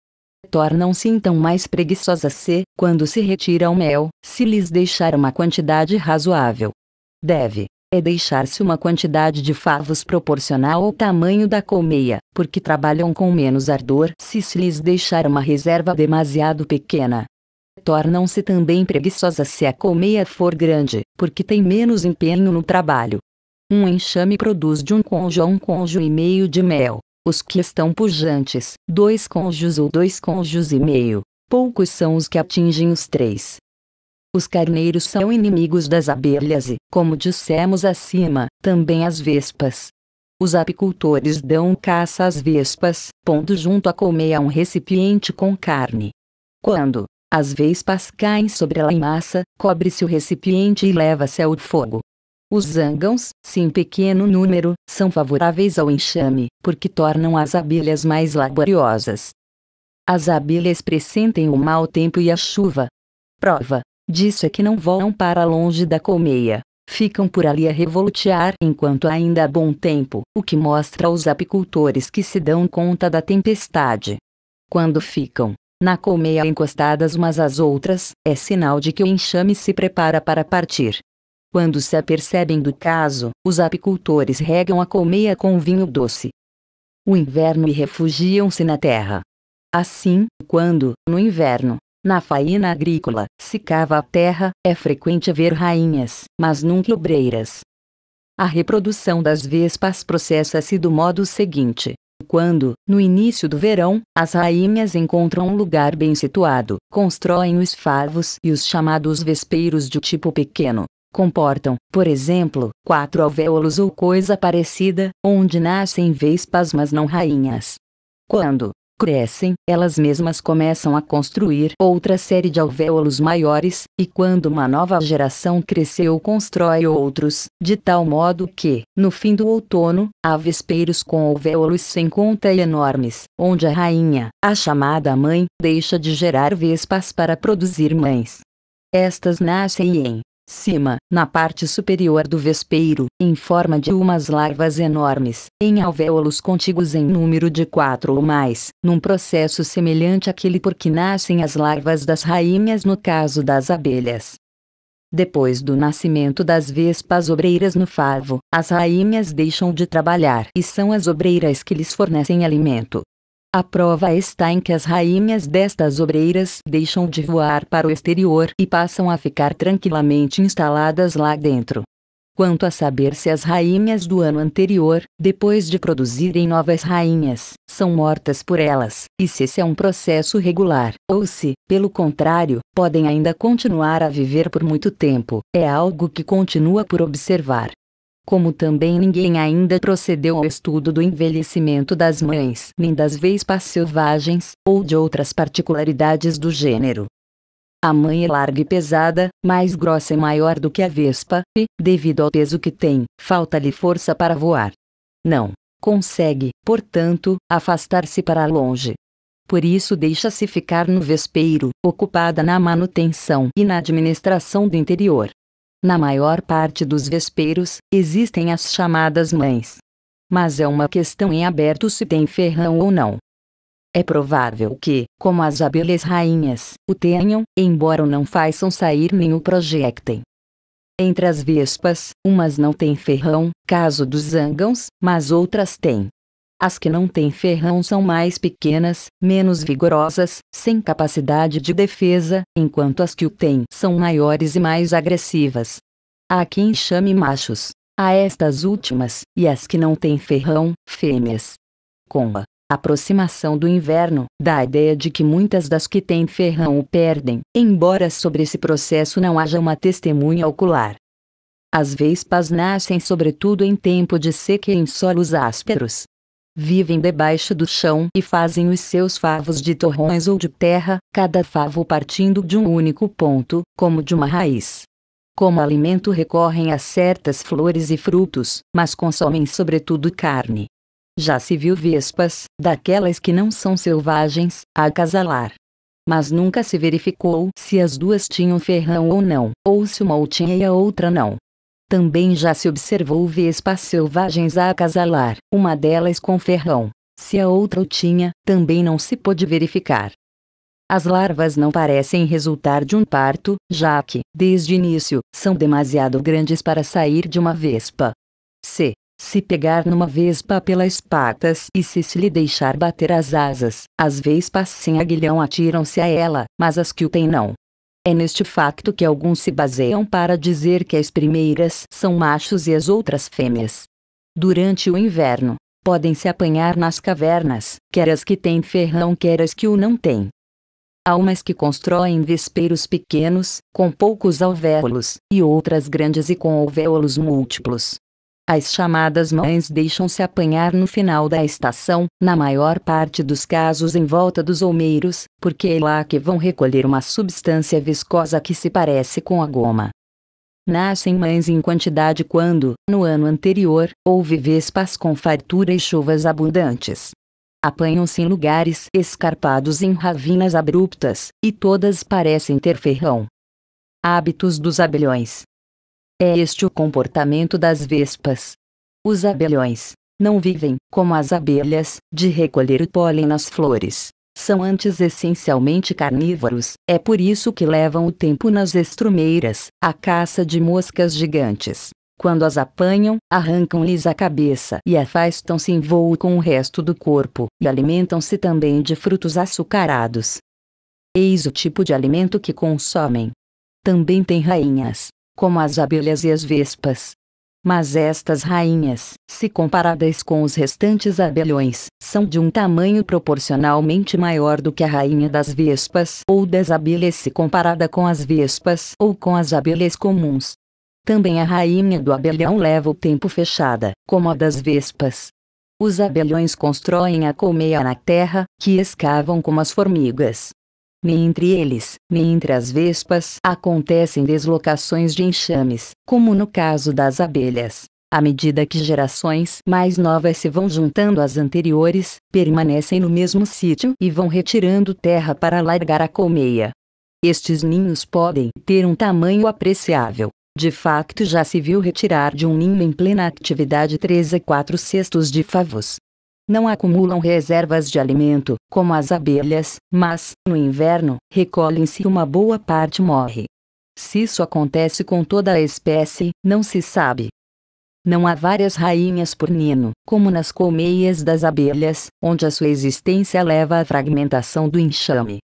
Tornam-se então mais preguiçosas se, quando se retira o mel, se lhes deixar uma quantidade razoável deve, é deixar-se uma quantidade de favos proporcional ao tamanho da colmeia, porque trabalham com menos ardor se se lhes deixar uma reserva demasiado pequena. Tornam-se também preguiçosas se a colmeia for grande, porque tem menos empenho no trabalho. Um enxame produz de um cônjuge a um cônjuge e meio de mel. Os que estão pujantes, dois cônjuges ou dois cônjuges e meio. Poucos são os que atingem os três. Os carneiros são inimigos das abelhas e, como dissemos acima, também as vespas. Os apicultores dão caça às vespas, pondo junto à colmeia um recipiente com carne. Quando as vespas caem sobre a massa, cobre-se o recipiente e leva-se ao fogo. Os zangãos, se em pequeno número, são favoráveis ao enxame, porque tornam as abelhas mais laboriosas. As abelhas pressentem o mau tempo e a chuva. Prova é que não voam para longe da colmeia. Ficam por ali a revolotear enquanto ainda há bom tempo, o que mostra aos apicultores que se dão conta da tempestade. Quando ficam na colmeia encostadas umas às outras, é sinal de que o enxame se prepara para partir. Quando se apercebem do caso, os apicultores regam a colmeia com vinho doce. O inverno e refugiam-se na terra. Assim, quando, no inverno, na faína agrícola, se cava a terra, é frequente ver rainhas, mas nunca obreiras. A reprodução das vespas processa-se do modo seguinte. Quando, no início do verão, as rainhas encontram um lugar bem situado, constroem os favos e os chamados vespeiros de tipo pequeno. Comportam, por exemplo, quatro alvéolos ou coisa parecida, onde nascem vespas mas não rainhas. Quando, crescem, elas mesmas começam a construir outra série de alvéolos maiores, e quando uma nova geração cresceu constrói outros, de tal modo que, no fim do outono, há vespeiros com alvéolos sem conta e enormes, onde a rainha, a chamada mãe, deixa de gerar vespas para produzir mães. Estas nascem em Cima, na parte superior do vespeiro, em forma de umas larvas enormes, em alvéolos contíguos em número de quatro ou mais, num processo semelhante àquele por que nascem as larvas das rainhas no caso das abelhas. Depois do nascimento das vespas obreiras no favo, as rainhas deixam de trabalhar e são as obreiras que lhes fornecem alimento. A prova está em que as rainhas destas obreiras deixam de voar para o exterior e passam a ficar tranquilamente instaladas lá dentro. Quanto a saber se as rainhas do ano anterior, depois de produzirem novas rainhas, são mortas por elas, e se esse é um processo regular, ou se, pelo contrário, podem ainda continuar a viver por muito tempo, é algo que continua por observar como também ninguém ainda procedeu ao estudo do envelhecimento das mães, nem das vespas selvagens, ou de outras particularidades do gênero. A mãe é larga e pesada, mais grossa e maior do que a vespa, e, devido ao peso que tem, falta-lhe força para voar. Não consegue, portanto, afastar-se para longe. Por isso deixa-se ficar no vespeiro, ocupada na manutenção e na administração do interior. Na maior parte dos vespeiros, existem as chamadas mães. Mas é uma questão em aberto se tem ferrão ou não. É provável que, como as abelhas rainhas, o tenham, embora o não façam sair nem o projectem. Entre as vespas, umas não têm ferrão, caso dos zangãos, mas outras têm. As que não têm ferrão são mais pequenas, menos vigorosas, sem capacidade de defesa, enquanto as que o têm são maiores e mais agressivas. Há quem chame machos, a estas últimas, e as que não têm ferrão, fêmeas. Com a aproximação do inverno, dá a ideia de que muitas das que têm ferrão o perdem, embora sobre esse processo não haja uma testemunha ocular. As vespas nascem sobretudo em tempo de seca e em solos ásperos, vivem debaixo do chão e fazem os seus favos de torrões ou de terra, cada favo partindo de um único ponto, como de uma raiz. Como alimento recorrem a certas flores e frutos, mas consomem sobretudo carne. Já se viu vespas, daquelas que não são selvagens, a acasalar. Mas nunca se verificou se as duas tinham ferrão ou não, ou se uma o tinha e a outra não. Também já se observou vespas selvagens a acasalar, uma delas com ferrão. Se a outra o tinha, também não se pôde verificar. As larvas não parecem resultar de um parto, já que, desde início, são demasiado grandes para sair de uma vespa. C. Se pegar numa vespa pelas patas e se se lhe deixar bater as asas, as vespas sem aguilhão atiram-se a ela, mas as que o têm não. É neste facto que alguns se baseiam para dizer que as primeiras são machos e as outras fêmeas. Durante o inverno, podem se apanhar nas cavernas, quer as que têm ferrão, quer as que o não têm. Almas que constroem vespeiros pequenos, com poucos alvéolos, e outras grandes e com alvéolos múltiplos. As chamadas mães deixam-se apanhar no final da estação, na maior parte dos casos em volta dos olmeiros, porque é lá que vão recolher uma substância viscosa que se parece com a goma. Nascem mães em quantidade quando, no ano anterior, houve vespas com fartura e chuvas abundantes. Apanham-se em lugares escarpados em ravinas abruptas, e todas parecem ter ferrão. Hábitos dos abelhões é este o comportamento das vespas. Os abelhões não vivem, como as abelhas, de recolher o pólen nas flores. São antes essencialmente carnívoros, é por isso que levam o tempo nas estrumeiras, a caça de moscas gigantes. Quando as apanham, arrancam-lhes a cabeça e afastam-se em voo com o resto do corpo, e alimentam-se também de frutos açucarados. Eis o tipo de alimento que consomem. Também tem rainhas como as abelhas e as vespas. Mas estas rainhas, se comparadas com os restantes abelhões, são de um tamanho proporcionalmente maior do que a rainha das vespas ou das abelhas se comparada com as vespas ou com as abelhas comuns. Também a rainha do abelhão leva o tempo fechada, como a das vespas. Os abelhões constroem a colmeia na terra, que escavam como as formigas, nem entre eles, nem entre as vespas acontecem deslocações de enxames, como no caso das abelhas. À medida que gerações mais novas se vão juntando às anteriores, permanecem no mesmo sítio e vão retirando terra para largar a colmeia. Estes ninhos podem ter um tamanho apreciável. De facto, já se viu retirar de um ninho em plena atividade três a quatro cestos de favos, não acumulam reservas de alimento, como as abelhas, mas, no inverno, recolhem-se e uma boa parte morre. Se isso acontece com toda a espécie, não se sabe. Não há várias rainhas por nino, como nas colmeias das abelhas, onde a sua existência leva à fragmentação do enxame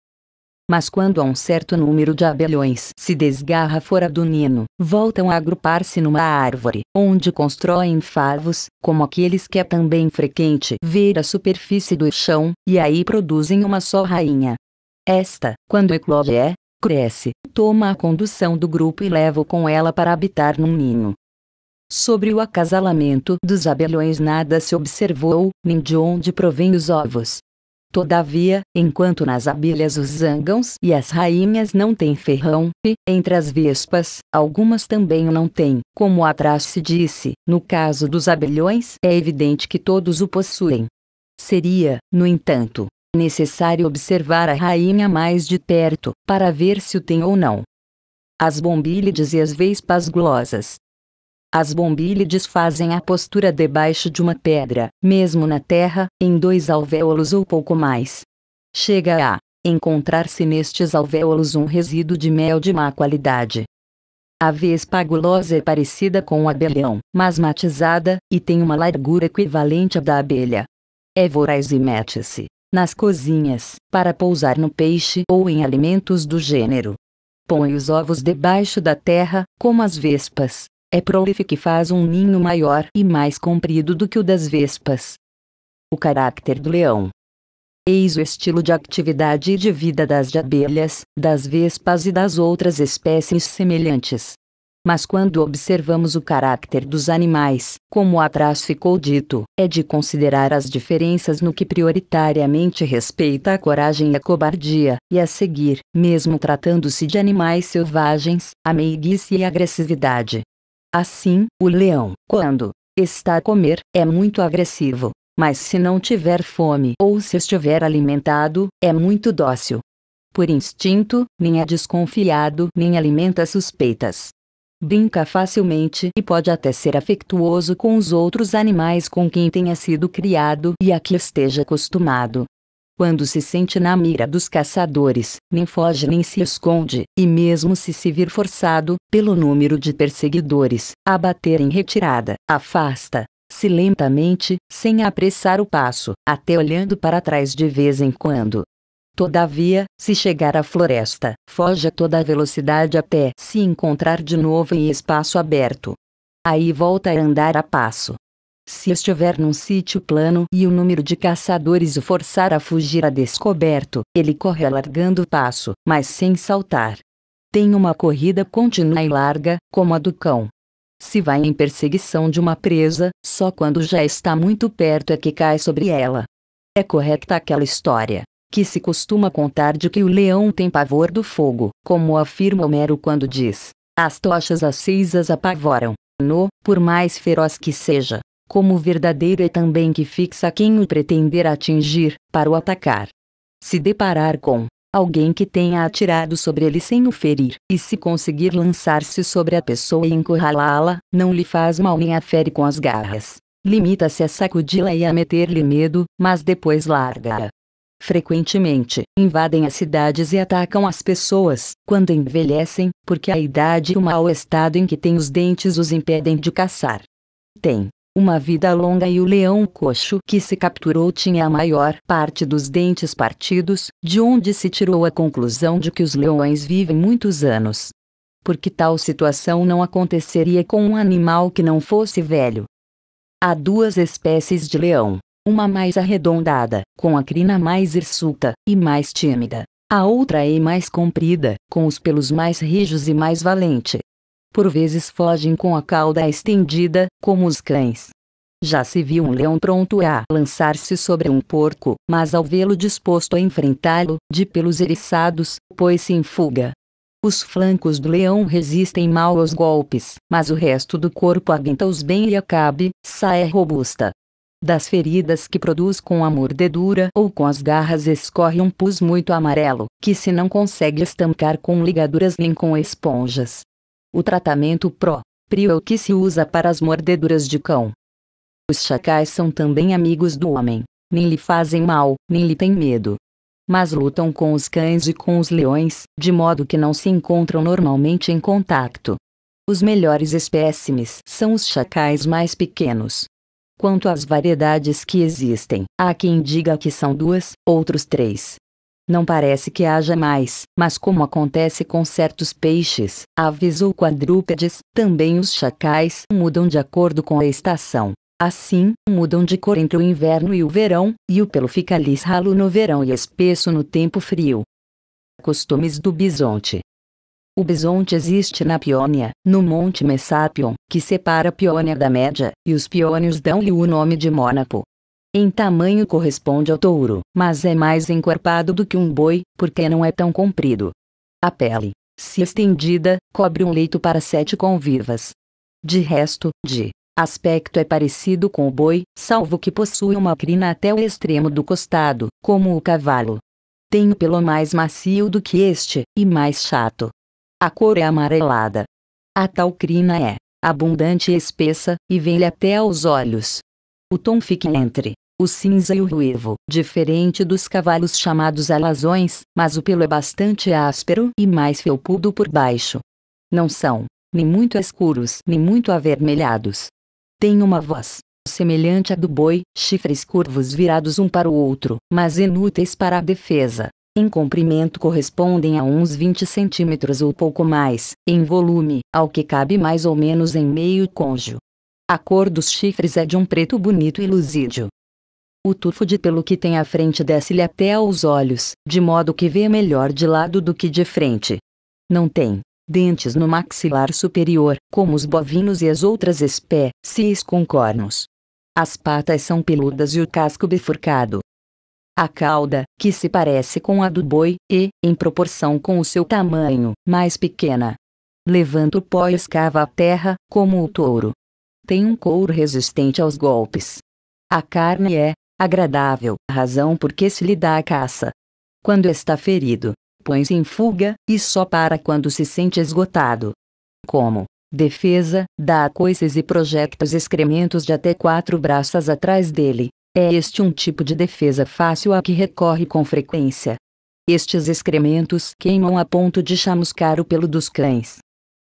mas quando um certo número de abelhões se desgarra fora do nino, voltam a agrupar-se numa árvore, onde constroem favos, como aqueles que é também frequente ver a superfície do chão, e aí produzem uma só rainha. Esta, quando eclode é, cresce, toma a condução do grupo e leva-o com ela para habitar num ninho. Sobre o acasalamento dos abelhões nada se observou, nem de onde provém os ovos, Todavia, enquanto nas abelhas os zangãos e as rainhas não têm ferrão, e, entre as vespas, algumas também não têm, como atrás se disse, no caso dos abelhões é evidente que todos o possuem. Seria, no entanto, necessário observar a rainha mais de perto, para ver se o tem ou não. As bombílides e as vespas glosas, as bombílides fazem a postura debaixo de uma pedra, mesmo na terra, em dois alvéolos ou pouco mais. Chega a encontrar-se nestes alvéolos um resíduo de mel de má qualidade. A vespa gulosa é parecida com o abelhão, mas matizada, e tem uma largura equivalente à da abelha. É voraz e mete-se nas cozinhas, para pousar no peixe ou em alimentos do gênero. Põe os ovos debaixo da terra, como as vespas, é prolífico e faz um ninho maior e mais comprido do que o das vespas. O caráter do leão. Eis o estilo de atividade e de vida das de abelhas, das vespas e das outras espécies semelhantes. Mas quando observamos o caráter dos animais, como atrás ficou dito, é de considerar as diferenças no que prioritariamente respeita à coragem e à cobardia, e a seguir, mesmo tratando-se de animais selvagens, a meiguice e a agressividade. Assim, o leão, quando está a comer, é muito agressivo, mas se não tiver fome ou se estiver alimentado, é muito dócil. Por instinto, nem é desconfiado nem alimenta suspeitas. Brinca facilmente e pode até ser afetuoso com os outros animais com quem tenha sido criado e a que esteja acostumado quando se sente na mira dos caçadores, nem foge nem se esconde, e mesmo se se vir forçado, pelo número de perseguidores, a bater em retirada, afasta, se lentamente, sem apressar o passo, até olhando para trás de vez em quando. Todavia, se chegar à floresta, foge a toda a velocidade até se encontrar de novo em espaço aberto. Aí volta a andar a passo, se estiver num sítio plano e o número de caçadores o forçar a fugir a descoberto, ele corre alargando o passo, mas sem saltar. Tem uma corrida contínua e larga, como a do cão. Se vai em perseguição de uma presa, só quando já está muito perto é que cai sobre ela. É correta aquela história que se costuma contar de que o leão tem pavor do fogo, como afirma Homero quando diz: As tochas acesas apavoram. No, por mais feroz que seja, como verdadeiro é também que fixa quem o pretender atingir, para o atacar. Se deparar com alguém que tenha atirado sobre ele sem o ferir, e se conseguir lançar-se sobre a pessoa e encurralá-la, não lhe faz mal nem a fere com as garras. Limita-se a sacudi-la e a meter-lhe medo, mas depois larga-a. Frequentemente, invadem as cidades e atacam as pessoas, quando envelhecem, porque a idade e o mau estado em que têm os dentes os impedem de caçar. Tem uma vida longa e o leão coxo que se capturou tinha a maior parte dos dentes partidos, de onde se tirou a conclusão de que os leões vivem muitos anos. Porque tal situação não aconteceria com um animal que não fosse velho. Há duas espécies de leão, uma mais arredondada, com a crina mais hirsuta e mais tímida. A outra é mais comprida, com os pelos mais rijos e mais valente, por vezes fogem com a cauda estendida, como os cães. Já se viu um leão pronto a lançar-se sobre um porco, mas ao vê-lo disposto a enfrentá-lo, de pelos eriçados, pôs-se em fuga. Os flancos do leão resistem mal aos golpes, mas o resto do corpo aguenta-os bem e acabe, saia robusta. Das feridas que produz com a mordedura ou com as garras escorre um pus muito amarelo, que se não consegue estancar com ligaduras nem com esponjas. O tratamento próprio é o que se usa para as mordeduras de cão. Os chacais são também amigos do homem, nem lhe fazem mal, nem lhe têm medo. Mas lutam com os cães e com os leões, de modo que não se encontram normalmente em contacto. Os melhores espécimes são os chacais mais pequenos. Quanto às variedades que existem, há quem diga que são duas, outros três, não parece que haja mais, mas como acontece com certos peixes, aves ou quadrúpedes, também os chacais mudam de acordo com a estação. Assim, mudam de cor entre o inverno e o verão, e o pelo fica lis ralo no verão e espesso no tempo frio. Costumes do bisonte. O bisonte existe na Piônia, no Monte Messapion, que separa Piônia da Média, e os piônios dão-lhe o nome de Mônaco. Em tamanho corresponde ao touro, mas é mais encorpado do que um boi, porque não é tão comprido. A pele, se estendida, cobre um leito para sete convivas. De resto, de aspecto é parecido com o boi, salvo que possui uma crina até o extremo do costado, como o cavalo. Tem o pelo mais macio do que este, e mais chato. A cor é amarelada. A tal crina é abundante e espessa, e vem-lhe até aos olhos. O tom fica entre o cinza e o ruivo, diferente dos cavalos chamados alazões, mas o pelo é bastante áspero e mais felpudo por baixo. Não são, nem muito escuros, nem muito avermelhados. Tem uma voz, semelhante à do boi, chifres curvos virados um para o outro, mas inúteis para a defesa. Em comprimento correspondem a uns 20 centímetros ou pouco mais, em volume, ao que cabe mais ou menos em meio cônjo. A cor dos chifres é de um preto bonito e luzídio, o tufo de pelo que tem à frente desce-lhe até aos olhos, de modo que vê melhor de lado do que de frente. Não tem dentes no maxilar superior, como os bovinos e as outras espécies com cornos. As patas são peludas e o casco bifurcado. A cauda, que se parece com a do boi, e, em proporção com o seu tamanho, mais pequena. Levanta o pó e escava a terra, como o touro. Tem um couro resistente aos golpes. A carne é, agradável, razão por que se lhe dá a caça. Quando está ferido, põe-se em fuga, e só para quando se sente esgotado. Como, defesa, dá coices e projeta os excrementos de até quatro braças atrás dele. É este um tipo de defesa fácil a que recorre com frequência. Estes excrementos queimam a ponto de chamuscar o pelo dos cães.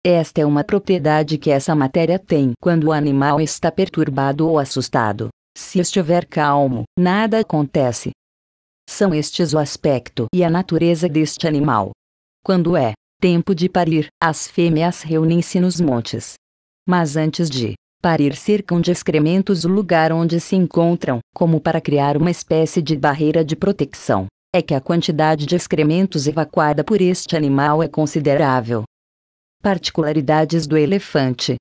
Esta é uma propriedade que essa matéria tem quando o animal está perturbado ou assustado. Se estiver calmo, nada acontece. São estes o aspecto e a natureza deste animal. Quando é tempo de parir, as fêmeas reúnem-se nos montes. Mas antes de parir, cercam de excrementos o lugar onde se encontram, como para criar uma espécie de barreira de proteção. É que a quantidade de excrementos evacuada por este animal é considerável. Particularidades do elefante.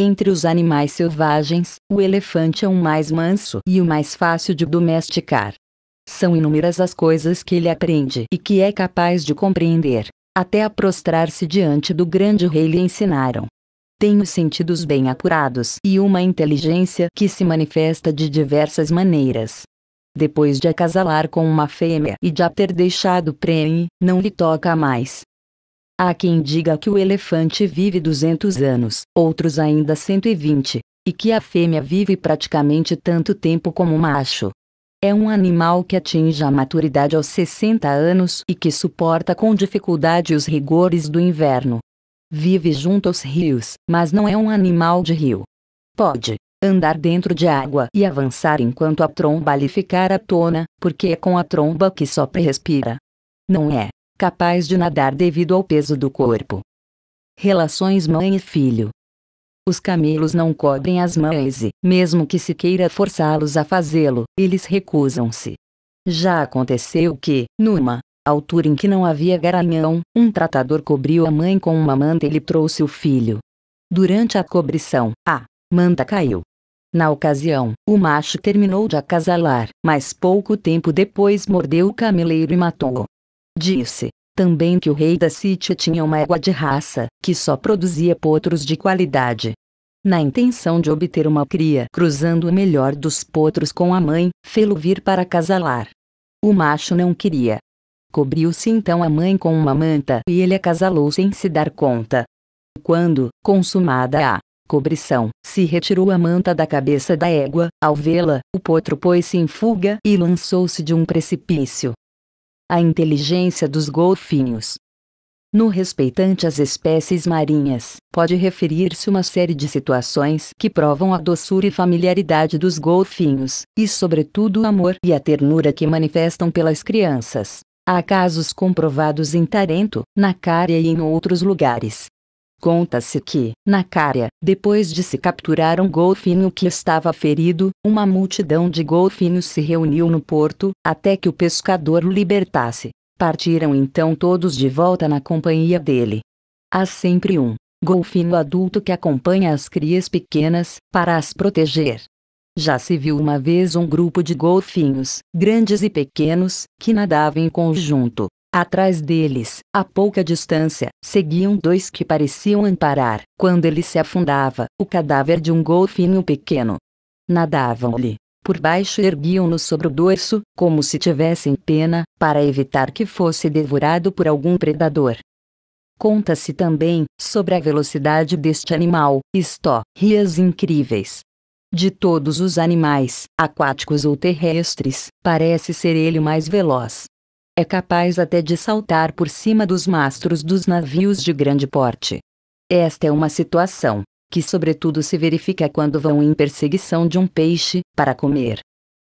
Entre os animais selvagens, o elefante é o mais manso e o mais fácil de domesticar. São inúmeras as coisas que ele aprende e que é capaz de compreender. Até a prostrar-se diante do grande rei lhe ensinaram. Tem os sentidos bem apurados e uma inteligência que se manifesta de diversas maneiras. Depois de acasalar com uma fêmea e de a ter deixado prenhe, não lhe toca mais, Há quem diga que o elefante vive 200 anos, outros ainda 120, e que a fêmea vive praticamente tanto tempo como o macho. É um animal que atinge a maturidade aos 60 anos e que suporta com dificuldade os rigores do inverno. Vive junto aos rios, mas não é um animal de rio. Pode andar dentro de água e avançar enquanto a tromba lhe ficar à tona, porque é com a tromba que sopra e respira. Não é capaz de nadar devido ao peso do corpo. Relações mãe e filho. Os camelos não cobrem as mães e, mesmo que se queira forçá-los a fazê-lo, eles recusam-se. Já aconteceu que, numa altura em que não havia garanhão, um tratador cobriu a mãe com uma manta e lhe trouxe o filho. Durante a cobrição, a manta caiu. Na ocasião, o macho terminou de acasalar, mas pouco tempo depois mordeu o cameleiro e matou-o. Disse também que o rei da Sítia tinha uma égua de raça, que só produzia potros de qualidade. Na intenção de obter uma cria, cruzando o melhor dos potros com a mãe, fê-lo vir para acasalar. O macho não queria. Cobriu-se então a mãe com uma manta e ele acasalou sem se dar conta. Quando, consumada a cobrição, se retirou a manta da cabeça da égua, ao vê-la, o potro pôs-se em fuga e lançou-se de um precipício a inteligência dos golfinhos. No respeitante às espécies marinhas, pode referir-se uma série de situações que provam a doçura e familiaridade dos golfinhos, e sobretudo o amor e a ternura que manifestam pelas crianças. Há casos comprovados em Tarento, na Cária e em outros lugares, Conta-se que, na Cária, depois de se capturar um golfinho que estava ferido, uma multidão de golfinhos se reuniu no porto, até que o pescador o libertasse. Partiram então todos de volta na companhia dele. Há sempre um golfinho adulto que acompanha as crias pequenas, para as proteger. Já se viu uma vez um grupo de golfinhos, grandes e pequenos, que nadavam em conjunto. Atrás deles, a pouca distância, seguiam dois que pareciam amparar, quando ele se afundava, o cadáver de um golfinho pequeno. Nadavam-lhe. Por baixo erguiam-no sobre o dorso, como se tivessem pena, para evitar que fosse devorado por algum predador. Conta-se também, sobre a velocidade deste animal, isto rias incríveis. De todos os animais, aquáticos ou terrestres, parece ser ele o mais veloz é capaz até de saltar por cima dos mastros dos navios de grande porte. Esta é uma situação que sobretudo se verifica quando vão em perseguição de um peixe para comer.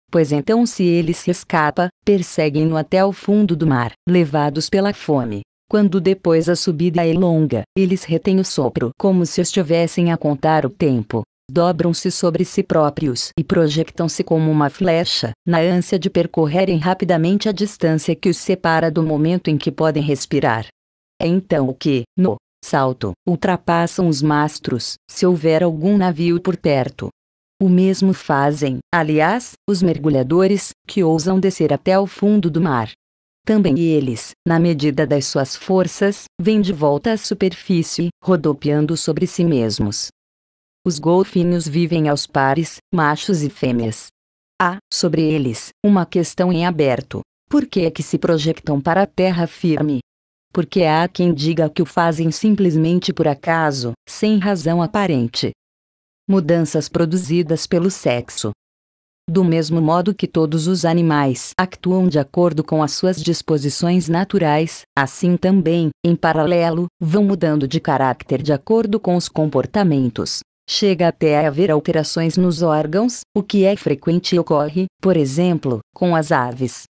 Pois então, se ele se escapa, perseguem-no até o fundo do mar, levados pela fome. Quando depois a subida é longa, eles retêm o sopro como se estivessem a contar o tempo, dobram-se sobre si próprios e projetam-se como uma flecha, na ânsia de percorrerem rapidamente a distância que os separa do momento em que podem respirar. É então o que, no salto, ultrapassam os mastros, se houver algum navio por perto. O mesmo fazem, aliás, os mergulhadores, que ousam descer até o fundo do mar. Também eles, na medida das suas forças, vêm de volta à superfície, rodopiando sobre si mesmos, os golfinhos vivem aos pares, machos e fêmeas. Há, sobre eles, uma questão em aberto. Por que é que se projetam para a terra firme? Porque há quem diga que o fazem simplesmente por acaso, sem razão aparente. Mudanças produzidas pelo sexo. Do mesmo modo que todos os animais actuam de acordo com as suas disposições naturais, assim também, em paralelo, vão mudando de caráter de acordo com os comportamentos, Chega até a haver alterações nos órgãos, o que é frequente e ocorre, por exemplo, com as aves.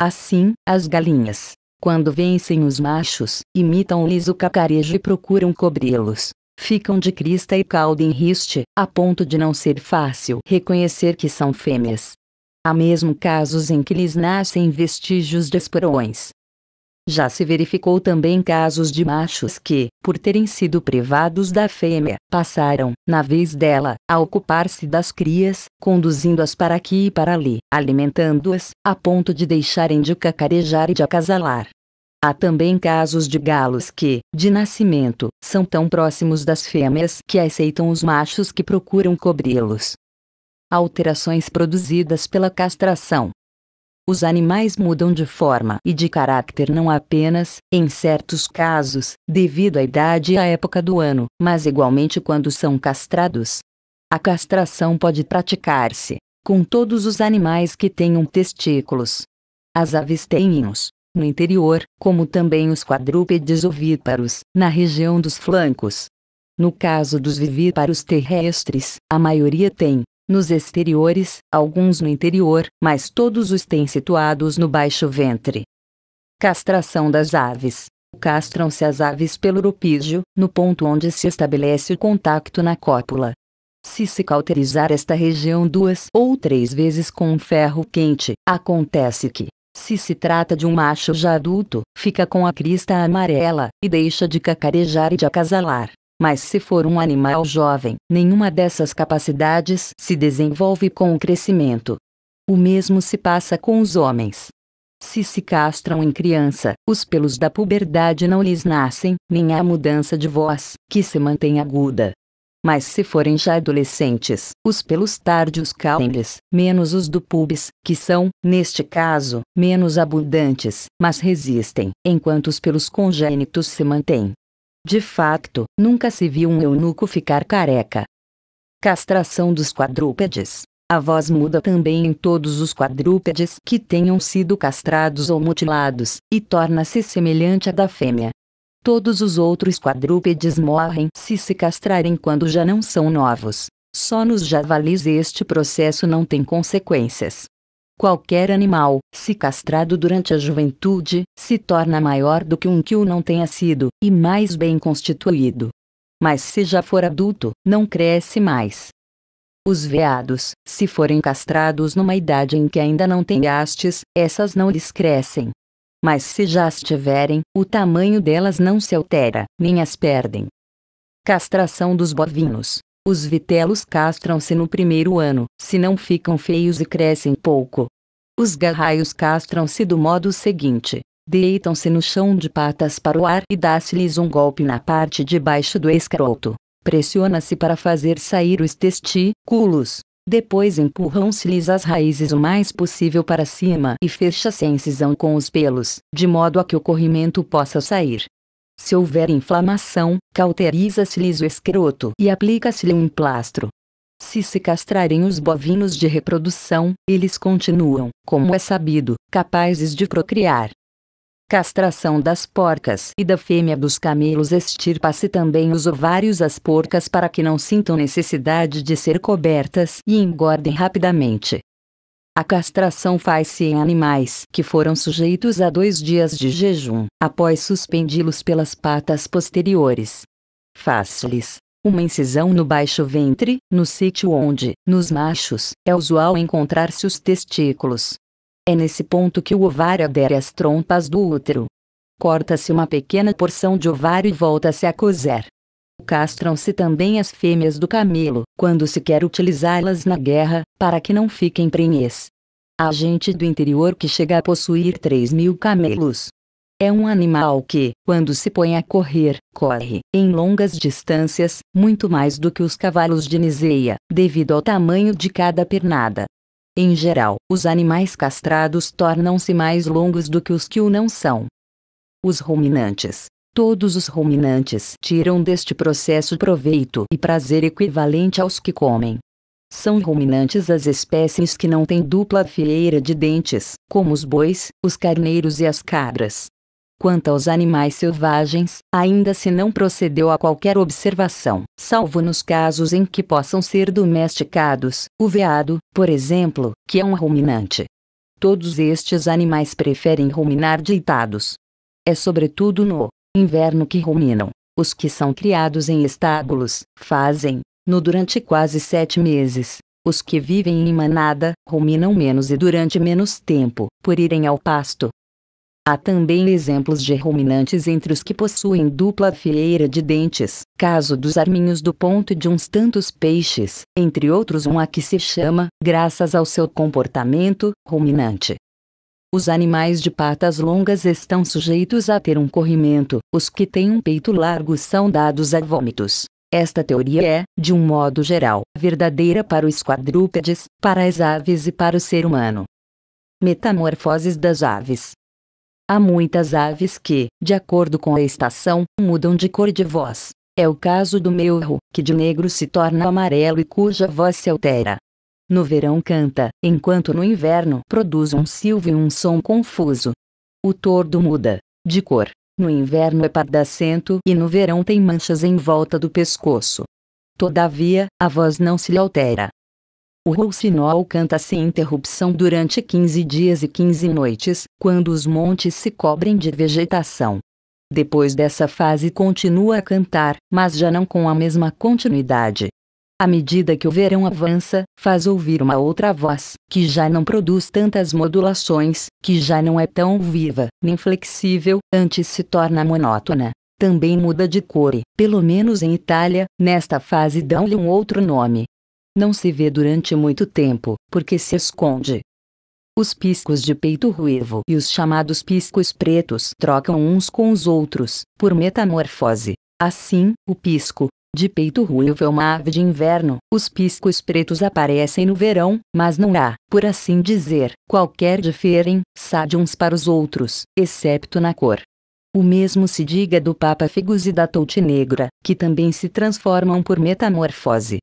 Assim, as galinhas, quando vencem os machos, imitam-lhes o cacarejo e procuram cobri-los. Ficam de crista e cauda em riste, a ponto de não ser fácil reconhecer que são fêmeas. Há mesmo casos em que lhes nascem vestígios de esporões, já se verificou também casos de machos que, por terem sido privados da fêmea, passaram, na vez dela, a ocupar-se das crias, conduzindo-as para aqui e para ali, alimentando-as, a ponto de deixarem de cacarejar e de acasalar. Há também casos de galos que, de nascimento, são tão próximos das fêmeas que aceitam os machos que procuram cobri-los. Alterações produzidas pela castração. Os animais mudam de forma e de caráter não apenas, em certos casos, devido à idade e à época do ano, mas igualmente quando são castrados. A castração pode praticar-se com todos os animais que tenham testículos. As aves têm-os no interior, como também os quadrúpedes ovíparos, na região dos flancos. No caso dos vivíparos terrestres, a maioria tem, nos exteriores, alguns no interior, mas todos os têm situados no baixo ventre. Castração das aves. Castram-se as aves pelo rupígio, no ponto onde se estabelece o contacto na cópula. Se se cauterizar esta região duas ou três vezes com um ferro quente, acontece que, se se trata de um macho já adulto, fica com a crista amarela, e deixa de cacarejar e de acasalar. Mas se for um animal jovem, nenhuma dessas capacidades se desenvolve com o crescimento. O mesmo se passa com os homens. Se se castram em criança, os pelos da puberdade não lhes nascem, nem há mudança de voz, que se mantém aguda. Mas se forem já adolescentes, os pelos tardios caem-lhes, menos os do pubis, que são, neste caso, menos abundantes, mas resistem, enquanto os pelos congênitos se mantêm. De facto, nunca se viu um eunuco ficar careca. Castração dos quadrúpedes. A voz muda também em todos os quadrúpedes que tenham sido castrados ou mutilados, e torna-se semelhante à da fêmea. Todos os outros quadrúpedes morrem se se castrarem quando já não são novos. Só nos javalis este processo não tem consequências. Qualquer animal, se castrado durante a juventude, se torna maior do que um que o não tenha sido, e mais bem constituído. Mas se já for adulto, não cresce mais. Os veados, se forem castrados numa idade em que ainda não têm hastes, essas não lhes crescem. Mas se já as tiverem, o tamanho delas não se altera, nem as perdem. Castração dos bovinos. Os vitelos castram-se no primeiro ano, se não ficam feios e crescem pouco. Os garraios castram-se do modo seguinte: deitam-se no chão de patas para o ar e dá-se-lhes um golpe na parte de baixo do escroto. Pressiona-se para fazer sair os testículos. Depois empurram-se-lhes as raízes o mais possível para cima e fecha-se a incisão com os pelos, de modo a que o corrimento possa sair. Se houver inflamação, cauteriza-se-lhes o escroto e aplica-se-lhe um emplastro. Se se castrarem os bovinos de reprodução, eles continuam, como é sabido, capazes de procriar. Castração das porcas e da fêmea dos camelos extirpa-se também os ovários às porcas para que não sintam necessidade de ser cobertas e engordem rapidamente. A castração faz-se em animais que foram sujeitos a dois dias de jejum, após suspendi los pelas patas posteriores. Faz-lhes uma incisão no baixo ventre, no sítio onde, nos machos, é usual encontrar-se os testículos. É nesse ponto que o ovário adere às trompas do útero. Corta-se uma pequena porção de ovário e volta-se a coser. Castram-se também as fêmeas do camelo, quando se quer utilizá-las na guerra, para que não fiquem prenhes. Há gente do interior que chega a possuir 3 mil camelos. É um animal que, quando se põe a correr, corre, em longas distâncias, muito mais do que os cavalos de Niseia, devido ao tamanho de cada pernada. Em geral, os animais castrados tornam-se mais longos do que os que o não são. Os ruminantes, Todos os ruminantes tiram deste processo proveito e prazer equivalente aos que comem. São ruminantes as espécies que não têm dupla fileira de dentes, como os bois, os carneiros e as cabras. Quanto aos animais selvagens, ainda se não procedeu a qualquer observação, salvo nos casos em que possam ser domesticados, o veado, por exemplo, que é um ruminante. Todos estes animais preferem ruminar deitados. É sobretudo no inverno que ruminam. Os que são criados em estábulos, fazem, no durante quase sete meses. Os que vivem em manada, ruminam menos e durante menos tempo, por irem ao pasto. Há também exemplos de ruminantes entre os que possuem dupla fileira de dentes, caso dos arminhos do ponto de uns tantos peixes, entre outros um a que se chama, graças ao seu comportamento, ruminante, os animais de patas longas estão sujeitos a ter um corrimento, os que têm um peito largo são dados a vômitos. Esta teoria é, de um modo geral, verdadeira para os quadrúpedes, para as aves e para o ser humano. Metamorfoses das aves. Há muitas aves que, de acordo com a estação, mudam de cor de voz. É o caso do meurro, que de negro se torna amarelo e cuja voz se altera. No verão canta, enquanto no inverno produz um silvo e um som confuso. O tordo muda de cor. No inverno é pardacento e no verão tem manchas em volta do pescoço. Todavia, a voz não se lhe altera. O rouxinol canta sem interrupção durante 15 dias e 15 noites, quando os montes se cobrem de vegetação. Depois dessa fase continua a cantar, mas já não com a mesma continuidade. À medida que o verão avança, faz ouvir uma outra voz, que já não produz tantas modulações, que já não é tão viva, nem flexível, antes se torna monótona. Também muda de cor e, pelo menos em Itália, nesta fase dão-lhe um outro nome. Não se vê durante muito tempo, porque se esconde. Os piscos de peito ruivo e os chamados piscos pretos trocam uns com os outros, por metamorfose. Assim, o pisco, de peito ruivo é uma ave de inverno, os piscos pretos aparecem no verão, mas não há, por assim dizer, qualquer diferença de uns para os outros, excepto na cor. O mesmo se diga do Papa Figus e da Toute Negra, que também se transformam por metamorfose.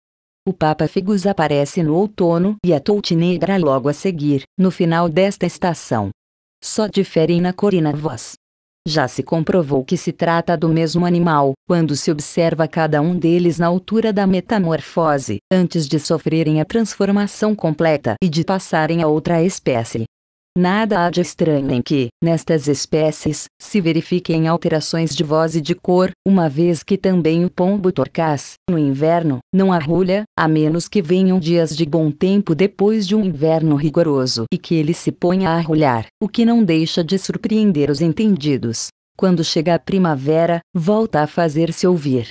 O Papa Figus aparece no outono e a Toute Negra logo a seguir, no final desta estação. Só diferem na cor e na voz. Já se comprovou que se trata do mesmo animal, quando se observa cada um deles na altura da metamorfose, antes de sofrerem a transformação completa e de passarem a outra espécie. Nada há de estranho em que, nestas espécies, se verifiquem alterações de voz e de cor, uma vez que também o pombo torcaz, no inverno, não arrulha, a menos que venham dias de bom tempo depois de um inverno rigoroso e que ele se ponha a arrulhar, o que não deixa de surpreender os entendidos. Quando chega a primavera, volta a fazer-se ouvir.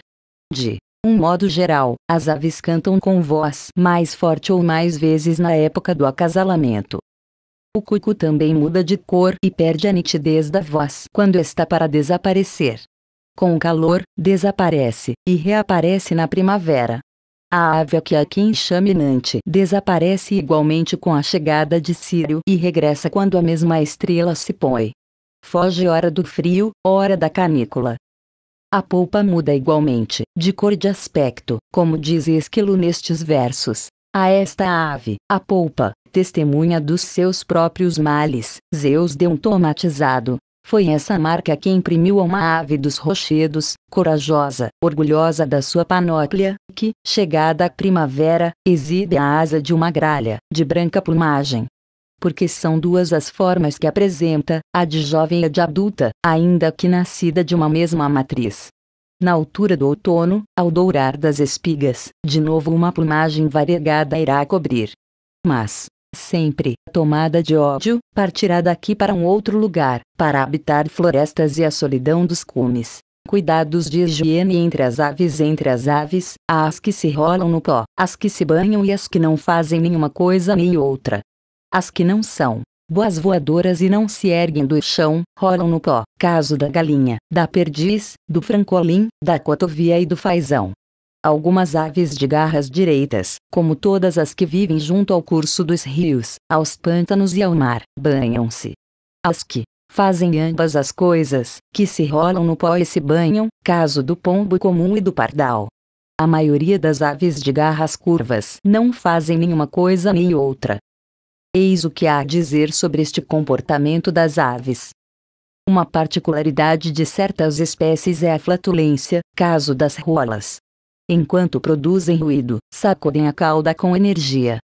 De um modo geral, as aves cantam com voz mais forte ou mais vezes na época do acasalamento, o cuco também muda de cor e perde a nitidez da voz quando está para desaparecer. Com o calor, desaparece e reaparece na primavera. A ave que aqui Nante desaparece igualmente com a chegada de Sírio e regressa quando a mesma estrela se põe. Foge hora do frio, hora da canícula. A polpa muda igualmente, de cor e de aspecto, como diz Esquilo nestes versos. A esta ave, a polpa, testemunha dos seus próprios males. Zeus deu um tomatizado. Foi essa marca que imprimiu a uma ave dos rochedos, corajosa, orgulhosa da sua panóplia, que, chegada a primavera, exibe a asa de uma gralha, de branca plumagem. Porque são duas as formas que apresenta, a de jovem e a de adulta, ainda que nascida de uma mesma matriz. Na altura do outono, ao dourar das espigas, de novo uma plumagem variegada irá cobrir. Mas, sempre tomada de ódio, partirá daqui para um outro lugar, para habitar florestas e a solidão dos cumes. Cuidados de higiene entre as aves entre as aves, as que se rolam no pó, as que se banham e as que não fazem nenhuma coisa nem outra. As que não são boas voadoras e não se erguem do chão, rolam no pó, caso da galinha, da perdiz, do francolim, da cotovia e do fazão. Algumas aves de garras direitas, como todas as que vivem junto ao curso dos rios, aos pântanos e ao mar, banham-se. As que fazem ambas as coisas, que se rolam no pó e se banham, caso do pombo comum e do pardal. A maioria das aves de garras curvas não fazem nenhuma coisa nem outra. Eis o que há a dizer sobre este comportamento das aves. Uma particularidade de certas espécies é a flatulência, caso das rolas, enquanto produzem ruído, sacodem a cauda com energia.